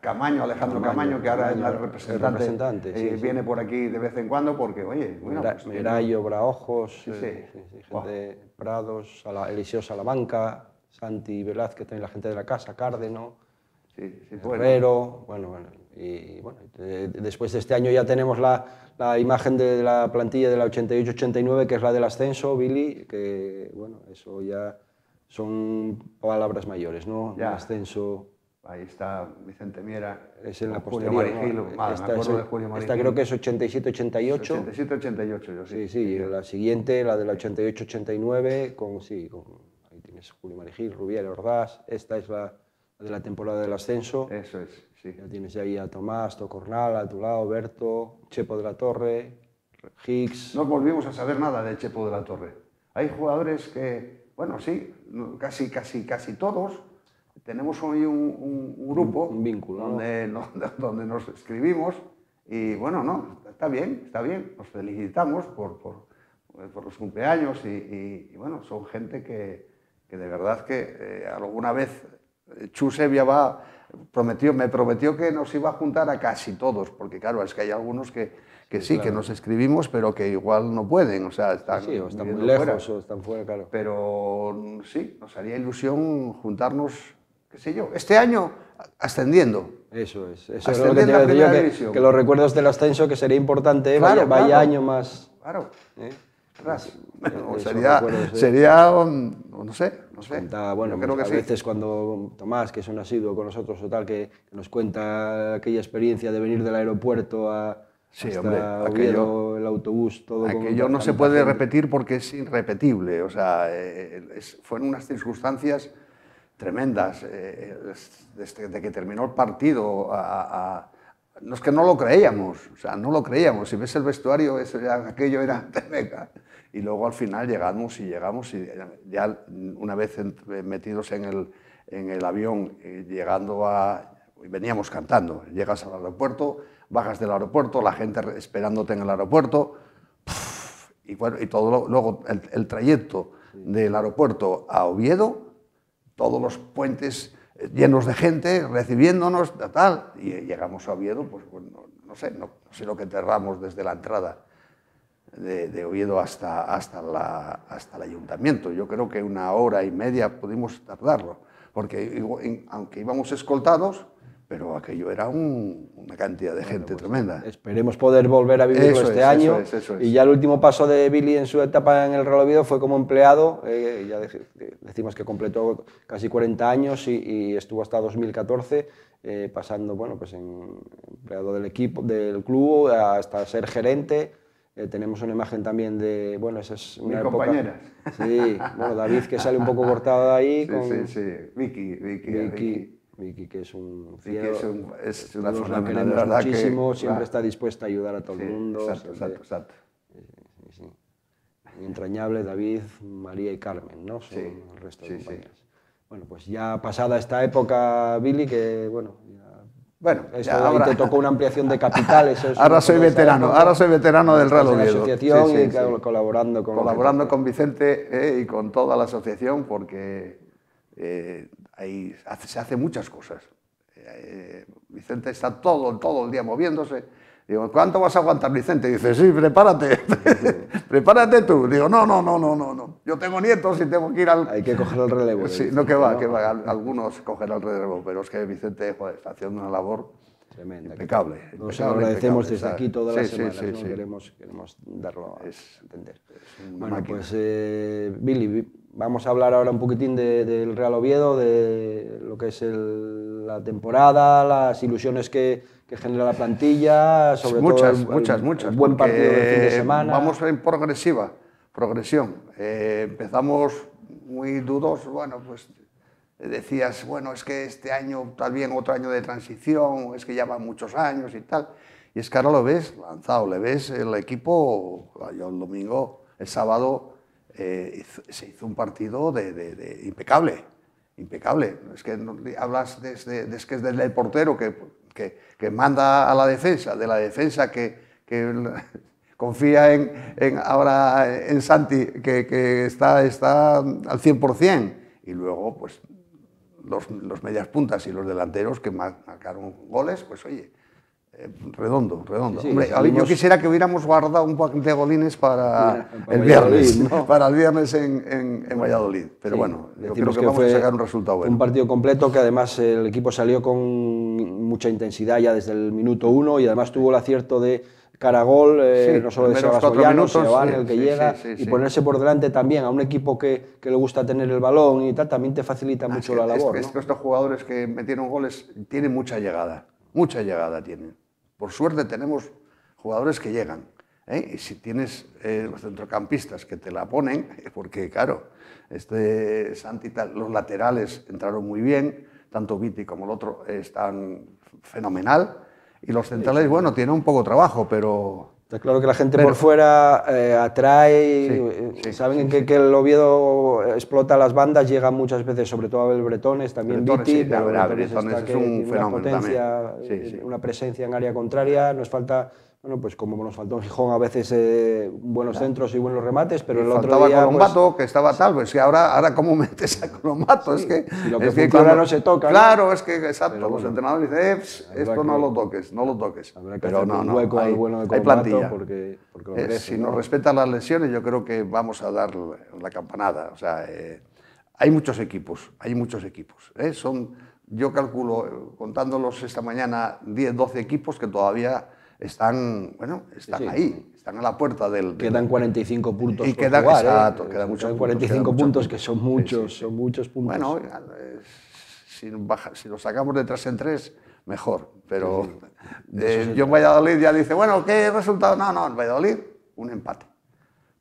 Speaker 4: Camaño, Alejandro Camaño, que ahora es el representante. Viene por aquí de vez en cuando porque, oye, bueno. Pues, Merayo, Braojos, gente, Prados, Eliseo Salamanca, Santi Velázquez, también la gente de la casa, Cárdeno, Herrero, bueno, bueno y bueno, después de este año ya tenemos la, la imagen de la plantilla de la 88-89, que es la del ascenso, Billy, que bueno, eso ya son palabras mayores, ¿no? Ya. ascenso. Ahí está Vicente Miera. Es en la Julio Marigil, me acuerdo de Julio Esta creo que es 87-88. 87-88, yo sí. Sí, sí, la siguiente, la de la 88-89, con, sí, con, ahí tienes Julio Marigil, Rubiel Ordaz. Esta es la de la temporada del ascenso. Eso es. Ya tienes ahí a Tomás, Tocornal, a tu lado, Berto, Chepo de la Torre, Higgs. No volvimos a saber nada de Chepo de la Torre. Hay
Speaker 13: jugadores que, bueno, sí, casi, casi, casi todos. Tenemos hoy un, grupo un, vínculo, donde, nos escribimos y bueno, no, está bien, está bien, nos felicitamos por, los cumpleaños y, bueno, son gente que, de verdad que eh, alguna vez eh, Chusevia va prometió, me prometió que nos iba a juntar a casi todos, porque claro, es que hay algunos que, sí, que nos escribimos, pero que igual no pueden, o sea, están, o muy lejos o están fuera, claro. Pero sí, nos haría ilusión juntarnos, qué sé yo, este año
Speaker 4: ascendiendo. Eso es, eso es lo que, que, que, los recuerdos del ascenso, que sería importante, eh, vaya, año más. Claro. ¿eh? sería, ¿eh? mm, no sé, bueno, pues a veces cuando Tomás, que es un asiduo con nosotros o tal, que, nos cuenta aquella experiencia de venir del aeropuerto a aquello, el autobús, todo. Aquello no se puede
Speaker 13: repetir porque es irrepetible, o sea, eh, fueron unas circunstancias tremendas, eh, desde que terminó el partido no es que no lo creíamos, o sea, no lo creíamos. Si ves el vestuario, aquello era aquello era y luego al final llegamos y llegamos y ya una vez metidos en el, avión, eh, llegando a... veníamos cantando, llegas al aeropuerto, bajas del aeropuerto, la gente esperándote en el aeropuerto, y, y luego el, trayecto del aeropuerto a Oviedo, todos los puentes eh, llenos de gente, recibiéndonos, tal, y llegamos a Oviedo, pues, pues no, sé, no, no, sé lo que enterramos desde la entrada de, de Oviedo hasta, hasta, hasta el ayuntamiento. Yo creo que una hora y media pudimos tardarlo, porque aunque íbamos
Speaker 4: escoltados, pero aquello era una cantidad de gente pues, tremenda. Esperemos poder volver a vivirlo este año. Y ya el último paso de Billy en su etapa en el Real Oviedo fue como empleado, eh, ya decimos que completó casi 40 años y, estuvo hasta 2014, eh, pasando bueno, pues en empleado del equipo, del club, hasta ser gerente eh, tenemos una imagen también de, bueno, esa es Mi Sí, bueno, David que sale un poco cortado de ahí. Sí, con, sí, sí, Vicky, Vicky. Vicky, Vicky que es un fiel, es, una persona que queremos muchísimo, siempre está dispuesta a ayudar a todo el mundo. Exacto, exacto, exacto. Entrañable David, María y Carmen, ¿no? Son el resto de compañeras. Bueno, pues ya pasada esta época, Billy, que bueno, bueno, eso, ahora, te tocó una ampliación de capital. Eso es ahora soy veterano, ahora soy veterano del Real Oviedo. sí, sí, y colaborando con colaborando con Vicente eh,
Speaker 13: y con toda la asociación porque eh, ahí se hace muchas cosas. Eh, Vicente está todo todo el día moviéndose Digo, ¿cuánto vas a aguantar, Vicente? Dice, sí, prepárate, prepárate tú. Digo, no, no, no, no, no, no. Yo tengo nietos y tengo que ir al... Hay que coger el relevo. Sí, no, que va, que va. Algunos coger el relevo, pero es que
Speaker 4: Vicente está haciendo una labor Impecable. Nos agradecemos desde aquí todas las sí, semanas. Sí, sí, queremos, darlo a entender. bueno, pues eh, Billy, vamos a hablar ahora un poquitín del Real Oviedo, de lo que es la temporada, las ilusiones que, que genera la plantilla, sobre todo. Muchas, muchas, muchas. buen partido de fin de semana. Vamos en progresiva, progresión. Eh,
Speaker 13: empezamos muy dudosos, bueno, pues decías, bueno, es que este año tal bien otro año de transición, es que ya van muchos años y tal. Y es que ahora lo ves lanzado, le ves el equipo, el domingo, el sábado, eh, se hizo un partido de, impecable, impecable. Es que hablas desde, de, es desde el portero, que que, manda a la defensa, de la defensa que, confía en, ahora en Santi, que, está, está al 100%, y luego pues los, los medias puntas y los delanteros que marcaron goles, pues oye, redondo, redondo. Yo quisiera que hubiéramos guardado un paquete de golines para, el viernes, para el viernes en,
Speaker 4: Valladolid. Pero bueno, yo creo que, vamos a sacar un resultado bueno. Un partido completo que además el equipo salió con mucha intensidad ya desde el minuto uno y además tuvo el acierto de Caragol, eh, no solo de Sebastián sino el que llega, y ponerse por delante también a un equipo que, le gusta tener el balón y tal, también te facilita ah, mucho la labor. es estos jugadores que metieron
Speaker 13: goles tienen mucha llegada, mucha llegada tienen. Por suerte tenemos jugadores que llegan. ¿eh? Y si tienes eh, los centrocampistas que te la ponen, porque claro, este los laterales entraron muy bien, tanto Viti como el otro eh, están fenomenal. Y los centrales, bueno, tienen un poco de trabajo, pero
Speaker 4: Está claro que la gente por fuera atrae, saben que, el Oviedo explota las bandas, llega muchas veces, sobre todo Abel Bretones, también Viti, pero es un potencia, una presencia en área contraria, nos falta bueno, pues como nos faltó en Gijón a veces eh, buenos centros y buenos remates, pero el otro día... Colombato, pues, que estaba tal, pues que ahora, ahora cómo metes a Colombato, sí, es que... es que no se toca. Claro,
Speaker 13: es que exacto, los entrenadores dicen, eh, pues, esto no lo toques, no lo toques. pero no, no, hueco hay, hay plantilla. Porque, eh, si ¿no? nos respetan las lesiones, yo creo que vamos a dar la campanada, o sea... hay muchos equipos, hay muchos equipos. Son, yo calculo, contándolos esta mañana, 10, 12 equipos que todavía están, bueno, están ahí, están a la puerta del... Quedan 45 puntos. Y queda exacto, quedan muchos 45 puntos, que son muchos, son muchos puntos. Bueno, eh, si, baja, si lo sacamos de tres en tres, mejor. Pero eh, yo en Valladolid ya dice, bueno, ¿qué resultado? No, no, en Valladolid un empate.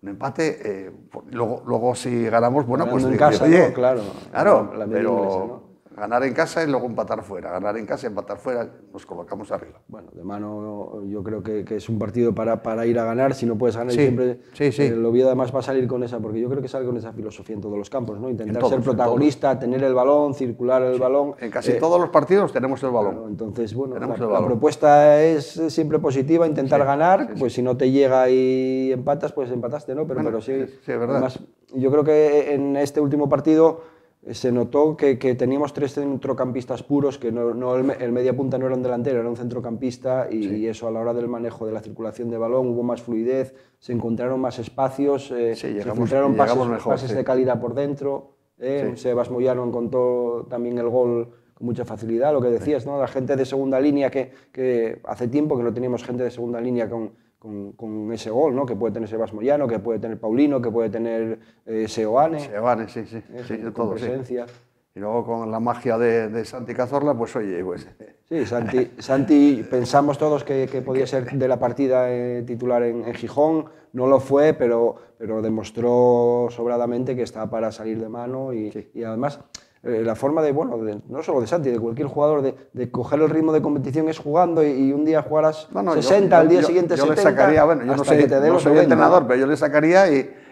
Speaker 13: Un empate, eh, luego, luego si ganamos,
Speaker 4: bueno, pues... En casa, oye, claro. Claro, pero...
Speaker 13: Ganar en casa y luego empatar fuera.
Speaker 4: Ganar en casa, y empatar fuera, nos colocamos arriba. Bueno, de mano yo creo que, es un partido para, para, ir a ganar. Si no puedes ganar, siempre eh, lo sí. el además va a salir con esa, porque yo creo que sale con esa filosofía en todos los campos, ¿no? Intentar ser protagonista, tener el balón, circular el balón. En casi eh, todos los partidos tenemos el balón. entonces, bueno, la, propuesta es siempre positiva, intentar ganar. Pues si no te llega y empatas, pues empataste, ¿no? Pero, pero sí, además, yo creo que en este último partido se notó que, teníamos tres centrocampistas puros, que no, el, mediapunta media punta no era un delantero, era un centrocampista, y, eso a la hora del manejo de la circulación de balón hubo más fluidez, se encontraron más espacios, eh, se encontraron pases, de calidad por dentro. Eh, se Sebas con todo también el gol con mucha facilidad, lo que decías, ¿no? la gente de segunda línea, que, que hace tiempo que no teníamos gente de segunda línea con, con, ese gol, ¿no? Que puede tener Sebas Moyano, que puede tener Paulino, que puede tener eh, Seoane. Seoane, sí, sí. Eh, sí todo, presencia. Y luego con la magia de, Santi Cazorla, pues oye, pues... Sí, Santi, pensamos todos que, podía ser de la partida eh, titular en, Gijón, no lo fue, pero, pero demostró sobradamente que está para salir de mano y, y además eh, la forma de, bueno, no solo de Santi, de cualquier jugador, de, coger el ritmo de competición es jugando y, un día jugarás 60, al día siguiente yo 70. Yo le sacaría, bueno, yo no qué te no soy entrenador,
Speaker 13: pero yo le sacaría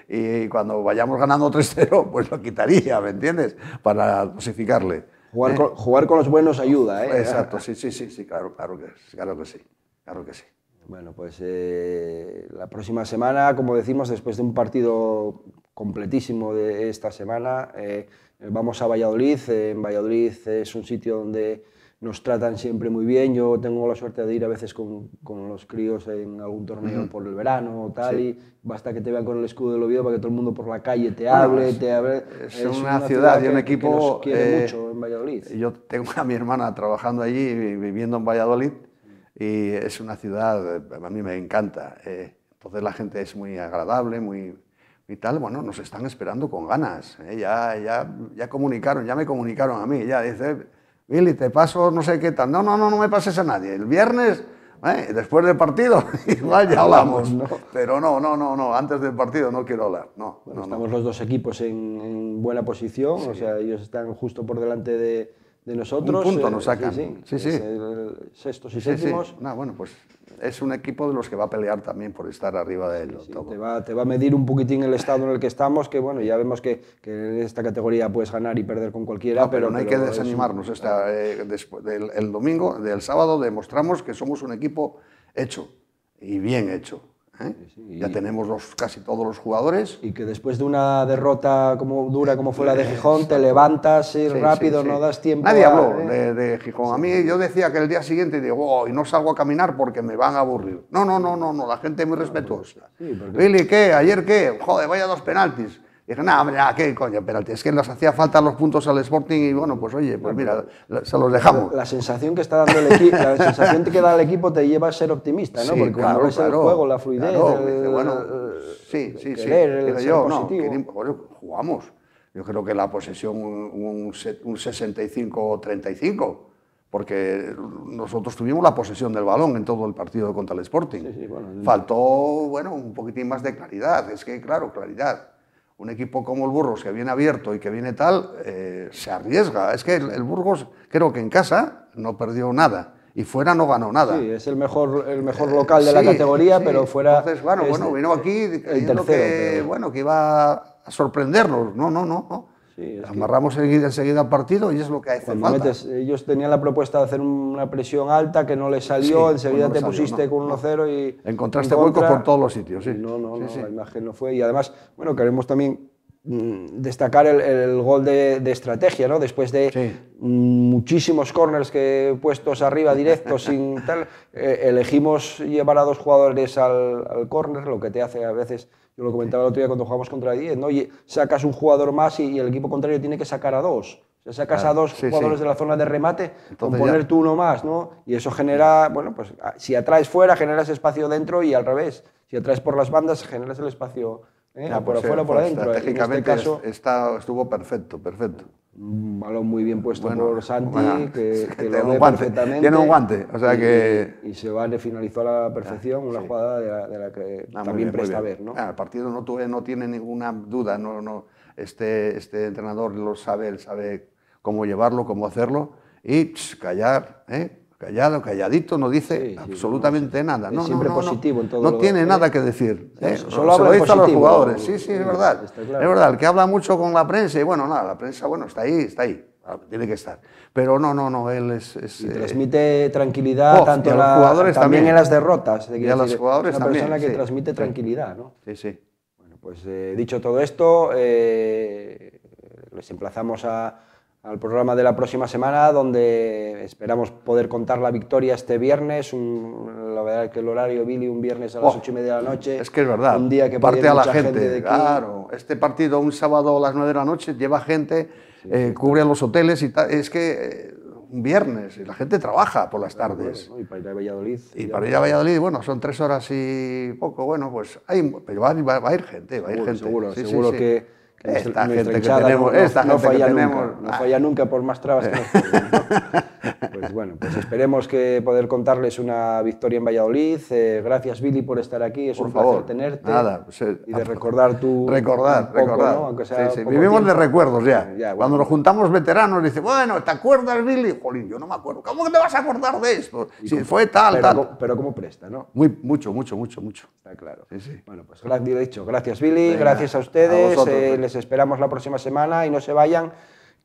Speaker 13: y, cuando vayamos ganando 3-0, pues lo quitaría, ¿me entiendes? Para dosificarle. Jugar, ¿eh? con, jugar con los buenos ayuda, ¿eh? Exacto, sí,
Speaker 4: sí, sí, claro, que, sí. Claro que sí. Bueno, pues eh, la próxima semana, como decimos, después de un partido completísimo de esta semana, eh, vamos a Valladolid. Eh, en Valladolid es un sitio donde nos tratan siempre muy bien. Yo tengo la suerte de ir a veces con, con los críos en algún torneo por el verano o tal, y basta que te vean con el escudo del Oviedo para que todo el mundo por la calle te hable, es, te hable. Es, una, ciudad y un equipo que nos quiere eh, mucho en Valladolid. Yo tengo a mi hermana
Speaker 13: trabajando allí, viviendo en Valladolid, y es una ciudad, a mí me encanta. entonces la gente es muy agradable, muy, y tal, bueno, nos están esperando con ganas. ¿eh? Ya, ya, ya comunicaron, ya me comunicaron a mí, ya dice, Billy, te paso no sé qué tal. No, no, no, no me pases a nadie. El viernes, ¿eh? después del partido, igual hablamos.
Speaker 4: Pero no, no, no, no, antes del partido no quiero hablar. No, estamos los dos equipos en, buena posición, o sea, ellos están justo por delante de de nosotros. punto eh, nos sacan. sextos y séptimos. bueno, pues es un equipo de los que va a pelear también por estar arriba de él. Te va, a medir un poquitín el estado en el que estamos, que bueno, ya vemos que, en esta categoría puedes ganar y perder con cualquiera. pero, no hay que desanimarnos. Eh, después,
Speaker 13: del, el domingo, del sábado, demostramos que somos un equipo hecho y bien hecho.
Speaker 4: ¿Eh? Ya tenemos los, casi todos los jugadores. Y que después de una derrota como dura como fue la de Gijón, te levantas y rápido, no das tiempo. Nadie a... habló de, Gijón. A mí
Speaker 13: yo decía que el día siguiente digo, oh, y no salgo a caminar porque me van a aburrir. No, no, no, no, no la gente es muy respetuosa.
Speaker 12: Billy,
Speaker 13: ¿qué? ¿Ayer qué? Joder, vaya dos penaltis dije, no, qué coño, espérate, es que nos hacía falta los puntos al Sporting y bueno, pues oye, pues mira, se los dejamos. La,
Speaker 4: sensación que está dando el equipo, la sensación que da el equipo te lleva a ser optimista, ¿no? Porque claro, cuando el juego, la fluidez, bueno, sí, sí, sí.
Speaker 13: jugamos. Yo creo que la posesión un, 65-35 porque nosotros tuvimos la posesión del balón en todo el partido contra el Sporting. Sí, sí, bueno, Faltó, bueno, un poquitín más de claridad, es que, claro, claridad un equipo como el Burgos, que viene abierto y que viene tal, eh, se arriesga. Es que el, Burgos, creo que en casa no perdió nada. Y fuera no ganó nada. Sí,
Speaker 4: es el mejor, el mejor local de la categoría, pero fuera. Entonces, bueno, bueno, vino aquí diciendo que,
Speaker 13: bueno, que iba a sorprendernos. no,
Speaker 4: no. no.
Speaker 13: Amarramos enseguida, al partido y es lo que hace falta.
Speaker 4: ellos tenían la propuesta de hacer una presión alta que no les salió, enseguida te pusiste con 1-0 y... Encontraste huecos por todos los sitios, sí. No, no, la imagen no fue. Y además, bueno, queremos también mm, destacar el, gol de, estrategia, ¿no? Después de muchísimos corners que puestos arriba directos sin tal, eh, elegimos llevar a dos jugadores al, al corner, lo que te hace a veces yo lo comentaba el otro día cuando jugamos contra 10, ¿no? Y sacas un jugador más y, el equipo contrario tiene que sacar a dos. O sacas a dos jugadores de la zona de remate, con poner tú uno más, ¿no? Y eso genera, bueno, pues ah, si atraes fuera, generas espacio dentro y al revés. Si atraes por las bandas, generas el espacio ¿eh? por pues, afuera, eh, por pues, adentro. ¿eh? Este estratégicamente caso... está, estuvo perfecto, perfecto. Un balón muy bien puesto por Santi, que, lo ve perfectamente. Tiene un guante, o sea y, se va, le finalizó a la perfección una jugada
Speaker 13: de la, que ah, también presta a ver, ah, el partido no, tuve, no tiene ninguna duda, no, no, este, este entrenador lo sabe, él sabe cómo llevarlo, cómo hacerlo, y callar, ¿eh? Callado, calladito, no dice absolutamente nada. No, siempre positivo en todo. No tiene nada que decir. ¿eh? Solo habla con los jugadores. Sí, sí, es verdad. Es verdad, que habla mucho con la prensa y bueno, nada, la prensa, bueno, está ahí, está ahí. Ah, tiene que estar. Pero no, no, no, él es. Eh,
Speaker 4: transmite tranquilidad a los jugadores también, en las derrotas. De y a los jugadores una persona que transmite tranquilidad, ¿no? Sí, sí. Bueno, pues eh, dicho todo esto, les emplazamos a al programa de la próxima semana, donde esperamos poder contar la victoria este viernes. la verdad que el horario, Billy, un viernes a las oh, ocho y media de la noche. Es que es verdad. Un día que parte a la gente. de claro, este partido un sábado a las nueve
Speaker 13: de la noche lleva gente, eh, cubre los hoteles y Es que eh, un viernes y la gente trabaja por las tardes. y para ir a Valladolid. Y para ir a Valladolid, bueno, son tres horas y poco. Bueno, pues hay, va, a ir gente, va a ir gente. Seguro, seguro que esta gente que tenemos, no, esta no gente falla que tenemos, nunca, ah. no
Speaker 4: falla nunca por más trabas que nos ponen, ¿no? Pues bueno, pues esperemos que poder contarles una victoria en Valladolid. Eh, gracias, Billy, por estar aquí. Es un placer tenerte. Nada,
Speaker 13: y de recordar tu. Recordar, recordar. Vivimos de recuerdos ya. Cuando nos juntamos veteranos, dice, bueno, ¿te acuerdas, Billy? Jolín, yo no me acuerdo. ¿Cómo
Speaker 4: que te vas a acordar de esto? Si fue tal, pero, tal. Pero, cómo presta, ¿no? Muy, mucho,
Speaker 13: mucho, mucho, mucho.
Speaker 4: Está claro. Bueno, pues dicho, gracias, Billy. gracias a ustedes. Eh, pues. les esperamos la próxima semana y no se vayan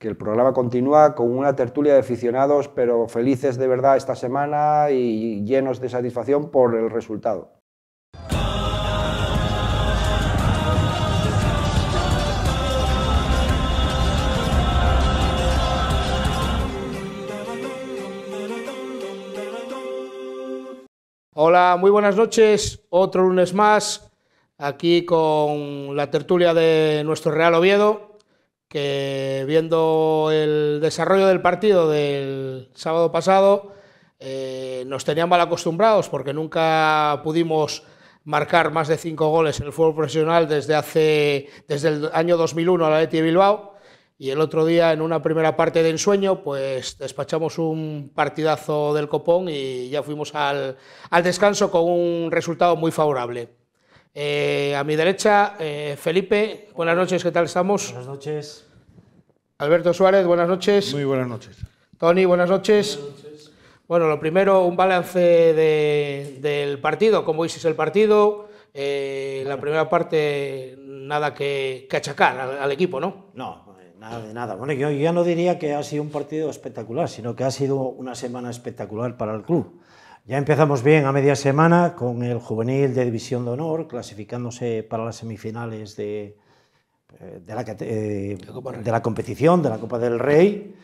Speaker 4: que el programa continúa con una tertulia de aficionados, pero felices de verdad esta semana y llenos de satisfacción por el resultado.
Speaker 5: Hola, muy buenas noches. Otro lunes más aquí con la tertulia de nuestro Real Oviedo que viendo el desarrollo del partido del sábado pasado, eh, nos tenían mal acostumbrados porque nunca pudimos marcar más de cinco goles en el fútbol profesional desde, hace, desde el año 2001 a la Leti de Bilbao. Y el otro día, en una primera parte de ensueño, pues despachamos un partidazo del copón y ya fuimos al descanso con un resultado muy favorable. Eh, a mi derecha, eh, Felipe, buenas noches, ¿qué tal estamos? Buenas noches. Alberto Suárez, buenas noches. Muy buenas noches. Tony, buenas noches. Bueno, lo primero, un balance del partido, cómo es el partido. Eh, la primera parte, nada que, achacar al, equipo, ¿no?
Speaker 14: No, nada de nada. Bueno, yo ya no diría que ha sido un partido espectacular, sino que ha sido una semana espectacular para el club. Ya empezamos bien a media semana con el juvenil de División de Honor, clasificándose para las semifinales de, eh, eh, la, competición, de la Copa del Rey.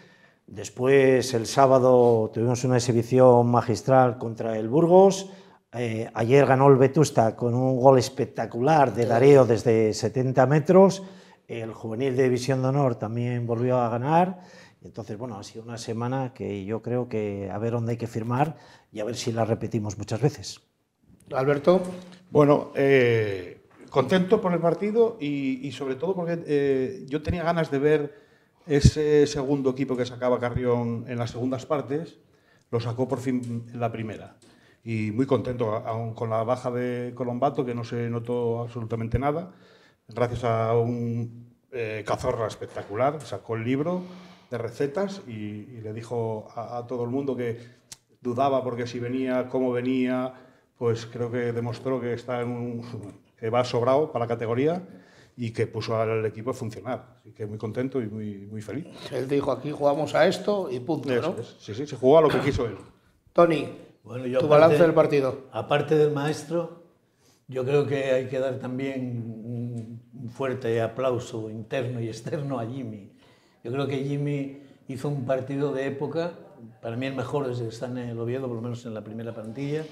Speaker 14: Después, el sábado, tuvimos una exhibición magistral contra el Burgos. Eh, ayer ganó el Vetusta con un gol espectacular de Dareo desde 70 metros. El juvenil de División de Honor también volvió a ganar. Entonces, bueno, ha sido una semana que yo creo que a ver dónde hay que firmar y a ver si la repetimos muchas veces. Alberto.
Speaker 15: Bueno, eh, contento por el partido y, sobre todo porque eh, yo tenía ganas de ver ese segundo equipo que sacaba Carrión en las segundas partes, lo sacó por fin en la primera. Y muy contento, aún con la baja de Colombato, que no se notó absolutamente nada, gracias a un eh, cazorra espectacular, sacó el libro de recetas y, le dijo a todo el mundo que dudaba porque si venía, cómo venía, pues creo que demostró que, está en un, que va sobrado para la categoría y que puso al equipo a funcionar. Así que muy contento y muy, muy feliz. Él dijo, aquí jugamos a esto y punto, ¿no? Sí, sí, se jugó a lo que
Speaker 6: quiso él. Tony, bueno, yo tu balance del partido. Aparte del maestro, yo creo que hay que dar también un fuerte aplauso interno y externo a Jimmy. Yo creo que Jimmy hizo un partido de época para mí el mejor es está en el Oviedo, por lo menos en la primera plantilla.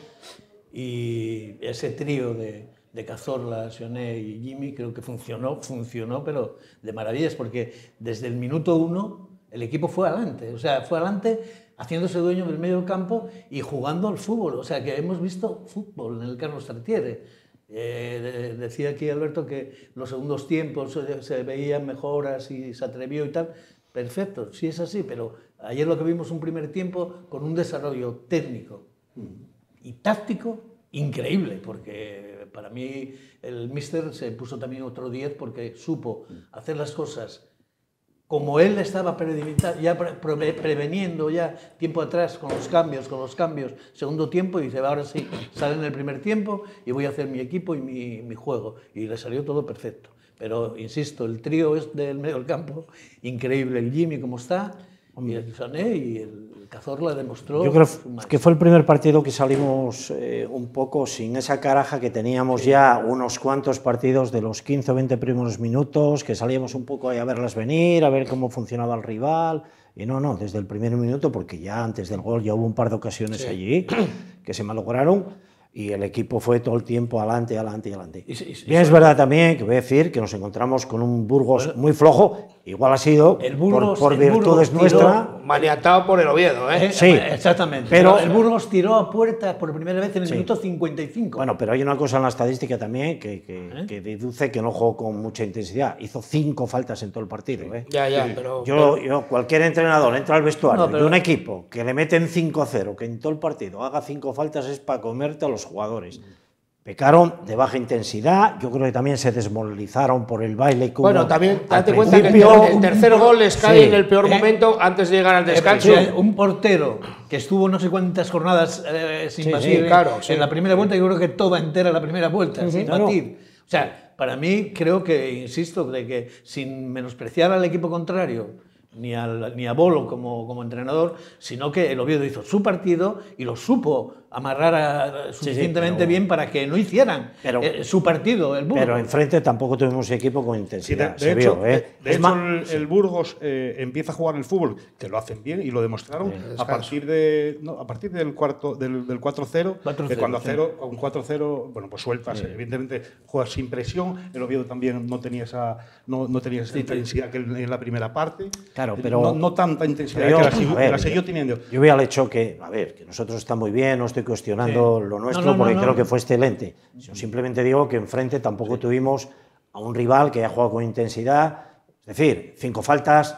Speaker 6: Y ese trío de, Cazorla, Sioné y Jimmy creo que funcionó, funcionó, pero de maravillas, porque desde el minuto uno el equipo fue adelante. O sea, fue adelante haciéndose dueño del medio campo y jugando al fútbol. O sea, que hemos visto fútbol en el Carlos Tartiere. Eh, decía aquí Alberto que los segundos tiempos se veían mejoras y se atrevió y tal. Perfecto, sí es así, pero ayer lo que vimos un primer tiempo con un desarrollo técnico y táctico increíble, porque para mí el Mister se puso también otro 10 porque supo hacer las cosas como él estaba preveniendo ya tiempo atrás con los cambios, con los cambios, segundo tiempo, y dice, ahora sí, sale en el primer tiempo y voy a hacer mi equipo y mi juego. Y le salió todo perfecto. Pero, insisto, el trío es del medio del campo, increíble. El Jimmy, como está, y el Sané y el Cazorla demostró.
Speaker 14: Yo creo que fue el primer partido que salimos eh, un poco sin esa caraja que teníamos ya unos cuantos partidos de los 15 o 20 primeros minutos, que salíamos un poco ahí a verlas venir, a ver cómo funcionaba el rival. Y no, no, desde el primer minuto, porque ya antes del gol ya hubo un par de ocasiones allí que se malograron y el equipo fue todo el tiempo adelante, adelante, adelante. Y, es verdad también que voy a decir que nos encontramos con un Burgos muy flojo Igual ha sido por, por virtudes el Burgos nuestra.
Speaker 6: maniatado por el Oviedo, ¿eh?
Speaker 5: ¿eh? Sí,
Speaker 14: exactamente.
Speaker 6: Pero, el Burgos
Speaker 14: tiró a puertas por primera vez en el minuto 55. Bueno, pero hay una cosa en la estadística también ¿Eh? que, deduce que no jugó con mucha intensidad. Hizo cinco faltas en todo el partido. ¿eh? Ya, ya, pero, yo, yo, cualquier entrenador entra al vestuario de un equipo que le meten 5-0, que en todo el partido haga cinco faltas es para comerte a los jugadores. Pecaron de baja intensidad, yo creo que también se desmoralizaron por el baile. bueno, también date cuenta que el, tercer gol les cae en el
Speaker 5: peor eh,
Speaker 6: momento antes de llegar al eh, descanso. un portero que estuvo no sé cuántas jornadas eh, sin en la primera vuelta, yo creo que toda entera la primera vuelta, sin batir. O sea, para mí creo que, insisto, de que sin menospreciar al equipo contrario, ni, ni a Bolo como, como entrenador, sino que el Oviedo hizo su partido y lo supo amarrar suficientemente bien para que no hicieran eh, su partido, el
Speaker 15: Burgos. Pero enfrente
Speaker 14: tampoco tuvimos equipo con intensidad. de, hecho, el,
Speaker 15: Burgos empieza a jugar el fútbol, que lo hacen bien y lo demostraron a, partir de, a partir del cuarto del, 4-0, cuando a un 4-0, bueno, pues sueltas, evidentemente juegas sin presión, el Oviedo también no tenía esa, no, tenía esa intensidad que en la primera parte. Claro, pero... No, tanta intensidad que la, siguió teniendo.
Speaker 14: Yo voy al hecho que, a ver, que nosotros está muy bien, no estoy cuestionando lo nuestro porque creo que fue excelente. Yo simplemente digo que enfrente tampoco tuvimos a un rival que haya jugado con intensidad. Es decir, cinco faltas,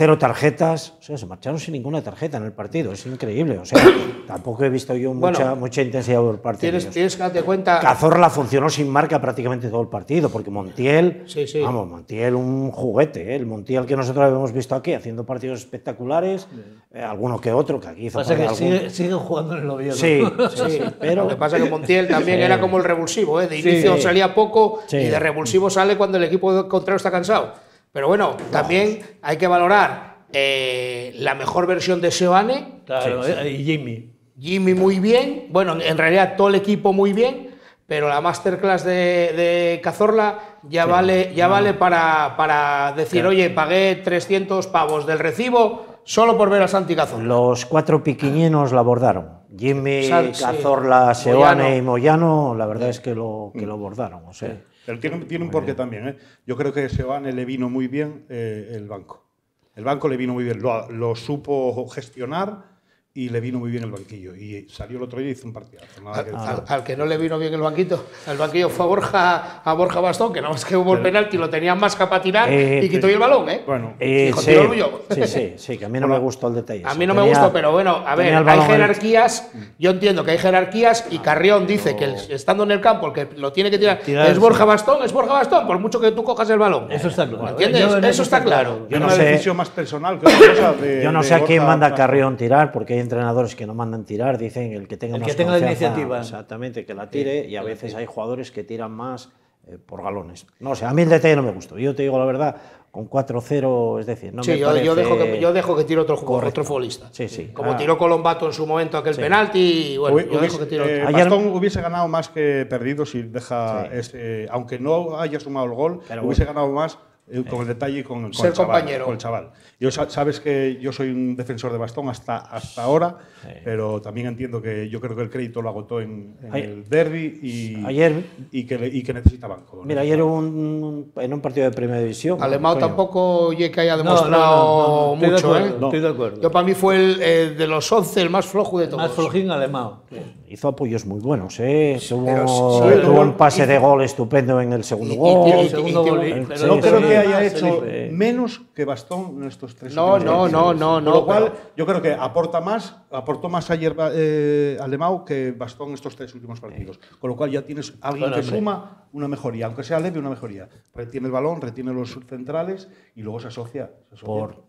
Speaker 14: cero tarjetas, o sea, se marcharon sin ninguna tarjeta en el partido, es increíble, o sea, tampoco he visto yo mucha, mucha intensidad por parte tienes,
Speaker 5: Tienes que darte cuenta... Cazorla
Speaker 14: funcionó sin marca prácticamente todo el partido, porque Montiel, vamos, Montiel un juguete, ¿eh? el Montiel que nosotros habíamos visto aquí haciendo partidos espectaculares, eh, alguno que otro que aquí hizo... Pasa que sigue, jugando en el Oviedo. Sí,
Speaker 5: sí, pero... Lo que pasa es que Montiel también era como el revulsivo, ¿eh? de inicio salía poco y de revulsivo sale cuando el equipo contrario está cansado. Pero bueno, también hay que valorar eh, la mejor versión de Seoane. Eh, y Jimmy. Jimmy muy bien, bueno, en realidad todo el equipo muy bien, pero la masterclass de, Cazorla ya vale, ya vale para, decir, oye, pagué 300 pavos del recibo
Speaker 14: solo por ver a Santi Cazorla. Los cuatro piquiñenos la abordaron. Jimmy, Cazorla, Seoane y Moyano, la verdad es que lo, que lo abordaron. O sea
Speaker 15: tiene, tiene un porqué también. ¿eh? Yo creo que a Sebane le vino muy bien eh, el banco. El banco le vino muy bien. lo supo gestionar y le vino muy bien el banquillo. Y salió el otro día y hizo un partido. Al,
Speaker 5: que... no le vino bien el banquito, al banquillo fue a Borja, a Borja Bastón, que nada más que hubo el penalti, lo tenían más capaz de tirar eh, y quitó el balón, ¿eh?
Speaker 14: Bueno, eh, sí, sí, sí, que a mí no me gustó el detalle. A mí no me gustó, pero
Speaker 5: bueno, a ver, hay jerarquías, yo entiendo que hay jerarquías y ah, Carrión dice que estando en el campo el que lo tiene que tirar, es Borja Bastón, es Borja Bastón, por mucho que tú cojas el balón. Eso está claro. ¿Entiendes? Yo, eso está
Speaker 15: claro. Yo no sé,
Speaker 14: más personal yo no sé a quién manda Carrión tirar porque entrenadores que no mandan tirar, dicen el que tenga que tenga la iniciativa. Exactamente, que la tire, y a veces hay jugadores que tiran más eh, por galones. No o sé, sea, a mí el detalle no me gustó. Yo te digo la verdad, con 4-0, es decir, no me yo, yo, dejo que,
Speaker 5: yo tire otro jugador, otro futbolista. Sí, sí. Como ah. tiró Colombato en su momento aquel penalti, bueno, yo hubiese, dejo que tire eh,
Speaker 15: hubiese ganado más que perdido si deja, este, eh, aunque no haya sumado el gol, hubiese ganado más eh, con el detalle y con, el compañero. con el chaval. Yo sabes que yo soy un defensor de bastón hasta, hasta ahora, pero también entiendo que yo creo que el crédito lo agotó en, el derby y,
Speaker 14: que, y que necesita banco. Mira, ayer un, en un partido de primera división. Alemado
Speaker 5: tampoco y que haya demostrado mucho. ¿eh? estoy de acuerdo. Yo para mí fue el eh, de los 11 el más
Speaker 6: flojo de todos. más flojín Alemão
Speaker 14: hizo apoyos muy buenos, ¿eh? Tuvo, un pase de gol estupendo en el segundo gol. no creo que haya hecho
Speaker 15: menos que Bastón en estos tres No, no, no, no, no. lo cual, yo creo que aporta más, aportó más ayer eh, Alemão que Bastón en estos tres últimos partidos. Con lo cual ya tienes alguien que suma una mejoría, aunque sea leve, una mejoría. Retiene el balón, retiene los centrales y luego se
Speaker 14: asocia. Por,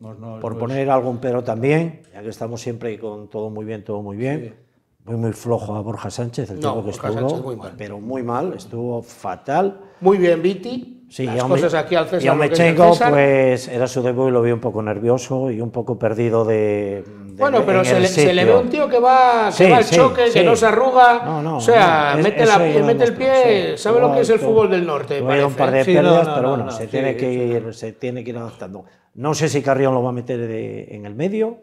Speaker 14: poner algún pero también, ya que estamos siempre con todo muy bien, todo muy bien muy, muy flojo a Borja Sánchez, el no, tiempo que Borja estuvo, Sánchez muy mal. pero muy mal, estuvo fatal. Muy bien, Viti. Sí, Las cosas aquí al César. Y a Mechengo, pues era su debut y lo vi un poco nervioso y un poco perdido de. de bueno, pero se le, ve un tío
Speaker 5: que va, al choque, que no se arruga. o sea, mete, el pie, sabe lo que es el fútbol del norte. Hay un par de pérdidas, pero bueno, se, tiene
Speaker 14: que ir, se tiene que ir adaptando. No sé si Carrión lo va a meter en el medio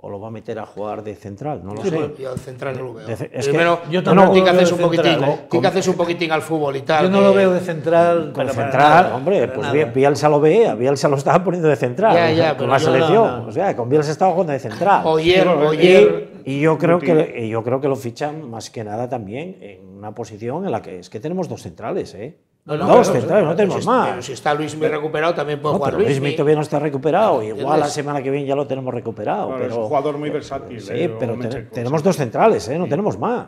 Speaker 14: o lo va a meter a jugar de central, no lo sé. yo central no lo veo. es que, yo no, haces un poquitín, un
Speaker 5: poquitín al fútbol y tal. Yo no lo veo
Speaker 6: de central. Con
Speaker 5: central, hombre, pues
Speaker 14: Bielsa lo ve, Bielsa lo estaba poniendo de central. con la selección, o sea, con Bielsa estaba jugando de central. Oyer, Oyer. Y, yo creo que yo creo que lo fichan más que nada también en una posición en la que es que tenemos dos centrales, ¿eh? No, dos centrales, no tenemos más.
Speaker 5: si está Luismi recuperado, también puede jugar Luis. Luis Luismi todavía no está
Speaker 14: recuperado. Igual la semana que viene ya lo tenemos recuperado. pero, es un
Speaker 5: jugador muy versátil.
Speaker 15: Sí, eh, pero tenemos
Speaker 14: dos centrales, eh, no tenemos más.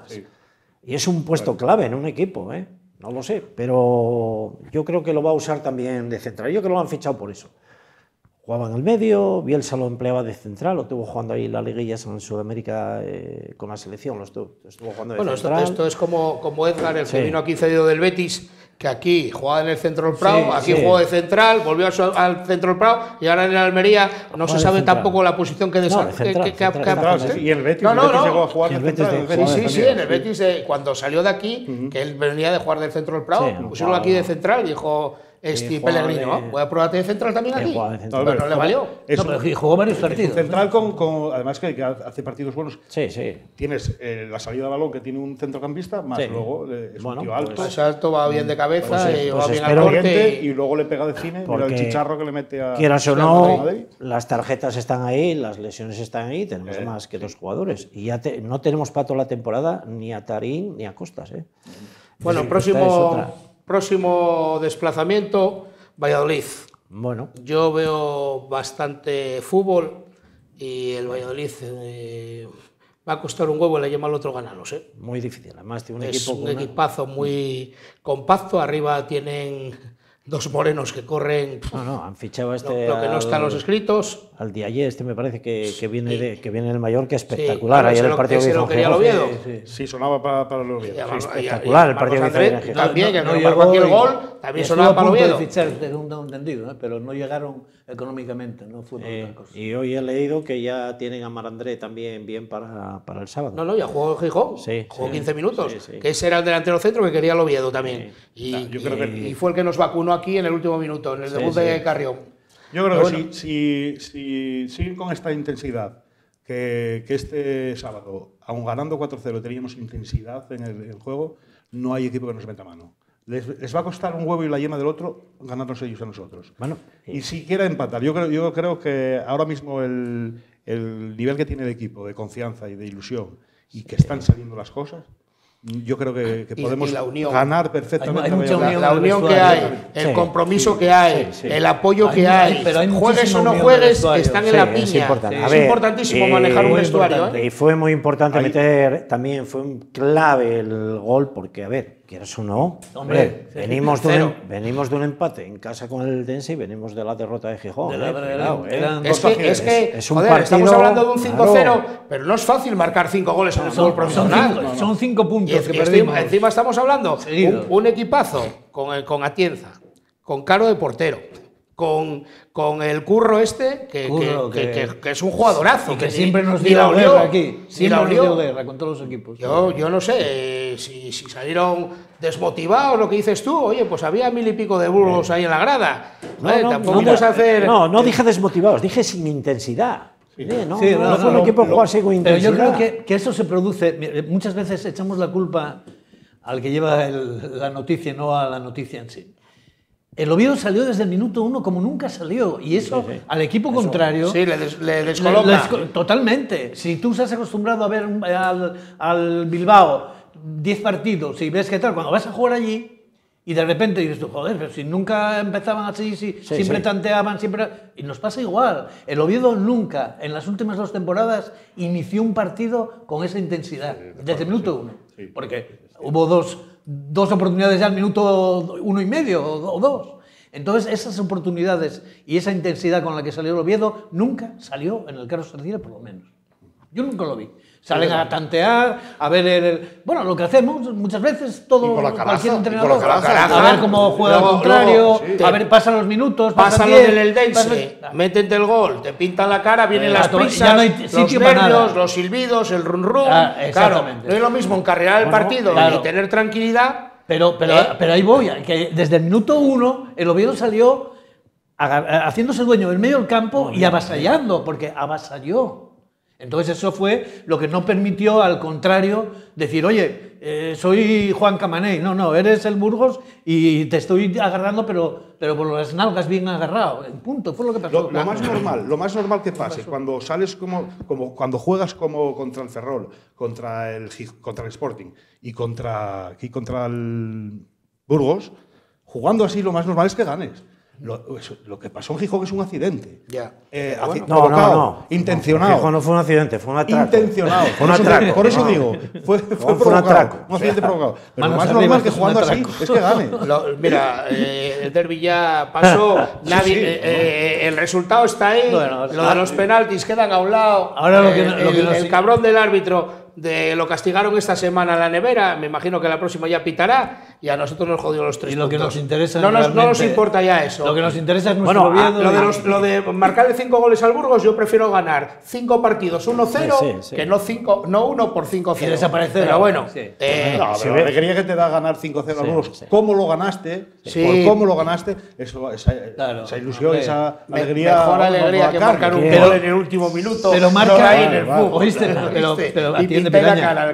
Speaker 14: Y es un puesto clave en un equipo, eh, no lo sé. Pero yo creo que lo va a usar también de central. Yo creo que lo han fichado por eso. Jugaba en el medio, Bielsa lo empleaba de central, lo estuvo jugando ahí la liguilla en Sudamérica con la selección, lo estuvo, jugando de central. Bueno, esto,
Speaker 5: es como, como Edgar, el que vino
Speaker 14: aquí cedido del Betis
Speaker 5: que aquí jugaba en el centro del Prado, aquí jugó de central, volvió al centro del Prado y ahora en el Almería no se sabe tampoco la posición que Y el Betis, no, no, el Betis no. llegó a jugar el central, Sí, sí, en el Betis eh, cuando salió de aquí, que él venía de jugar del centro del Prado, pusieron aquí de central y dijo este eh, Pellegrino, de... voy a probarte de central también eh, aquí. Pero
Speaker 15: no le valió. Es jugó varios Central con, además que, hace partidos buenos. Sí, sí. Tienes eh, la salida de balón que tiene un centrocampista, más luego es un tío alto. Pues pues alto, va bien de mm, cabeza, pues y bien corte. Y... luego le pega de cine, mira el chicharro que le mete a. Quieras o no,
Speaker 14: las tarjetas están ahí, las lesiones están ahí, tenemos más que dos jugadores. Y ya no tenemos pato la temporada ni a Tarín ni a Costas. ¿eh? Bueno, próximo
Speaker 5: Próximo desplazamiento, Valladolid. Bueno. Yo veo bastante fútbol y el Valladolid eh, va a costar un huevo le llama al otro ganarlos. ¿eh?
Speaker 14: Muy difícil, además tiene un es equipo. Un equipazo
Speaker 5: muy compacto, arriba tienen dos morenos que corren. No, no,
Speaker 14: han fichado este. Lo, que no están los escritos. Al día ayer, este me parece que, que viene, de, que viene Mallorca espectacular. ayer el partido que, que quería el Oviedo.
Speaker 15: Sí, sí. sonaba para, para el espectacular el partido Andrés, que También, que no,
Speaker 6: llegó aquí el gol, también sonaba para el Oviedo. fichar, de un entendido, ¿eh? pero no llegaron económicamente,
Speaker 14: no fue eh, Y hoy he leído que ya tienen a Marandré también bien para, para el
Speaker 5: sábado. No, no, ya jugó Gijón,
Speaker 14: sí, jugó 15 minutos, que
Speaker 5: ese era el delantero centro que quería el Oviedo también. Y, y, fue el que nos vacunó aquí en el último minuto, en el debut de Carrión. Yo creo que
Speaker 15: si, siguen con esta intensidad, que, este sábado, aun ganando 4-0, teníamos intensidad en el, el juego, no hay equipo que nos meta mano les, va a costar un huevo y la yema del otro ganarnos ellos a nosotros. Bueno, y si quiera empatar, yo creo, yo creo que ahora mismo el, el, nivel que tiene el equipo de confianza y de ilusión y que están saliendo las cosas, yo creo que, podemos ganar perfectamente.
Speaker 5: la, unión que hay, el compromiso que hay, el apoyo que hay, hay juegues o no juegues, están en la piña. Es, importantísimo eh, manejar un vestuario. ¿eh?
Speaker 14: Y fue muy importante meter, también fue un clave el gol, porque a ver, ¿Quieres o no, hombre, venimos, de un, em-, venimos de un empate en casa con el Dense y venimos de la derrota de Gijón.
Speaker 5: es, que, estamos hablando de un 5-0, pero no es fácil marcar 5 goles en un el fútbol profesional. Son
Speaker 6: 5 puntos que
Speaker 5: Encima, estamos hablando un, un equipazo con, con Atienza, con Caro de portero con, con el curro este, que, que, es un jugadorazo. que, siempre nos dio la guerra aquí, siempre nos dio guerra
Speaker 6: con todos los equipos.
Speaker 5: Yo, yo no sé, eh, si, salieron desmotivados, lo que dices tú, oye, pues había mil y pico de burgos eh. ahí en la grada. No, eh, no No,
Speaker 14: dije desmotivados, dije sin intensidad.
Speaker 6: Sí,
Speaker 5: no,
Speaker 14: fue un equipo que así con intensidad. yo creo
Speaker 6: que, eso se produce, muchas veces echamos la culpa al que lleva la noticia, no a la noticia en sí. El Oviedo salió desde el minuto uno como nunca salió. Y eso al equipo contrario. Sí, le, totalmente. Si tú has acostumbrado a ver al, Bilbao 10 partidos y ves que tal, cuando vas a jugar allí. Y de repente dices tú, joder, pero si nunca empezaban así, siempre tanteaban, siempre... Y nos pasa igual. El Oviedo nunca, en las últimas dos temporadas, inició un partido con esa intensidad, desde el minuto uno. Porque hubo dos dos oportunidades ya al minuto uno y medio o dos. Entonces, esas oportunidades y esa intensidad con la que salió el Oviedo nunca salió en el Carlos Tercera, por lo menos. Yo nunca lo vi. Salen a tantear, a ver el, Bueno, lo que hacemos muchas veces, todo cualquier a ver cómo juega al contrario, a ver, pasan los minutos, pasan el
Speaker 5: métete el gol, te pintan la cara, vienen las prisas, los los silbidos, el run run. Ah, no es
Speaker 6: lo mismo encarrear el partido y tener tranquilidad. Pero, ¿eh? pero, ahí voy, que desde el minuto uno el Oviedo salió eh, haciéndose dueño del medio del campo y avasallando, porque avasalló. Entonces eso fue lo que no permitió, al contrario, decir, oye, eh, soy Juan Camaney. No, no, eres el Burgos y te estoy agarrando, pero, pero por las nalgas bien agarrado. En punto, fue lo que pasó. Lo, más normal,
Speaker 15: lo más normal que pase, cuando sales como, como, cuando juegas como contra el Ferrol, contra el, contra el Sporting y contra, y contra el Burgos, jugando así lo más normal es que ganes. Lo, que pasó en Gijón es un accidente.
Speaker 11: Ya. Eh,
Speaker 15: no, no, no. Intencionado. No,
Speaker 14: no fue un accidente, fue un atraco. Intencionado. fue un atraco. Por eso, digo, fue, fue, un atraco. Un accidente provocado. Pero más normal que jugando así
Speaker 11: es que gane.
Speaker 5: mira, eh, el derby ya pasó. Ah, eh, eh, el resultado está ahí. lo de los penaltis quedan a un lado. Ahora lo que, el cabrón del árbitro de lo castigaron esta semana a la nevera, me imagino que la próxima ya pitará y a nosotros nos jodió los
Speaker 6: tres. Y lo puntos. que nos interesa no nos, no nos importa ya eso. Lo que nos interesa es nuestro bueno, ah, lo, de los, lo, de
Speaker 5: marcarle cinco goles al Burgos, yo prefiero ganar cinco partidos 1-0 que no cinco, no uno por 5-0.
Speaker 15: desaparecer. Pero bueno,
Speaker 14: eh, no, pero la
Speaker 15: que
Speaker 5: te da ganar 5-0 al Burgos, cómo lo
Speaker 15: ganaste, por cómo lo ganaste, eso, esa, esa ilusión, esa alegría. Mejor
Speaker 6: alegría que marcar un gol en el
Speaker 5: último minuto. lo marca ahí en el fútbol. Pero,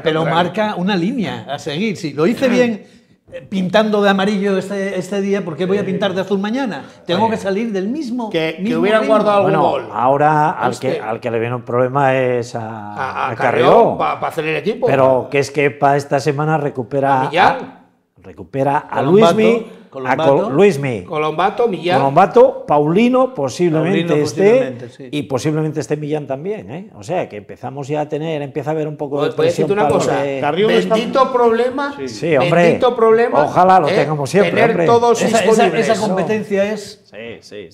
Speaker 6: pero marca una línea a seguir. Si lo hice bien eh, pintando de amarillo este, este día, ¿por voy a pintar de azul mañana? Tengo que salir del mismo. Que, hubiera hubieran guardado
Speaker 5: algún gol.
Speaker 14: Ahora al que, este. al que le viene un problema es a, a, Para
Speaker 5: hacer el equipo. Pero
Speaker 14: que es que para esta semana recupera. A recupera a Luismi Colombato, ah, Luismi.
Speaker 5: Colombato, Millán.
Speaker 14: Colombato, Paulino posiblemente esté y posiblemente esté Millán también. ¿eh? O sea que empezamos ya a tener, empieza a haber un poco de pues, presión. una cosa, de... bendito
Speaker 5: problema, sí. hombre, bendito problema. Ojalá lo ¿eh? tengamos siempre. Tener todos esa, Esa, competencia
Speaker 6: es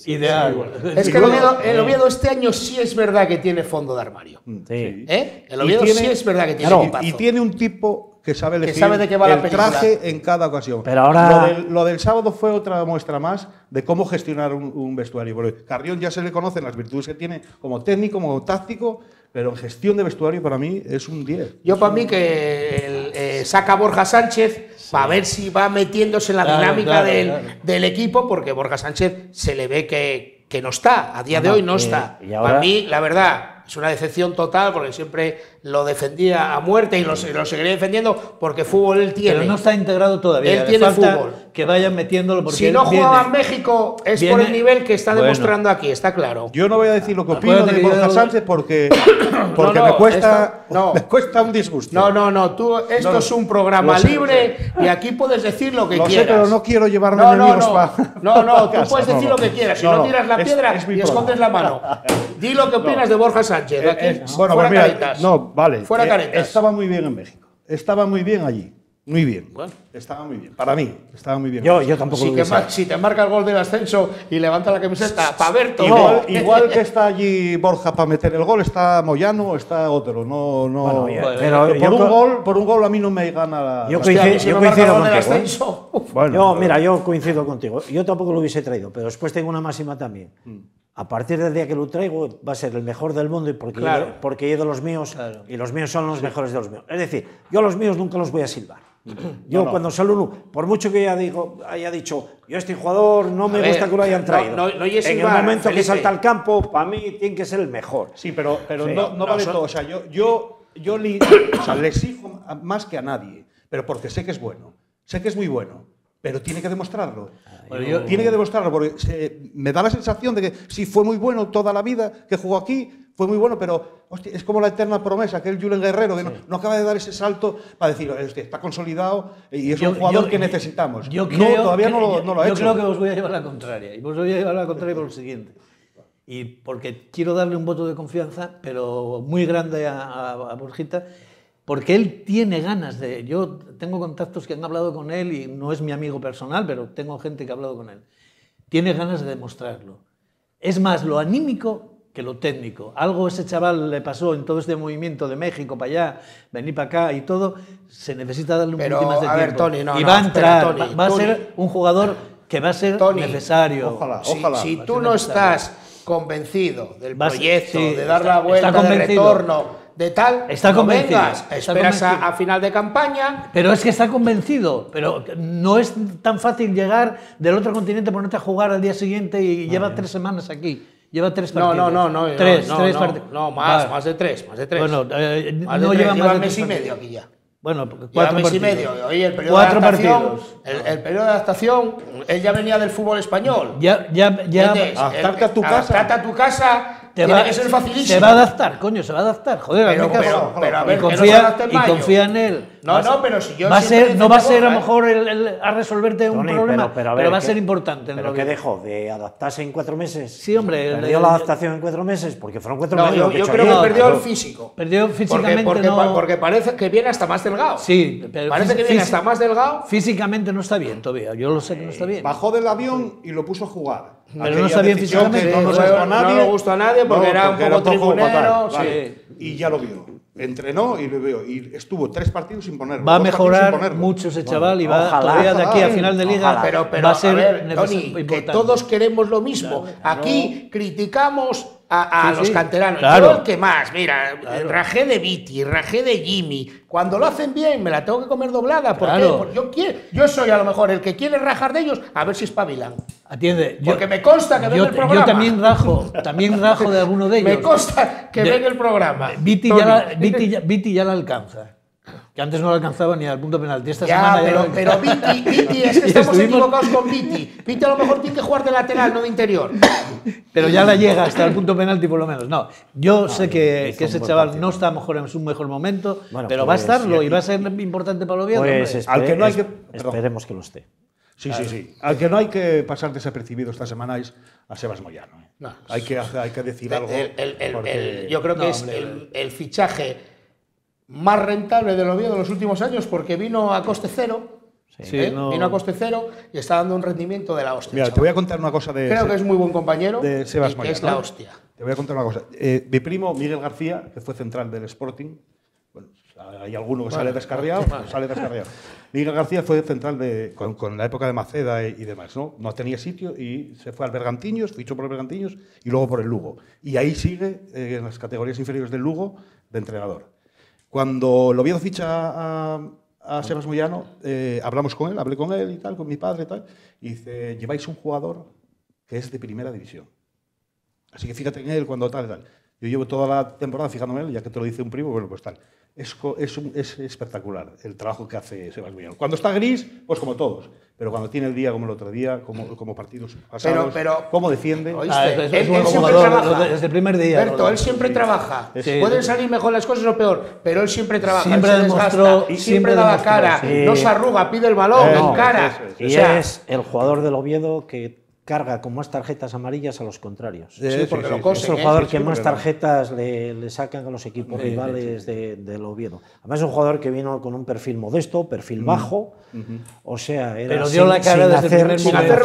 Speaker 14: ideal. Es que el Oviedo,
Speaker 5: este año sí es verdad que tiene fondo de armario.
Speaker 14: ¿Eh? El Oviedo sí
Speaker 5: es verdad que tiene
Speaker 15: Y tiene un tipo que sabe de qué va el la traje en cada ocasión. Pero ahora... Lo del, sábado fue otra muestra más de cómo gestionar un, vestuario. Carrión ya se le conocen las virtudes que tiene como técnico, como táctico, pero en gestión de vestuario para mí es un 10.
Speaker 5: Yo para mí que eh, saca Borja Sánchez para ver si va metiéndose en la dinámica del, equipo, porque Borja Sánchez se le ve que, no está, a día de hoy no eh, está. Para mí, la verdad, es una decepción total, porque siempre lo defendía a muerte y lo, seguiría defendiendo porque fútbol él tiene. Pero no está
Speaker 6: integrado todavía. Él tiene fútbol.
Speaker 5: Que vayan metiéndolo porque Si no jugaba en
Speaker 6: México es
Speaker 5: por el nivel que está demostrando aquí, está claro. Yo no voy a decir lo que opino de Borja Sánchez porque, porque me, cuesta, cuesta un disgusto. No, no, no. Tú, esto es un programa libre y aquí puedes decir lo que lo quieras. Sé, pero no
Speaker 15: quiero llevarme enemigos no No, no, tú puedes decir lo que quieras. Si no, tiras la piedra y escondes
Speaker 5: la mano. Di lo que opinas de Borja Sánchez. Eh, eh, bueno, pues mira, no vale. Fuera eh, caretas.
Speaker 15: estaba muy bien en México. Estaba muy bien allí. Muy bien.
Speaker 5: Bueno. Estaba muy bien.
Speaker 15: Para mí, estaba muy bien. Yo, yo tampoco si lo
Speaker 5: Si te marca el gol del ascenso y levanta la camiseta, para ver todo. Igual, que
Speaker 15: está allí Borja para meter el gol, está Moyano o está otro. No, no. por, un gol, por un gol a mí no me gana la. Yo, coincido, con yo contigo. ¿eh? Ascenso,
Speaker 14: bueno, yo, mira, yo coincido contigo. Yo tampoco lo hubiese traído, pero después tengo una máxima también. Mm a partir del día que lo traigo va a ser el mejor del mundo y porque, yo, porque de los míos y los míos son los mejores de los míos. Es decir, yo a los míos nunca los voy a silbar. yo cuando saludo, por mucho que ya digo, haya dicho, yo estoy jugador no me gusta que lo hayan traído. en el momento que salta al campo, para mí tiene que ser el mejor. Sí, pero, pero no, vale todo. O sea, yo, yo, yo le,
Speaker 15: exijo más que a nadie, pero porque sé que es bueno. Sé que es muy bueno pero tiene que demostrarlo. Tiene que demostrarlo, porque me da la sensación de que si fue muy bueno toda la vida que jugó aquí, fue muy bueno, pero es como la eterna promesa, que el Julen Guerrero, no, acaba de dar ese salto para decir, está consolidado y es un jugador que necesitamos. Yo no, todavía no lo, ha hecho. Yo creo que
Speaker 6: os voy a llevar la contraria, y os voy a llevar la contraria por lo siguiente. Y porque quiero darle un voto de confianza, pero muy grande a, a, a porque él tiene ganas de... Yo tengo contactos que han hablado con él y no es mi amigo personal, pero tengo gente que ha hablado con él. Tiene ganas de demostrarlo. Es más lo anímico que lo técnico. Algo ese chaval le pasó en todo este movimiento de México para allá, venir para acá y todo. Se necesita darle un pero, poquito más de a tiempo. Tony, y va a entrar, va, a ser un jugador que va a ser necesario. Ojalá, Si, tú no estás convencido
Speaker 5: del proyecto, de dar la vuelta, del retorno de tal. Está convencido. No vengas, esperas
Speaker 6: A, final de campaña. Pero es que está convencido. Pero no es tan fácil llegar del otro continente, ponerte a jugar al día siguiente y lleva tres semanas aquí. Lleva tres partidos. No, no, no. no tres, no, tres partidos. No, más, más de tres, más de tres. Bueno, eh, no lleva más de mes y medio aquí ya. Bueno, cuatro partidos. y medio. el cuatro de partidos. El, periodo de
Speaker 5: adaptación, él ya venía del fútbol español.
Speaker 6: Ya, ya, ya. Adaptarte a tu casa.
Speaker 5: Adaptarte a tu casa
Speaker 6: te tiene va, que ser facilísimo. Se va a adaptar, coño, se va a adaptar. Joder, pero, pero, pero, a ver, confía, no y confía en él no, no, pero si yo. Va a ser, no va a ser a lo mejor a resolverte un problema, pero, va a ser importante.
Speaker 14: ¿Pero qué dejó? ¿De adaptarse en cuatro meses? Sí, hombre. ¿Perdió la adaptación en cuatro meses? Porque fueron cuatro meses. Yo, creo que perdió el físico. Perdió físicamente. Porque, porque, parece
Speaker 6: que viene hasta más delgado. Sí, pero parece que viene hasta más delgado. Físicamente no está bien todavía. Yo lo sé que no está eh,
Speaker 15: bien. Bajó del avión y lo puso a jugar.
Speaker 6: Pero no está bien físicamente. No, le
Speaker 15: gustó a nadie porque, era un poco tribunero. Y ya lo vio. Entrenó y lo veo. Y estuvo tres partidos sin poner Va a mejorar mucho ese chaval y va todavía de aquí a final de liga.
Speaker 5: pero, va a ser que todos queremos lo mismo. Aquí criticamos a, los canteranos. Yo el que más, mira, rajé de Viti, rajé de Jimmy. Cuando lo hacen bien, me la tengo que comer doblada. ¿Por Porque yo, quiero, yo soy a lo mejor el que quiere rajar de ellos,
Speaker 6: a ver si espabilan. Atiende. Porque me consta que ven el programa. Yo también rajo, también rajo de alguno de ellos. me consta que ven el programa. Viti ya, Viti ya la alcanza que antes no lo alcanzaba ni al punto penalti. Esta semana pero, Viti,
Speaker 5: Viti, es que estamos equivocados con Viti. Viti a lo mejor tiene que jugar de lateral, no de interior.
Speaker 6: Pero ya la llega hasta el punto penalti por lo menos. No, yo sé que, ese chaval no está mejor en su mejor momento,
Speaker 14: pero va a pues, estarlo y va a
Speaker 6: ser importante para Oviedo. Pues, al que no hay que...
Speaker 14: Esperemos que lo esté. Sí,
Speaker 15: sí, sí. Al que no hay que pasar desapercibido esta semana es a Sebas Moyano. ¿eh? hay, que, hay que decir algo. yo creo que es
Speaker 5: el fichaje más rentable de lo mío de los últimos años porque vino a coste cero.
Speaker 15: ¿eh? Vino a coste
Speaker 5: cero y está dando un rendimiento de la hostia.
Speaker 15: Mira, te voy a contar una cosa de. Creo que es muy
Speaker 5: buen compañero. que es la
Speaker 15: hostia. Te voy a contar una cosa. Eh, mi primo, Miguel García, que fue central del Sporting, hay alguno que sale descarriado, sale descarriado. Miguel García fue central con, la época de Maceda y, demás, ¿no? No tenía sitio y se fue al Bergantiños, fichó por el Bergantiños y luego por el Lugo. Y ahí sigue, eh, en las categorías inferiores del Lugo, de entrenador. Cuando lo lo ficha a, a ah. Sebas Moyano, eh, hablamos con él, hablé con él y tal, con mi padre y tal, y dice, lleváis un jugador que es de primera división. Así que fíjate en él cuando tal y tal. Yo llevo toda la temporada fijándome en él, ya que te lo dice un primo, bueno, pues tal. Es, es, es espectacular el trabajo que hace Sebas Moyano. Cuando está gris, pues como todos pero cuando tiene el día como el otro día, como, como partidos pasados, pero, cómo defiende. Ah, es, él, siempre trabaja. Desde el primer día. Berto, él
Speaker 5: siempre trabaja. Pueden salir mejor las cosas o peor, pero él siempre trabaja. Siempre se y siempre, da la cara, no se arruga, pide el balón, no, encara. y es
Speaker 14: el jugador del Oviedo que carga con más tarjetas amarillas a los contrarios. Sí, porque lo es el jugador que más tarjetas le, sacan a los equipos rivales de, del Oviedo. Además es un jugador que vino con un perfil modesto, perfil mm. bajo, o sea, era Pero dio sin, la cara hacer,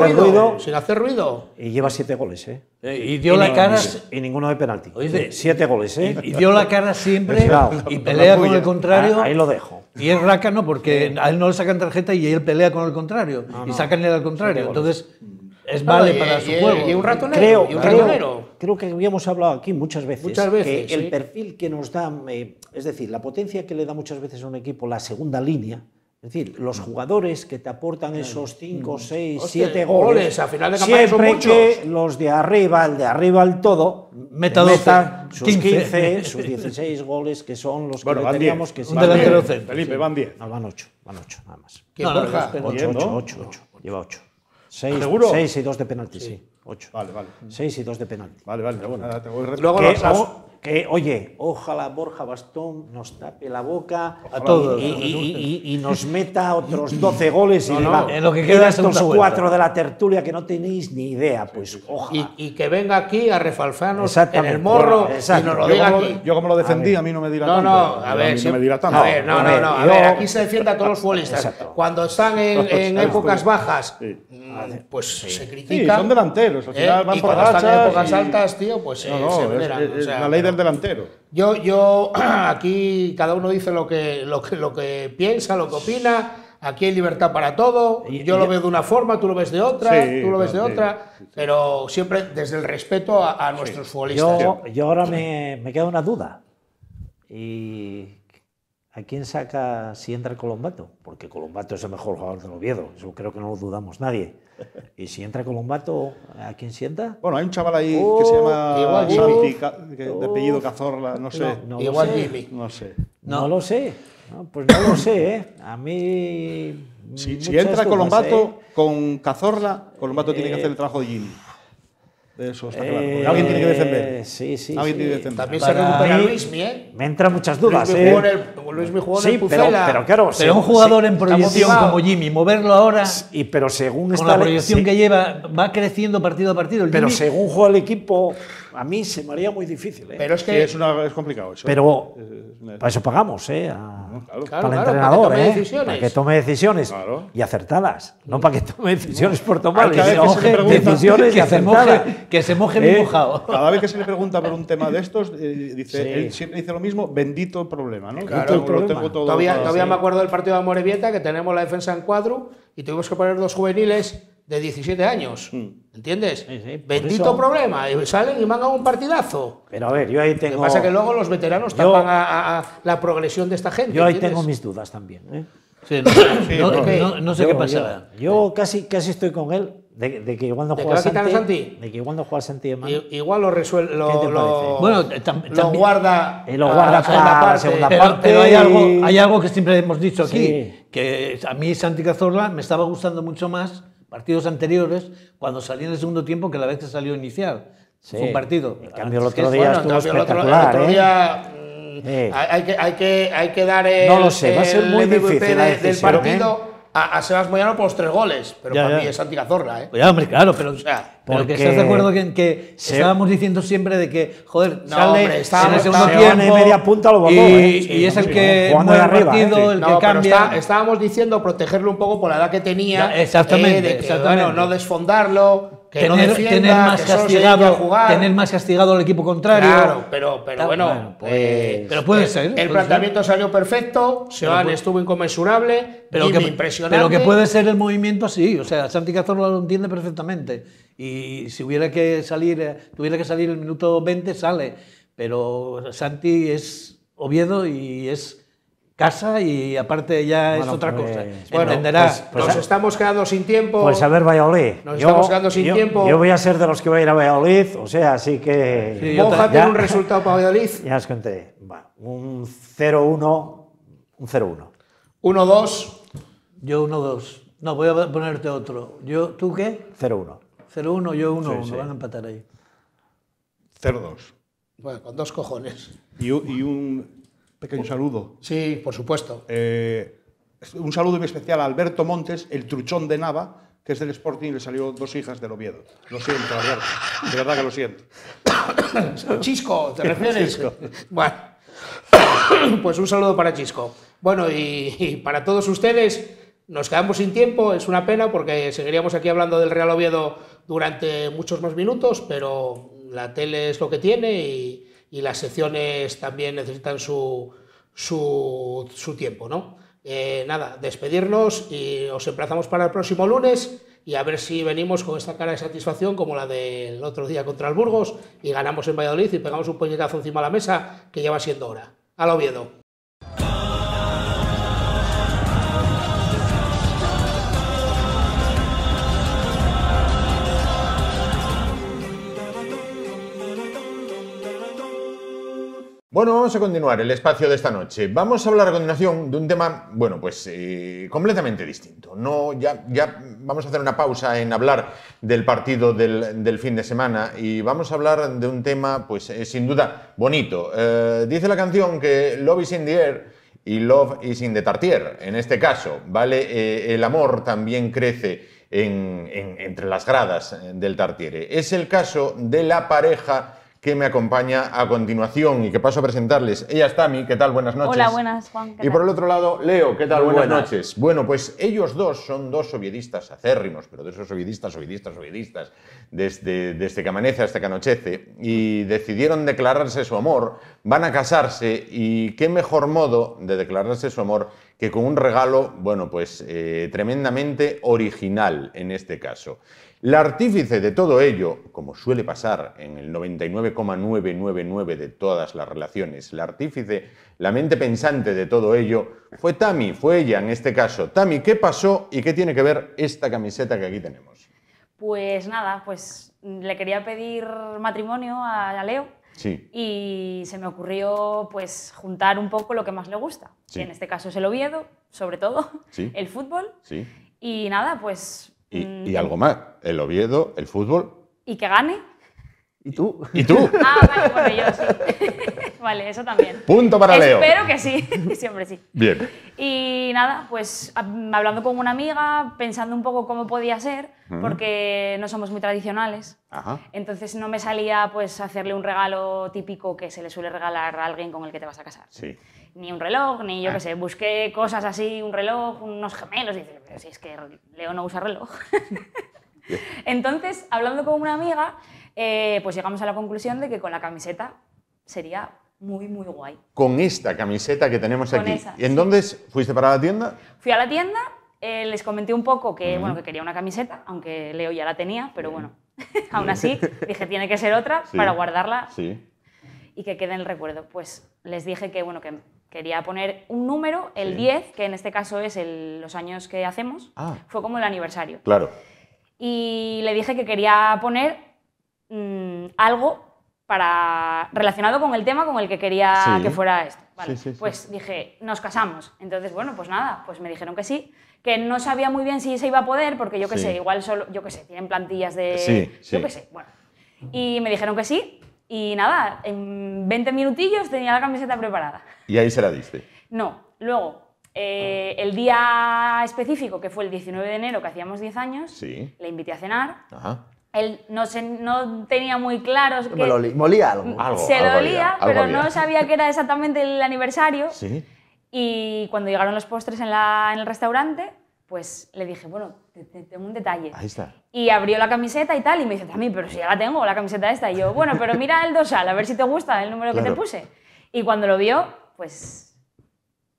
Speaker 14: ruido,
Speaker 5: sin hacer ruido.
Speaker 14: Y lleva siete goles, ¿eh? eh y dio la cara. Y ninguno de penalti.
Speaker 5: siete goles, ¿eh? Y, dio la cara siempre y pelea con el contrario.
Speaker 14: Ah, ahí lo
Speaker 6: dejo. Y es raca, no, porque a él no le sacan tarjeta y él pelea con el contrario. y sacanle al
Speaker 14: contrario. Entonces, mm es vale para su juego. Y un ratonero. Creo, creo, que habíamos hablado aquí muchas veces, que el perfil que nos da, eh, es decir, la potencia que le da muchas veces a un equipo la segunda línea, es decir, los jugadores que te aportan esos 5, 6, 7 goles, a final de campaña siempre que los de arriba, el de arriba, el todo, meta, meta sus 15. sus 16 goles, que son los que le teníamos que ser. Un delantero Felipe, van 10. van 8, van 8, nada más. ¿Quién, no, Borja? 8, 8, 8, lleva 8. 6, ¿Seguro? 6 y 2 de penalti, sí. 8. Vale, vale. 6 y 2 de penalti. Vale, vale, bueno, te voy Luego los, oye, ojalá Borja Bastón nos tape la boca a todos, y, nos meta otros 12 goles y no, en lo que queda estos cuatro de la tertulia que no tenéis ni idea, pues
Speaker 5: Y, que venga aquí a refalfarnos en el morro y nos lo yo diga como, aquí. Yo como lo defendí, a, mí no me dirá tanto. No, no A
Speaker 14: ver,
Speaker 8: no, no, no, aquí se defiende a todos los futbolistas.
Speaker 5: Cuando están en, épocas bajas, mm, pues se critican. Sí, son delanteros, al ¿eh? van por cuando están en épocas altas, tío, pues eh, se, La ley del delantero. Yo, yo, aquí cada uno dice lo que, lo lo que piensa, lo que opina. Aquí hay libertad para todo. yo lo veo de una forma, tú lo ves de otra, tú lo ves de otra, pero siempre desde el respeto a, nuestros futbolistas. Yo, ahora me,
Speaker 14: queda una duda. ¿Y a quién saca si entra Colombato? Porque Colombato es el mejor jugador de Oviedo, eso creo que no lo dudamos nadie. Y si entra Colombato, ¿a quién sienta? Bueno, hay un chaval ahí que oh, se llama igual Santi, de apellido Cazorla, no sé. igual sé. No sé. No. lo sé. pues no lo sé, ¿eh? A mí. Si, entra Colombato
Speaker 15: ¿eh? con Cazorla, Colombato tiene que eh, hacer el trabajo de Jimmy. Eso está claro. Eh, alguien tiene que defender. Sí, sí. Alguien tiene que defender.
Speaker 14: También se recupera mí, Luismi, ¿eh? Me entran muchas dudas. eh.
Speaker 5: sí, pero, claro.
Speaker 14: Pero un jugador en proyección como Jimmy, moverlo ahora. pero según con la proyección que
Speaker 6: lleva, va creciendo partido a partido. pero según juega el equipo a mí se
Speaker 14: me haría muy difícil. ¿eh? Pero es que es, complicado eso. Pero para eso pagamos, ¿eh? para el entrenador, para que tome ¿eh? que tome decisiones y acertadas. No para que tome decisiones por tomar, que se moje, y acertadas. ¿Eh?
Speaker 6: mojado. Cada vez
Speaker 15: que se le pregunta por un tema de estos, eh, dice, siempre dice lo mismo, bendito problema, ¿no? Tengo todo todavía, me
Speaker 5: acuerdo del partido de Morevieta, que tenemos la defensa en cuadro y tuvimos que poner dos juveniles de 17 años. Mm. ¿Entiendes? Bendito problema. Eh, salen y a un partidazo.
Speaker 14: Pero a ver, yo ahí tengo. Lo que pasa que
Speaker 5: luego los veteranos tapan a, la progresión de esta gente. Yo ahí tengo mis dudas también. ¿eh?
Speaker 14: no, sé yo, qué pasará. Yo, casi, casi estoy con él. De, que igual no juega Santi, De que igual juega Santi
Speaker 5: Igual lo resuelve. bueno, lo
Speaker 6: guarda.
Speaker 14: Y eh, lo guarda la segunda parte. Pero, hay, algo, hay
Speaker 6: algo que siempre hemos dicho aquí. Que a mí Santi Cazorla me estaba gustando mucho más partidos anteriores, cuando salía en el segundo tiempo, que la vez que salió inicial, Fue un partido. En cambio, el otro ¿eh? día estuvo espectacular. Mm, hay,
Speaker 5: que, hay, que, hay que dar el, no lo sé, va a ser muy difícil, del ¿eh? partido a, a Sebas Moyano por los tres goles, pero para mí es Santi zorra, ¿eh? Pues ya, hombre, claro, pero, o sea, porque que estás de acuerdo
Speaker 6: que, que estábamos diciendo siempre de que, joder, no, sale hombre, está, en el segundo media punta lo botó, y, eh, y es el que arriba, ¿eh? el que cambia.
Speaker 5: estábamos diciendo protegerlo un poco por la edad que tenía, exactamente, eh, de que, exactamente. Bueno, no desfondarlo que tener, más castigado, jugar. tener
Speaker 6: más castigado al equipo contrario. Claro,
Speaker 5: pero, pero bueno, eh, pues, pero puede ser. El planteamiento salió perfecto,
Speaker 6: Seoane estuvo inconmensurable, pero que, Pero que puede ser el movimiento, sí. O sea, Santi Cazorla lo entiende perfectamente. Y si hubiera que salir, eh, tuviera que salir el minuto 20, sale. Pero Santi es Oviedo y es casa y aparte ya es otra cosa. Pues, entenderás. Pues, pues, nos estamos quedando sin tiempo. Pues
Speaker 14: a ver Valladolid. Nos estamos quedando sin tiempo. Yo voy a ser de los que voy a ir a Valladolid, o sea, así que... Sí, Moja tiene un resultado para Valladolid. Ya os conté. un 0-1, un 0-1.
Speaker 6: 1-2. Yo 1-2. No, voy a ponerte otro. Yo, ¿Tú qué? 0-1. 0-1, yo 1-1. Van a empatar ahí. 0-2. Bueno, con dos cojones.
Speaker 15: y un pequeño saludo. Sí, por supuesto. Eh, un saludo muy especial a Alberto Montes, el truchón de Nava, que es del Sporting y le salió dos hijas del Oviedo. Lo siento, verdad, De verdad que lo siento. Chisco, ¿te refieres?
Speaker 5: Bueno, pues un saludo para Chisco. Bueno, y, para todos ustedes, nos quedamos sin tiempo, es una pena porque seguiríamos aquí hablando del Real Oviedo durante muchos más minutos, pero la tele es lo que tiene y, y las secciones también necesitan su, su, tiempo, ¿no? Eh, nada, despedirnos y os emplazamos para el próximo lunes y a ver si venimos con esta cara de satisfacción como la del otro día contra el Burgos y ganamos en Valladolid y pegamos un puñetazo encima de la mesa que ya va siendo hora. lo Oviedo.
Speaker 1: Bueno, vamos a continuar el espacio de esta noche. Vamos a hablar a continuación de un tema, bueno, pues eh, completamente distinto. No, ya, ya vamos a hacer una pausa en hablar del partido del, fin de semana y vamos a hablar de un tema, pues eh, sin duda, bonito. Eh, dice la canción que Love is in the air y Love is in the tartier. En este caso, ¿vale? el amor también crece entre las gradas del tartiere. Es el caso de la pareja que me acompaña a continuación y que paso a presentarles. Ella está mí ¿qué tal? Buenas noches. Hola, buenas,
Speaker 8: Juan. Y por el
Speaker 1: otro lado, Leo, ¿qué tal? Buenas, noches. Bueno, pues ellos dos son dos sovietistas acérrimos, pero de esos sovietistas, sovietistas, sovietistas, desde, desde que amanece hasta que anochece, y decidieron declararse su amor, van a casarse, y qué mejor modo de declararse su amor que con un regalo, bueno, pues eh, tremendamente original en este caso. La artífice de todo ello, como suele pasar en el 99,999 de todas las relaciones, la artífice, la mente pensante de todo ello, fue Tami, fue ella en este caso. Tami, ¿qué pasó y qué tiene que ver esta camiseta que aquí
Speaker 8: tenemos? Pues nada, pues le quería pedir matrimonio a Leo. Sí. Y se me ocurrió pues juntar un poco lo que más le gusta. en este caso es el Oviedo, sobre todo, el fútbol. Y nada, pues y, algo
Speaker 1: más. El Oviedo, el fútbol. ¿Y que gane? ¿Y tú? ¿Y
Speaker 8: tú? Ah, vale, bueno, yo sí. vale, eso también. Punto para Leo. Espero que sí, siempre sí. Bien. Y nada, pues hablando con una amiga, pensando un poco cómo podía ser, porque no somos muy tradicionales. Ajá. Entonces no me salía pues hacerle un regalo típico que se le suele regalar a alguien con el que te vas a casar. Sí ni un reloj, ni yo ah. qué sé, busqué cosas así, un reloj, unos gemelos, y dices, pero si es que Leo no usa reloj. Entonces, hablando con una amiga, eh, pues llegamos a la conclusión de que con la camiseta sería muy, muy guay.
Speaker 1: Con esta camiseta que tenemos aquí. ¿Y entonces dónde fuiste para la tienda?
Speaker 8: Fui a la tienda, eh, les comenté un poco que, bueno, quería una camiseta, aunque Leo ya la tenía, pero bueno, aún así dije, tiene que ser otra para guardarla y que quede en el recuerdo. Pues les dije que, bueno, que quería poner un número, el 10, que en este caso es los años que hacemos, ah. fue como el aniversario. Claro. Y le dije que quería poner mm, algo para, relacionado con el tema con el que quería que fuera esto. pues dije, nos casamos. Entonces, bueno, pues nada, pues me dijeron que sí, que no sabía muy bien si se iba a poder, porque yo qué sé, igual solo, yo qué sé, tienen plantillas de... Yo qué sé, bueno. Y me dijeron que sí, y nada, en 20 minutillos tenía la camiseta preparada.
Speaker 1: ¿Y ahí se la diste?
Speaker 8: No. Luego, eh, el día específico, que fue el 19 de enero, que hacíamos 10 años, le invité a cenar. Él no, se, no tenía muy claro.
Speaker 7: molía mm, algo. se lo olía, pero no
Speaker 8: sabía que era exactamente el aniversario. Y cuando llegaron los postres en, en el restaurante, pues le dije, bueno, tengo un detalle. Ahí está. Y abrió la camiseta y tal, y me dice, a mí, pero si ya la tengo, la camiseta esta. Y yo, bueno, pero mira el dosal, a ver si te gusta el número que te puse. Y cuando lo vio, pues...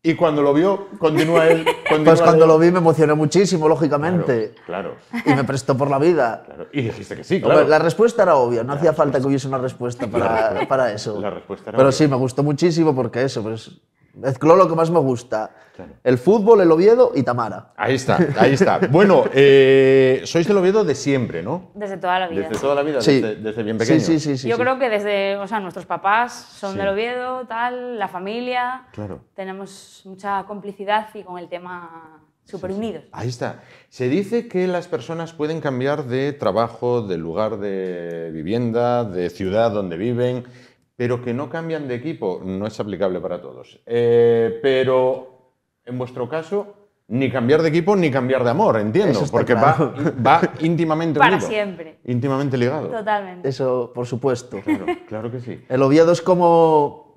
Speaker 1: Y cuando lo vio, continúa él. pues cuando lo
Speaker 7: vi me emocioné muchísimo, lógicamente. Claro, Y me prestó por la vida.
Speaker 1: Claro. Y dijiste que sí, claro. la
Speaker 7: respuesta era obvia, no hacía falta que hubiese una respuesta para, para eso. La respuesta era Pero sí, me gustó muchísimo porque eso, pues Mezcló lo que más me gusta. El fútbol, el Oviedo y Tamara.
Speaker 1: Ahí está, ahí está.
Speaker 7: bueno, eh, sois del
Speaker 1: Oviedo de siempre, ¿no?
Speaker 8: Desde toda la vida. Desde toda la vida,
Speaker 1: desde, bien pequeño. Sí, sí, sí. Yo creo
Speaker 8: que desde, o sea, nuestros papás son de del Oviedo, tal, la familia. Claro. Tenemos mucha complicidad y con el tema súper unidos.
Speaker 1: Ahí está. Se dice que las personas pueden cambiar de trabajo, de lugar de vivienda, de ciudad donde viven pero que no cambian de equipo, no es aplicable para todos. Eh, pero en vuestro caso, ni cambiar de equipo ni cambiar de amor, entiendo, porque va, va íntimamente Para
Speaker 8: siempre.
Speaker 1: Íntimamente ligado.
Speaker 8: Totalmente.
Speaker 1: Eso, por supuesto. Claro, que sí.
Speaker 7: El Oviedo es como,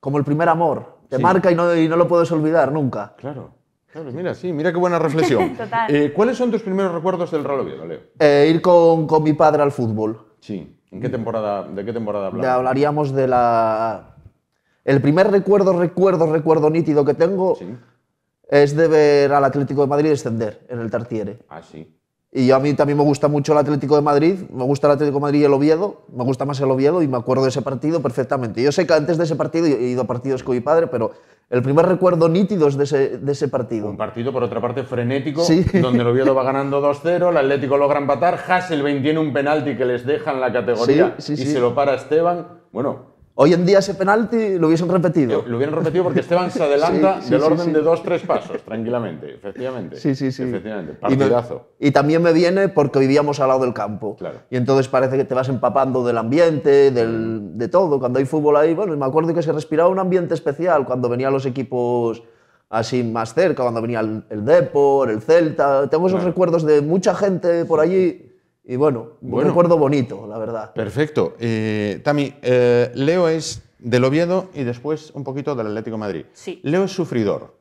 Speaker 7: como el primer amor, te marca y no, no lo puedes olvidar nunca. Claro.
Speaker 1: Claro, mira, sí, mira qué buena
Speaker 9: reflexión. Total. Eh,
Speaker 1: ¿Cuáles son tus primeros recuerdos del Real Oviedo, Leo?
Speaker 7: Eh, ir con, con mi padre al fútbol. Sí
Speaker 1: qué temporada, ¿De qué temporada hablamos?
Speaker 7: hablaríamos de la... El primer recuerdo, recuerdo, recuerdo nítido que tengo es de ver al Atlético de Madrid descender en el Tartiere. Ah, sí. Y yo a mí también me gusta mucho el Atlético de Madrid, me gusta el Atlético de Madrid y el Oviedo, me gusta más el Oviedo y me acuerdo de ese partido perfectamente. Yo sé que antes de ese partido he ido a partidos con mi padre, pero el primer recuerdo nítido es
Speaker 1: de ese, de ese partido. Un partido, por otra parte, frenético, donde el Oviedo va ganando 2-0, el Atlético logra empatar, Hasselbein tiene un penalti que les deja en la categoría y se lo para Esteban. Bueno,
Speaker 7: Hoy en día ese penalti lo hubiesen repetido. Lo, hubieran repetido porque Esteban se adelanta del orden de
Speaker 1: dos, tres pasos, tranquilamente, efectivamente. Sí, sí, sí. Efectivamente, partidazo.
Speaker 7: Y, también me viene porque vivíamos al lado del campo. Y entonces parece que te vas empapando del ambiente, del, mm. de todo. Cuando hay fútbol ahí, bueno, me acuerdo que se respiraba un ambiente especial cuando venían los equipos así más cerca, cuando venía el, el Depor, el Celta. Tengo esos recuerdos de mucha gente por allí y bueno, un recuerdo bonito, la verdad.
Speaker 1: Perfecto. Eh, Tami, eh, Leo es del Oviedo y después un poquito del Atlético Madrid. Sí. Leo es sufridor.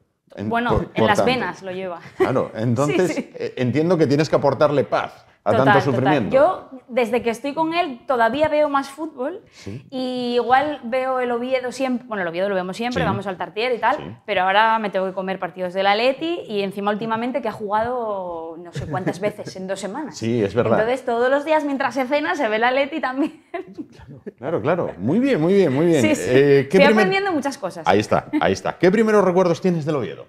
Speaker 1: bueno, en las venas lo lleva. Claro, entonces eh, entiendo que tienes que aportarle paz
Speaker 8: a tanto sufrimiento. Yo, desde que estoy con él, todavía veo más fútbol y igual veo el Oviedo siempre, bueno, el Oviedo lo vemos siempre, vamos al Tartier y tal, pero ahora me tengo que comer partidos de la Leti y encima últimamente que ha jugado no sé cuántas veces en dos semanas. Sí,
Speaker 1: es verdad. Entonces
Speaker 8: todos los días mientras se cena se ve la Leti también.
Speaker 1: Claro, claro, muy bien, muy bien, muy bien. Sí, eh, Estoy aprendiendo
Speaker 8: muchas cosas. Ahí
Speaker 1: está, ahí está. ¿Qué primeros recuerdos tienes del Oviedo?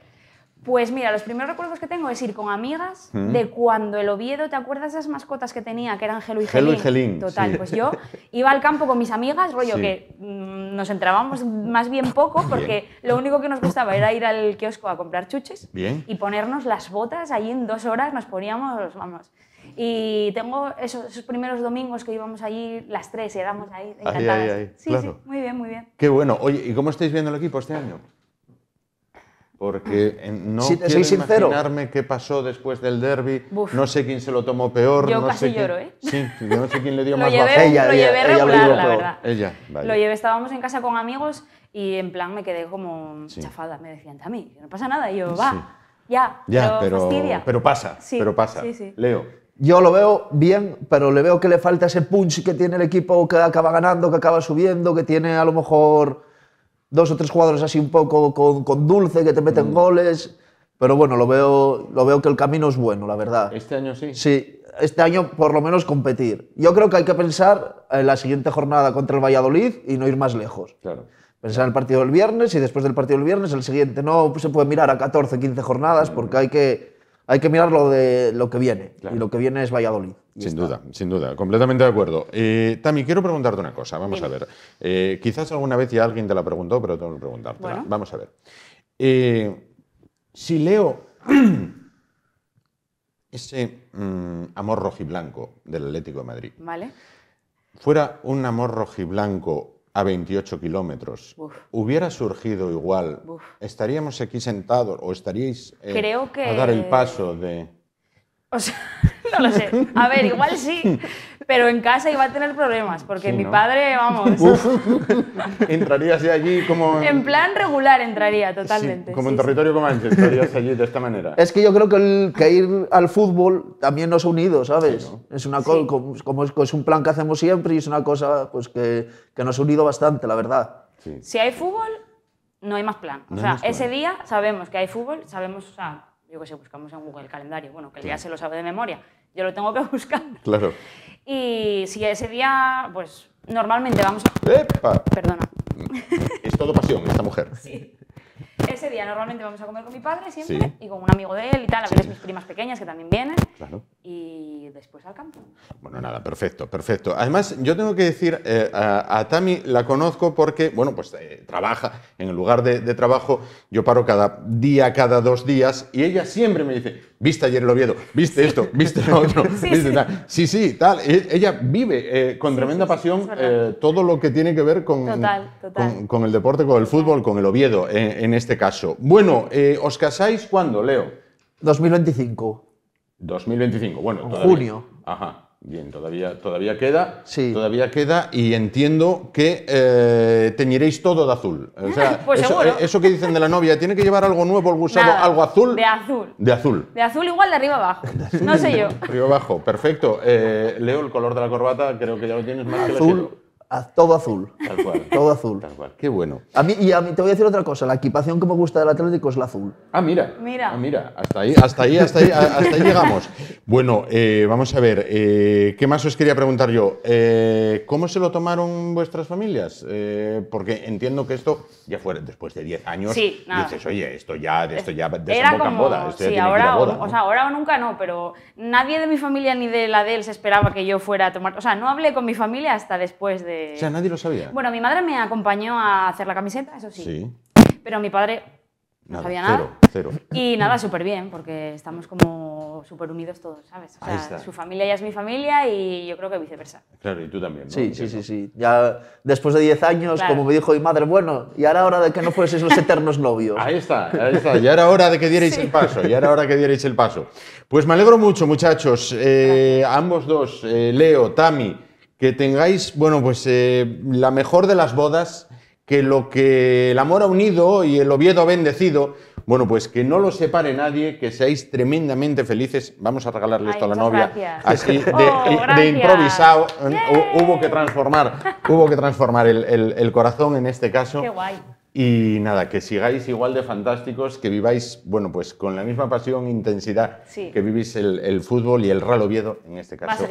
Speaker 8: Pues mira, los primeros recuerdos que tengo es ir con amigas mm. de cuando el Oviedo, ¿te acuerdas esas mascotas que tenía, que eran Gelo y Gelín? y Gelín. Total, pues yo iba al campo con mis amigas, rollo que mm, nos entrábamos más bien poco, porque lo único que nos gustaba era ir al kiosco a comprar chuches y ponernos las botas, allí en dos horas nos poníamos, vamos. Y tengo esos, primeros domingos que íbamos allí las tres y éramos ahí encantadas. Sí, sí, muy bien, muy bien.
Speaker 1: Qué bueno. Oye, ¿y cómo estáis viendo el equipo este año? porque no si, quiero imaginarme qué pasó después del derby, no sé quién se lo tomó peor. Yo no casi lloro, ¿eh? Sí, yo no sé quién le dio más llevé, lo llevé regular, la verdad. Lo llevé,
Speaker 8: estábamos en casa con amigos y en plan me quedé como chafada. Me decían, a mí, no pasa nada. Y yo, va, ya, ya, pero, pero, pasa, pero pasa.
Speaker 7: Leo. Yo lo veo bien, pero le veo que le falta ese punch que tiene el equipo que acaba ganando, que acaba subiendo, que tiene a lo mejor dos o tres jugadores así un poco con, dulce que te meten mm. goles. Pero bueno, lo veo, lo veo que el camino es bueno, la verdad.
Speaker 1: Este año sí.
Speaker 7: Sí, este año por lo menos competir. Yo creo que hay que pensar en la siguiente jornada contra el Valladolid y no ir más lejos. Pensar en el partido del viernes y después del partido del viernes el siguiente. No se puede mirar a 14, 15 jornadas mm. porque hay que hay que mirar lo, de, lo que viene. Y lo que viene es
Speaker 1: Valladolid. Sin duda, sin duda, completamente de acuerdo. Eh, Tami, quiero preguntarte una cosa, vamos a ver. Eh, quizás alguna vez ya alguien te la preguntó, pero tengo que preguntarte. Vamos a ver. Eh, si leo ese mm, amor rojiblanco del Atlético de Madrid, vale. fuera un amor rojiblanco a 28 kilómetros. ¿Hubiera surgido igual? ¿Estaríamos aquí sentados o estaríais eh, a dar el paso de...?
Speaker 8: O sea, no lo sé. A ver, igual sí. pero en casa iba a tener problemas, porque mi padre, vamos.
Speaker 1: entraría entrarías de allí como. En
Speaker 8: plan regular entraría, totalmente.
Speaker 1: como en territorio comanche, entrarías allí de esta manera. Es
Speaker 7: que yo creo que, el, que ir al fútbol también nos ha unido, ¿sabes? Es una como, es, un plan que hacemos siempre y es una cosa pues, que, que nos ha unido bastante, la verdad. Si
Speaker 8: hay fútbol, no hay más plan. o sea, ese día sabemos que hay fútbol, sabemos, o sea, yo qué sé, buscamos en Google el calendario, bueno, que ya se lo sabe de memoria, yo lo tengo que buscar. Claro. Y si ese día, pues normalmente vamos a... Perdona.
Speaker 1: Es todo pasión esta mujer. Sí.
Speaker 8: Ese día normalmente vamos a comer con mi padre siempre y con un amigo de él y tal, a veces mis primas pequeñas que también vienen. Claro. Y después al campo.
Speaker 1: Bueno, nada, perfecto, perfecto. Además, yo tengo que decir, eh, a, Tami la conozco porque, bueno, pues eh, trabaja en el lugar de trabajo, yo paro cada día, cada dos días y ella siempre me dice, viste ayer el Oviedo, viste esto, viste lo otro, sí, viste sí. tal. Sí, sí, tal. E, ella vive eh, con tremenda pasión eh, todo lo que tiene que ver con, con, el deporte, con el fútbol, con el Oviedo, eh, en, este caso. Bueno, ¿os casáis cuándo, Leo? 2025. 2025, bueno. En junio. Ajá. Bien, todavía, todavía queda. Todavía queda y entiendo que eh, teñiréis todo de azul. O sea, pues eh, eso, que dicen de la novia, tiene que llevar algo nuevo el algo azul. De azul. De azul.
Speaker 8: De azul igual de arriba abajo. No sé yo.
Speaker 1: arriba abajo, perfecto. Eh, Leo, el color de la corbata creo que ya lo tienes más azul, todo azul. Todo azul. Qué bueno.
Speaker 7: A mí, y a mí, te voy a decir otra cosa. La equipación que me gusta del Atlético es la azul.
Speaker 1: Ah, mira. Mira. Ah, mira. Hasta ahí, hasta ahí, hasta ahí, llegamos. Bueno, eh, vamos a ver. Eh, ¿Qué más os quería preguntar yo? Eh, ¿Cómo se lo tomaron vuestras familias? porque entiendo que esto, ya fue después de 10 años, sí, dices, oye, esto ya, esto ya desemboca en boda. ahora,
Speaker 8: ahora o nunca no, pero nadie de mi familia ni de la de él se esperaba que yo fuera a tomar. O sea, no hablé con mi familia hasta después de o sea, nadie
Speaker 1: lo sabía. Bueno,
Speaker 8: mi madre me acompañó a hacer la camiseta, eso sí. Sí. Pero mi padre no sabía nada. Cero, cero. Y nada, súper bien, porque estamos como súper unidos todos, ¿sabes? O sea, su familia ya es mi familia y yo creo que viceversa.
Speaker 7: Claro, y tú también. ¿no? Sí, sí, sí, sí. Ya después de 10 años, como me dijo mi madre, bueno, y ahora hora de que no fueseis los eternos novios. Ahí está, ahí está. Ya
Speaker 1: era hora de que dierais el paso, ya era hora que dierais el paso. Pues me alegro mucho, muchachos. Eh, ambos dos, eh, Leo, Tami que tengáis, bueno, pues eh, la mejor de las bodas, que lo que el amor ha unido y el Oviedo ha bendecido, bueno, pues que no lo separe nadie, que seáis tremendamente felices. Vamos a regalarle esto a la novia. Así, de, oh, improvisado, ¿eh? hubo que transformar, hubo que transformar el, el corazón en este caso. Qué guay. Y nada, que sigáis igual de fantásticos, que viváis, bueno, pues con la misma pasión, intensidad que vivís el, fútbol y el Real Oviedo, en este caso.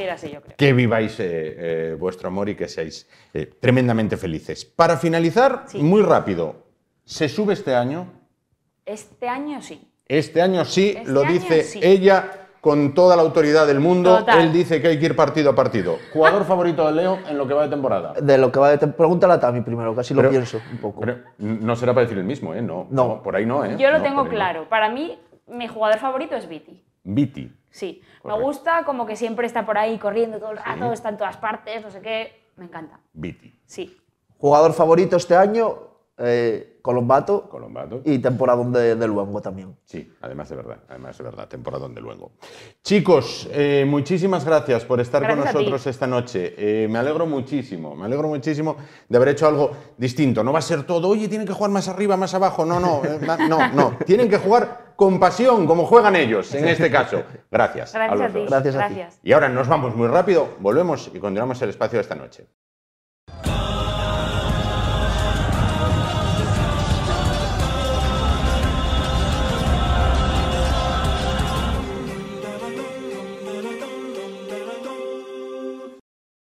Speaker 1: Que viváis eh, eh, vuestro amor y que seáis eh, tremendamente felices. Para finalizar, muy rápido, ¿se sube este año?
Speaker 8: Este año sí.
Speaker 1: Este año sí, este lo dice ella con toda la autoridad del mundo. Él dice que hay que ir partido a partido. ¿Jugador favorito de Leo en lo que va de temporada? De lo que va de temporada. Pregúntale a Tami primero, casi lo pienso un poco. no será para decir el mismo, ¿eh? No, no. por ahí no, ¿eh? Yo lo tengo claro.
Speaker 8: Para mí, mi jugador favorito es Viti. Viti. Sí. Me gusta como que siempre está por ahí corriendo todo el está en todas partes, no sé qué. Me encanta. Viti. Sí.
Speaker 7: ¿Jugador favorito este año? Eh, Colombato. Colombato. Y temporada de, Luengo
Speaker 1: también. Sí, además de verdad, además de verdad, temporada de Luengo. Chicos, eh, muchísimas gracias por estar con nosotros esta noche. Eh, me alegro muchísimo, me alegro muchísimo de haber hecho algo distinto. No va a ser todo, oye, tienen que jugar más arriba, más abajo. No, no, eh, no, no. Tienen que jugar con pasión, como juegan ellos en este caso. Gracias. Gracias a, Gracias, Y ahora nos vamos muy rápido, volvemos y continuamos el espacio de esta noche.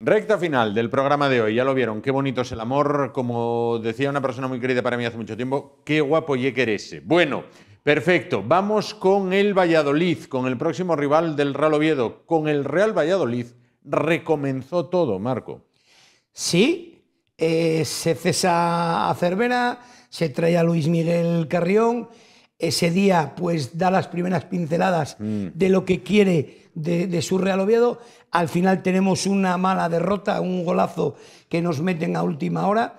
Speaker 1: Recta final del programa de hoy, ya lo vieron, qué bonito es el amor, como decía una persona muy querida para mí hace mucho tiempo, qué guapo Yeker ese. Bueno, perfecto, vamos con el Valladolid, con el próximo rival del Real Oviedo, con el Real Valladolid, recomenzó todo, Marco. Sí, eh,
Speaker 11: se cesa a Cervera, se trae a Luis Miguel Carrión, ese día pues da las primeras pinceladas mm. de lo que quiere de, su Real Oviedo. Al final tenemos una mala derrota, un golazo que nos meten a última hora,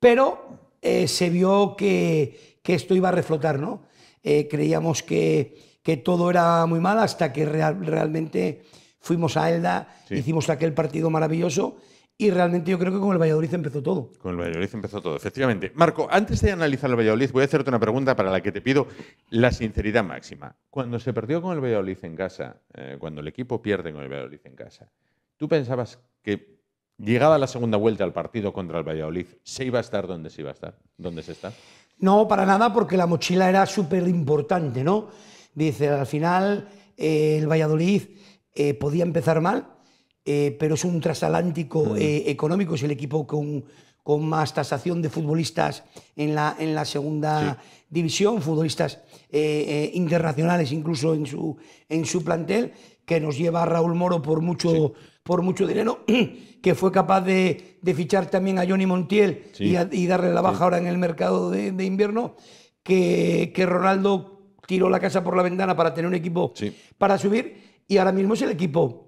Speaker 11: pero eh, se vio que, esto iba a reflotar, ¿no? Eh, creíamos que, que, todo era muy mal hasta que realmente fuimos a Elda, hicimos aquel partido maravilloso y realmente yo creo que con el Valladolid empezó todo.
Speaker 1: Con el Valladolid empezó todo, efectivamente. Marco, antes de analizar el Valladolid, voy a hacerte una pregunta para la que te pido la sinceridad máxima. Cuando se perdió con el Valladolid en casa, eh, cuando el equipo pierde con el Valladolid en casa, ¿tú pensabas que llegada la segunda vuelta al partido contra el Valladolid, se iba a estar donde se iba a estar? ¿Dónde se está?
Speaker 11: No, para nada, porque la mochila era súper importante, ¿no? Dice, al final eh, el Valladolid eh, podía empezar mal, eh, pero es un trasatlántico mm. eh, económico, es el equipo con, con más tasación de futbolistas en la, en la segunda división, futbolistas eh, internacionales incluso en su, en su plantel, que nos lleva a Raúl Moro por mucho, por mucho dinero, que fue capaz de, fichar también a Johnny Montiel y, darle la baja ahora en el mercado de, de invierno, que, que, Ronaldo tiró la casa por la ventana para tener un equipo para subir, y ahora mismo es el equipo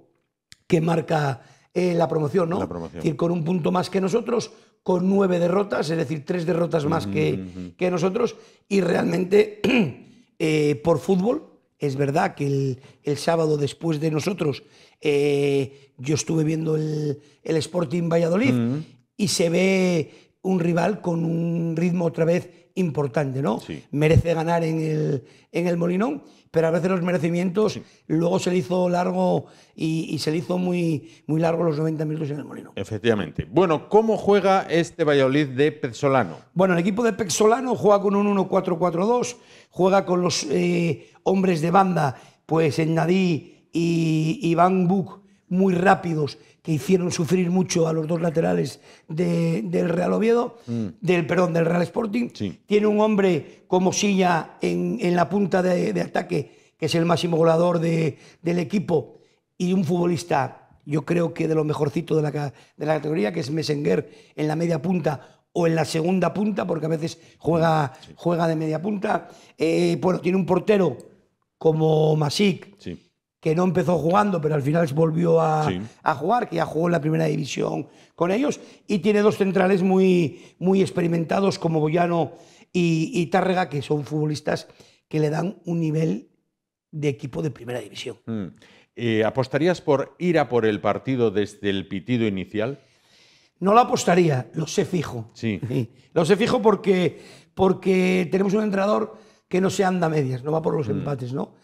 Speaker 11: que marca eh, la promoción, ¿no? Es decir, con un punto más que nosotros, con nueve derrotas, es decir, tres derrotas más que, nosotros. Y realmente, eh, por fútbol, es verdad que el, el sábado después de nosotros, eh, yo estuve viendo el, el Sporting Valladolid y se ve un rival con un ritmo otra vez importante, ¿no? Merece ganar en el, en el Molinón pero a veces los merecimientos, luego se le hizo largo y, se le hizo muy, muy largo los 90 minutos en el Molino.
Speaker 1: Efectivamente. Bueno, ¿cómo juega este Valladolid de Pezzolano?
Speaker 11: Bueno, el equipo de Pezzolano juega con un 1-4-4-2, juega con los eh, hombres de banda, pues en Nadí y Iván Buc muy rápidos que hicieron sufrir mucho a los dos laterales del Real Oviedo, mm. del, perdón, del Real Sporting. Tiene un hombre como Silla en, la punta de, ataque, que es el máximo goleador del equipo, y un futbolista, yo creo que de lo mejorcito de la, categoría, que es Messenger en la media punta o en la segunda punta, porque a veces juega, juega de media punta. Eh, bueno, tiene un portero como Masic que no empezó jugando, pero al final volvió a, jugar, que ya jugó en la primera división con ellos, y tiene dos centrales muy, muy experimentados como Boyano y, y Tárrega, que son futbolistas que le dan un nivel de equipo de primera
Speaker 1: división. Mm. Eh, ¿Apostarías por ir a por el partido desde el pitido inicial?
Speaker 11: No lo apostaría, lo sé fijo. Sí. Lo sé fijo porque, porque tenemos un entrenador que no se anda a medias, no va por los mm. empates, ¿no?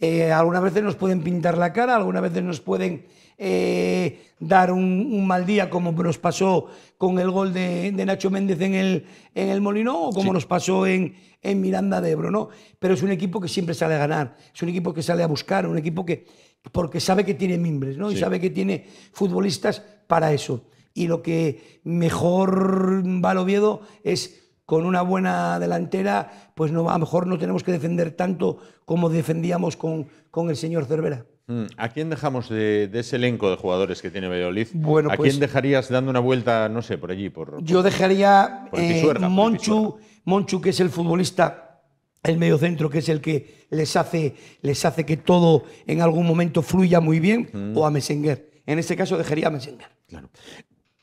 Speaker 11: Eh, algunas veces nos pueden pintar la cara, algunas veces nos pueden eh, dar un, mal día, como nos pasó con el gol de, Nacho Méndez en el, en el Molinó o como nos pasó en, Miranda de Ebro, ¿no? Pero es un equipo que siempre sale a ganar, es un equipo que sale a buscar, un equipo que. porque sabe que tiene mimbres, ¿no? Y sabe que tiene futbolistas para eso. Y lo que mejor va al Oviedo es con una buena delantera, pues no, a lo mejor no tenemos que defender tanto como defendíamos con, con el señor Cervera.
Speaker 1: Mm, ¿A quién dejamos de, ese elenco de jugadores que tiene Valladolid? Bueno, ¿A pues quién dejarías dando una vuelta, no sé, por allí? Por, yo
Speaker 11: dejaría eh, a Monchu, que es el futbolista, el mediocentro, que es el que les hace, les hace que todo en algún momento fluya muy bien, mm. o a Messenger.
Speaker 1: En este caso dejaría a Messenger. Claro.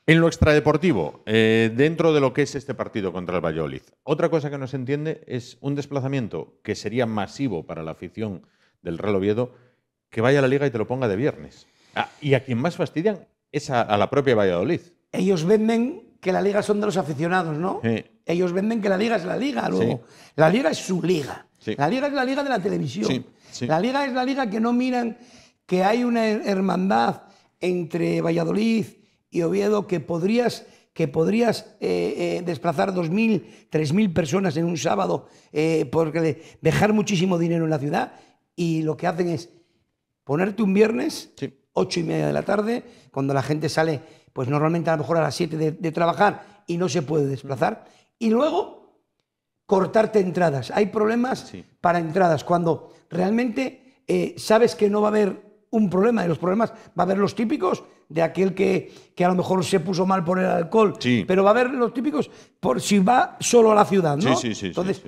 Speaker 1: En lo extradeportivo, eh, dentro de lo que es este partido contra el Valladolid, otra cosa que no se entiende es un desplazamiento que sería masivo para la afición del Real Oviedo, que vaya a la liga y te lo ponga de viernes. Ah, y a quien más fastidian es a, la propia Valladolid.
Speaker 11: Ellos venden que la liga son de los aficionados, ¿no? Ellos venden que la liga es la liga, luego. La liga es su liga. La liga es la liga de la televisión. La liga es la liga que no miran que hay una hermandad entre Valladolid y Oviedo que podrías, que podrías eh, eh, desplazar 2.000, 3.000 personas en un sábado, eh, porque dejar muchísimo dinero en la ciudad y lo que hacen es ponerte un viernes, ocho 8 y media de la tarde, cuando la gente sale, pues normalmente a lo mejor a las 7 de, trabajar y no se puede desplazar, y luego cortarte entradas. Hay problemas para entradas, cuando realmente sabes que no va a haber un problema, de los problemas va a haber los típicos, de aquel que, a lo mejor se puso mal por el alcohol. Pero va a haber los típicos por si va solo a la ciudad, Entonces,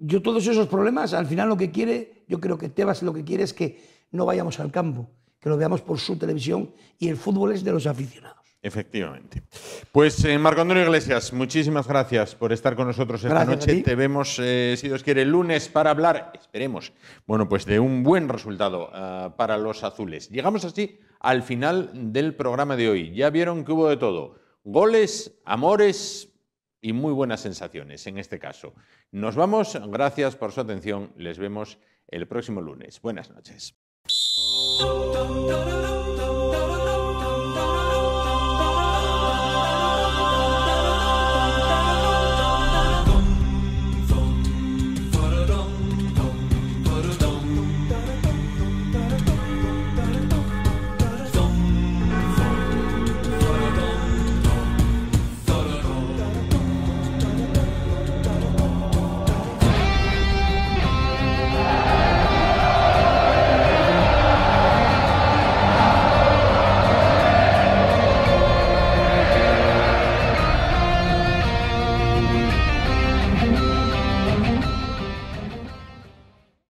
Speaker 11: yo todos esos problemas, al final lo que quiere, yo creo que Tebas lo que quiere es que no vayamos al campo, que lo veamos por su televisión y el fútbol es de los aficionados.
Speaker 1: Efectivamente. Pues en eh, Marco Antonio Iglesias, muchísimas gracias por estar con nosotros esta noche. Te vemos, eh, si Dios quiere, el lunes para hablar, esperemos, bueno, pues de un buen resultado ah, para los azules. Llegamos así al final del programa de hoy. Ya vieron que hubo de todo. Goles, amores y muy buenas sensaciones en este caso. Nos vamos, gracias por su atención, les vemos el próximo lunes. Buenas noches.